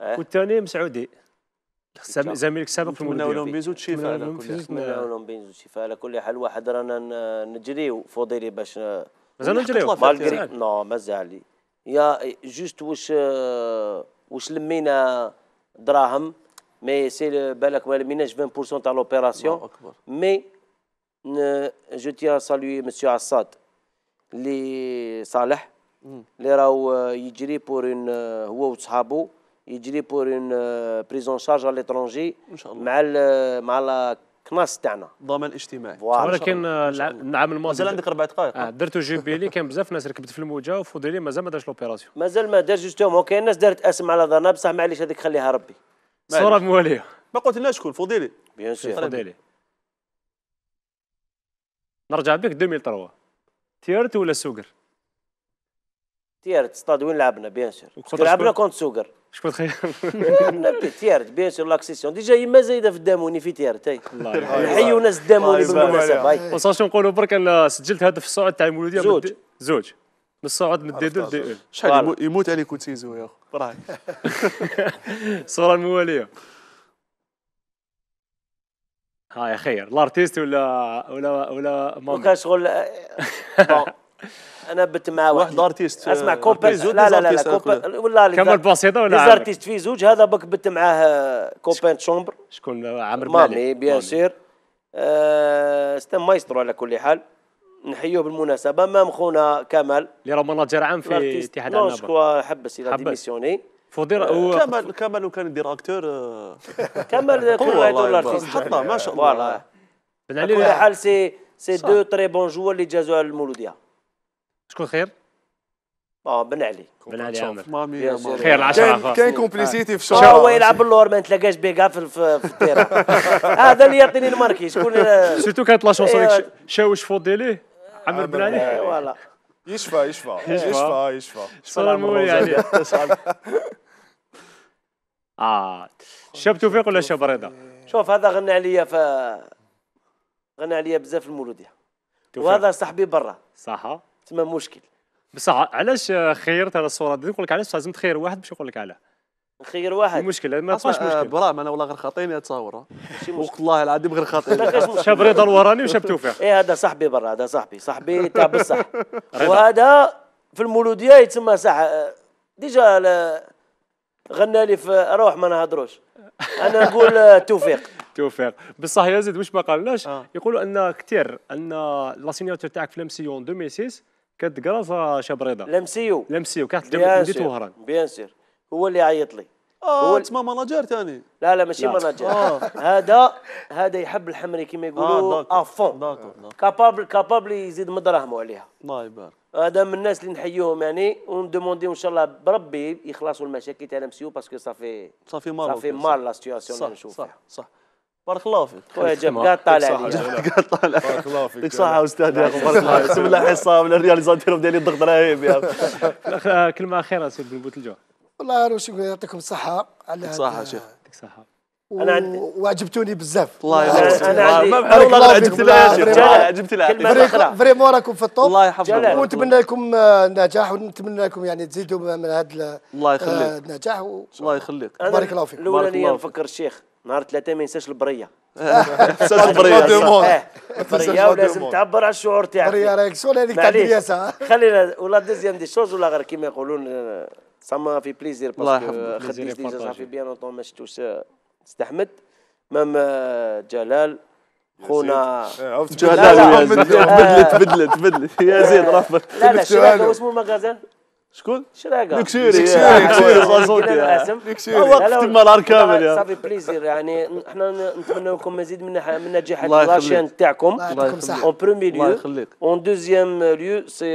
أه؟ والثاني مسعودي زميلك السابق في المنتخب نتمنى لهم بيزو تشيفا على كل حال نتمنى لهم بيزو تشيفا على كل حال واحد رانا نجريو فضيلي باش مازال نجريو مالغري نو مازال يا جوست واش واش لمينا دراهم مي سي بالك ما لميناش 20% تاع لوبيراسيون مي جو تيان سالوي مسيو عصاد اللي صالح اللي راهو يجري بور اون هو وصحابه يجري بور اون بريزون شارج على ليترونجي مع مع لا كناس تاعنا ضمان اجتماعي ولكن euh, العام الماضي مازال عندك اربع دقائق آه درتو جوبيلي كان بزاف ناس ركبت في الموجه وفوديلي مازال ما دارش لوبيراسيون مازال ما دارش جوستومون كاين ناس دارت اسم على ظنها بصح معليش هذيك خليها ربي صوره مواليه ما قلت لنا شكون فوديلي بيان سور فوديلي نرجع بك 2003 تيرت ولا سوكر؟ تيرت ستاد وين لعبنا بيان سور لعبنا كونت سوكر شكون تخيل؟ لعبنا تيرت بيان سور لاكسيسيون ديجا ما زايده في الداموني في تيرت نحيوا <laughs> ناس الداموني بالمناسبه وصاش نقولوا برك انا سجلت هدف الصعود تاع المولوديه زوج زوج من الصعود من الديدو دي شحال يموت عليك وتيزو يا اخو <laughs> صوره المواليه ها يا خير لارتيست ولا ولا ولا ما وكان شغل <laughs> انا بت مع واحد الارتيست آه، اسمع كوبا لا لا لا, لا كوبا ولا كمل بسيطه ولا في زوج هذا بك بت معاه كوبان شومبر شكون عامر مامي بيان سير آه مايسترو على كل حال نحيوه بالمناسبه مام خونا كمال اللي راه مناجر عام في اتحاد العنابه حبس الى ديميسيوني فضيرة uh, هو كمال كمال لو كان يدير اكتور آه، <laughs> كمال كوريتور الارتيست حطه ما شاء الله بن على كل حال سي سي دو تري بون جوار اللي جازوا على المولوديه شكون خير؟ اه بن علي بن علي عامر خير العشرة كاين كومبليسيتي في الشوط آه. هو يلعب باللور ما نتلاقاش بيكا في, في <laughs> هذا اللي يعطيني الماركي شكون سيرتو كانت لا شونسون شاوش فوديلي ليه عمر بن علي فوالا <laughs> يشفى يشفى يشفى يشفى يشفى يعني <laughs> <laughs> اه شاب توفيق ولا شاب رضا؟ شوف هذا غنى عليا ف غنى عليا بزاف المولوديه وهذا صاحبي برا صح تما مشكل بصح علاش خيرت هذا الصوره نقول لك علاش لازم تخير واحد باش يقول لك علاه نخير واحد مشكلة ما تصاش آه، مشكل برام انا والله غير خاطيني اتصور والله العظيم غير خاطيني شاب رضا الوراني وشاب توفيق ايه هذا صاحبي برا هذا صاحبي صاحبي تاع بصح <laughs> وهذا في المولوديه يتسمى صح ديجا غنى لي في روح ما نهضروش انا نقول <laughs> توفيق توفيق بصح يا زيد واش ما قالناش آه. يقولوا ان كثير ان لا سينيور تاعك في لمسيون 2006 كانت كراس شاب رضا لمسيو لمسيو كانت مديت وهران بيان سير هو اللي عيط لي اه هو ما مناجر ثاني لا لا ماشي مناجر آه. هذا هذا يحب الحمري كما آه، يقولوا افون آه، كابابل كابابل يزيد من دراهمه عليها الله يبارك هذا من الناس اللي نحيوهم يعني وندوموندي ان شاء الله بربي يخلصوا المشاكل تاع نمسيو باسكو صافي صافي مار صافي مار لا سيتياسيون اللي نشوفها صح صح بارك الله فيك خويا جاب قاطع طالع قاع طالع بارك الله فيك يعطيك الصحة أستاذ يا أخو بارك الله فيك بسم الله حصة من الرياليزاتور ديالي الضغط رهيب يا <laughs> كلمة أخيرة سيد بن بوتلجوه والله انا وش يعطيكم الصحه على صحة شيخ يعطيك الصحه انا عندي وعجبتوني بزاف الله يحفظك انا عندي والله الله لها يا شيخ عجبت لها فريمون راكم في الطوب الله يحفظك ونتمنى لكم النجاح آه، ونتمنى لكم يعني تزيدوا من هذا الله يخليك النجاح آه، الله يخليك بارك الله فيك الاولانيه نفكر الشيخ نهار ثلاثة ما ينساش البرية <laughs> إيه. ينساش البرية البرية ولازم تعبر على الشعور تاعك البرية راكش ولا هذيك تاع الياسة خلينا ولا دوزيام دي شوز ولا غير كيما يقولون آه، ما في بليزير باسكو خديت ديجا صافي بيان لونتون ما شفتوش استحمد مام جلال خونا آه، عرفت جلال تبدلت تبدلت تبدلت يا زيد رفضت لا لا شنو اسمه المغازل شكون؟ شراقه لكسوري لكسوري صوتي لكسوري وقفت آه. تما نهار كامل صافي بليزير يعني احنا نتمنى لكم مزيد من من نجاح لاشين تاعكم اون برومي ليو اون دوزيام ليو سي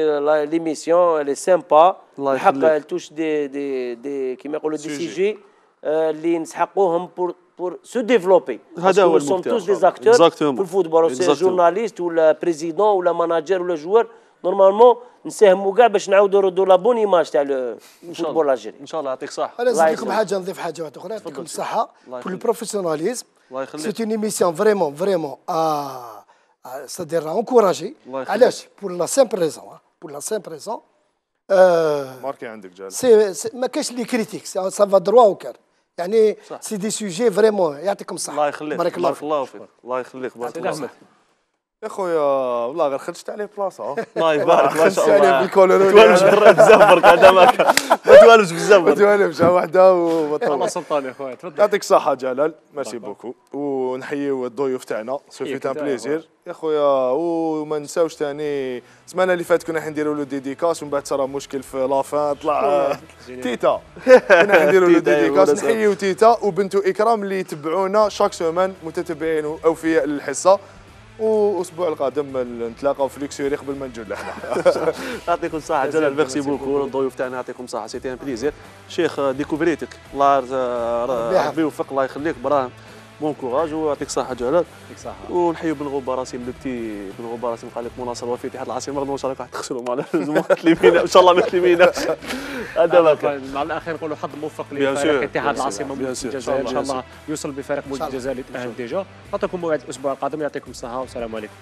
ليميسيون اللي سامبا الحق توش دي دي دي كيما يقولوا دي سي جي اللي نسحقوهم بور pour se développer. Parce que nous sommes tous des acteurs Exactement. pour le football. C'est un journaliste ou le président ou le manager ou le joueur. نورمالمون نساهموا كاع باش نعاودوا نردوا لابون ايماج تاع الفوتبول الجيري ان شاء الله يعطيك الصحه انا نزيد لكم حاجه نضيف حاجه واحده اخرى يعطيكم الصحه في البروفيسيوناليزم الله يخليك سيت اون ايميسيون فريمون فريمون آه سادير انكوراجي علاش بور لا سامبل ريزون بور لا سامبل ريزون ماركي عندك جال سي ما كاينش لي كريتيك سا فا دروا وكار يعني سي دي سوجي فريمون يعطيكم الصحه الله يخليك بارك الله فيك الله يخليك بارك الله فيك يا خويا والله غير خرجت عليه بلاصه الله يبارك ما شاء الله خرجت عليه ما توالفش بزاف برك هذا ما توالفش بزاف ما توالفش وحده والله الله سلطان يا خويا تفضل يعطيك الصحه جلال ميرسي بوكو ونحييو الضيوف تاعنا سوفي تان بليزير يا خويا وما نساوش ثاني السمانه اللي فاتت كنا نديروا له ديديكاس ومن بعد صار مشكل في لافان طلع تيتا كنا نديروا له ديديكاس نحييو تيتا وبنتو اكرام اللي يتبعونا شاك سومان متتبعين اوفياء للحصه والاسبوع القادم نتلاقاو في ليكسيوري قبل ما نجيو لهنا <laughs> يعطيكم الصحه جلال ميرسي بوكو الضيوف تاعنا يعطيكم الصحه سيتي ان بليزير شيخ آه، ديكوفريتك الله آه، ربي يوفقك الله يخليك براهم بون كوراج ويعطيك الصحه جلال يعطيك الصحه ونحيو بن غبه راسم لبتي بن غبه راسي قال لك مناصر وفي اتحاد العاصمه ان شاء الله راح تخسروا مع لازم تلمينا ان شاء الله ما تلميناش هذا مع الاخير نقولوا حظ موفق لفريق اتحاد العاصمه الجزائر ان شاء الله يوصل بفريق بوجه الجزائر للتاهل ديجا نعطيكم موعد الاسبوع القادم يعطيكم الصحه والسلام عليكم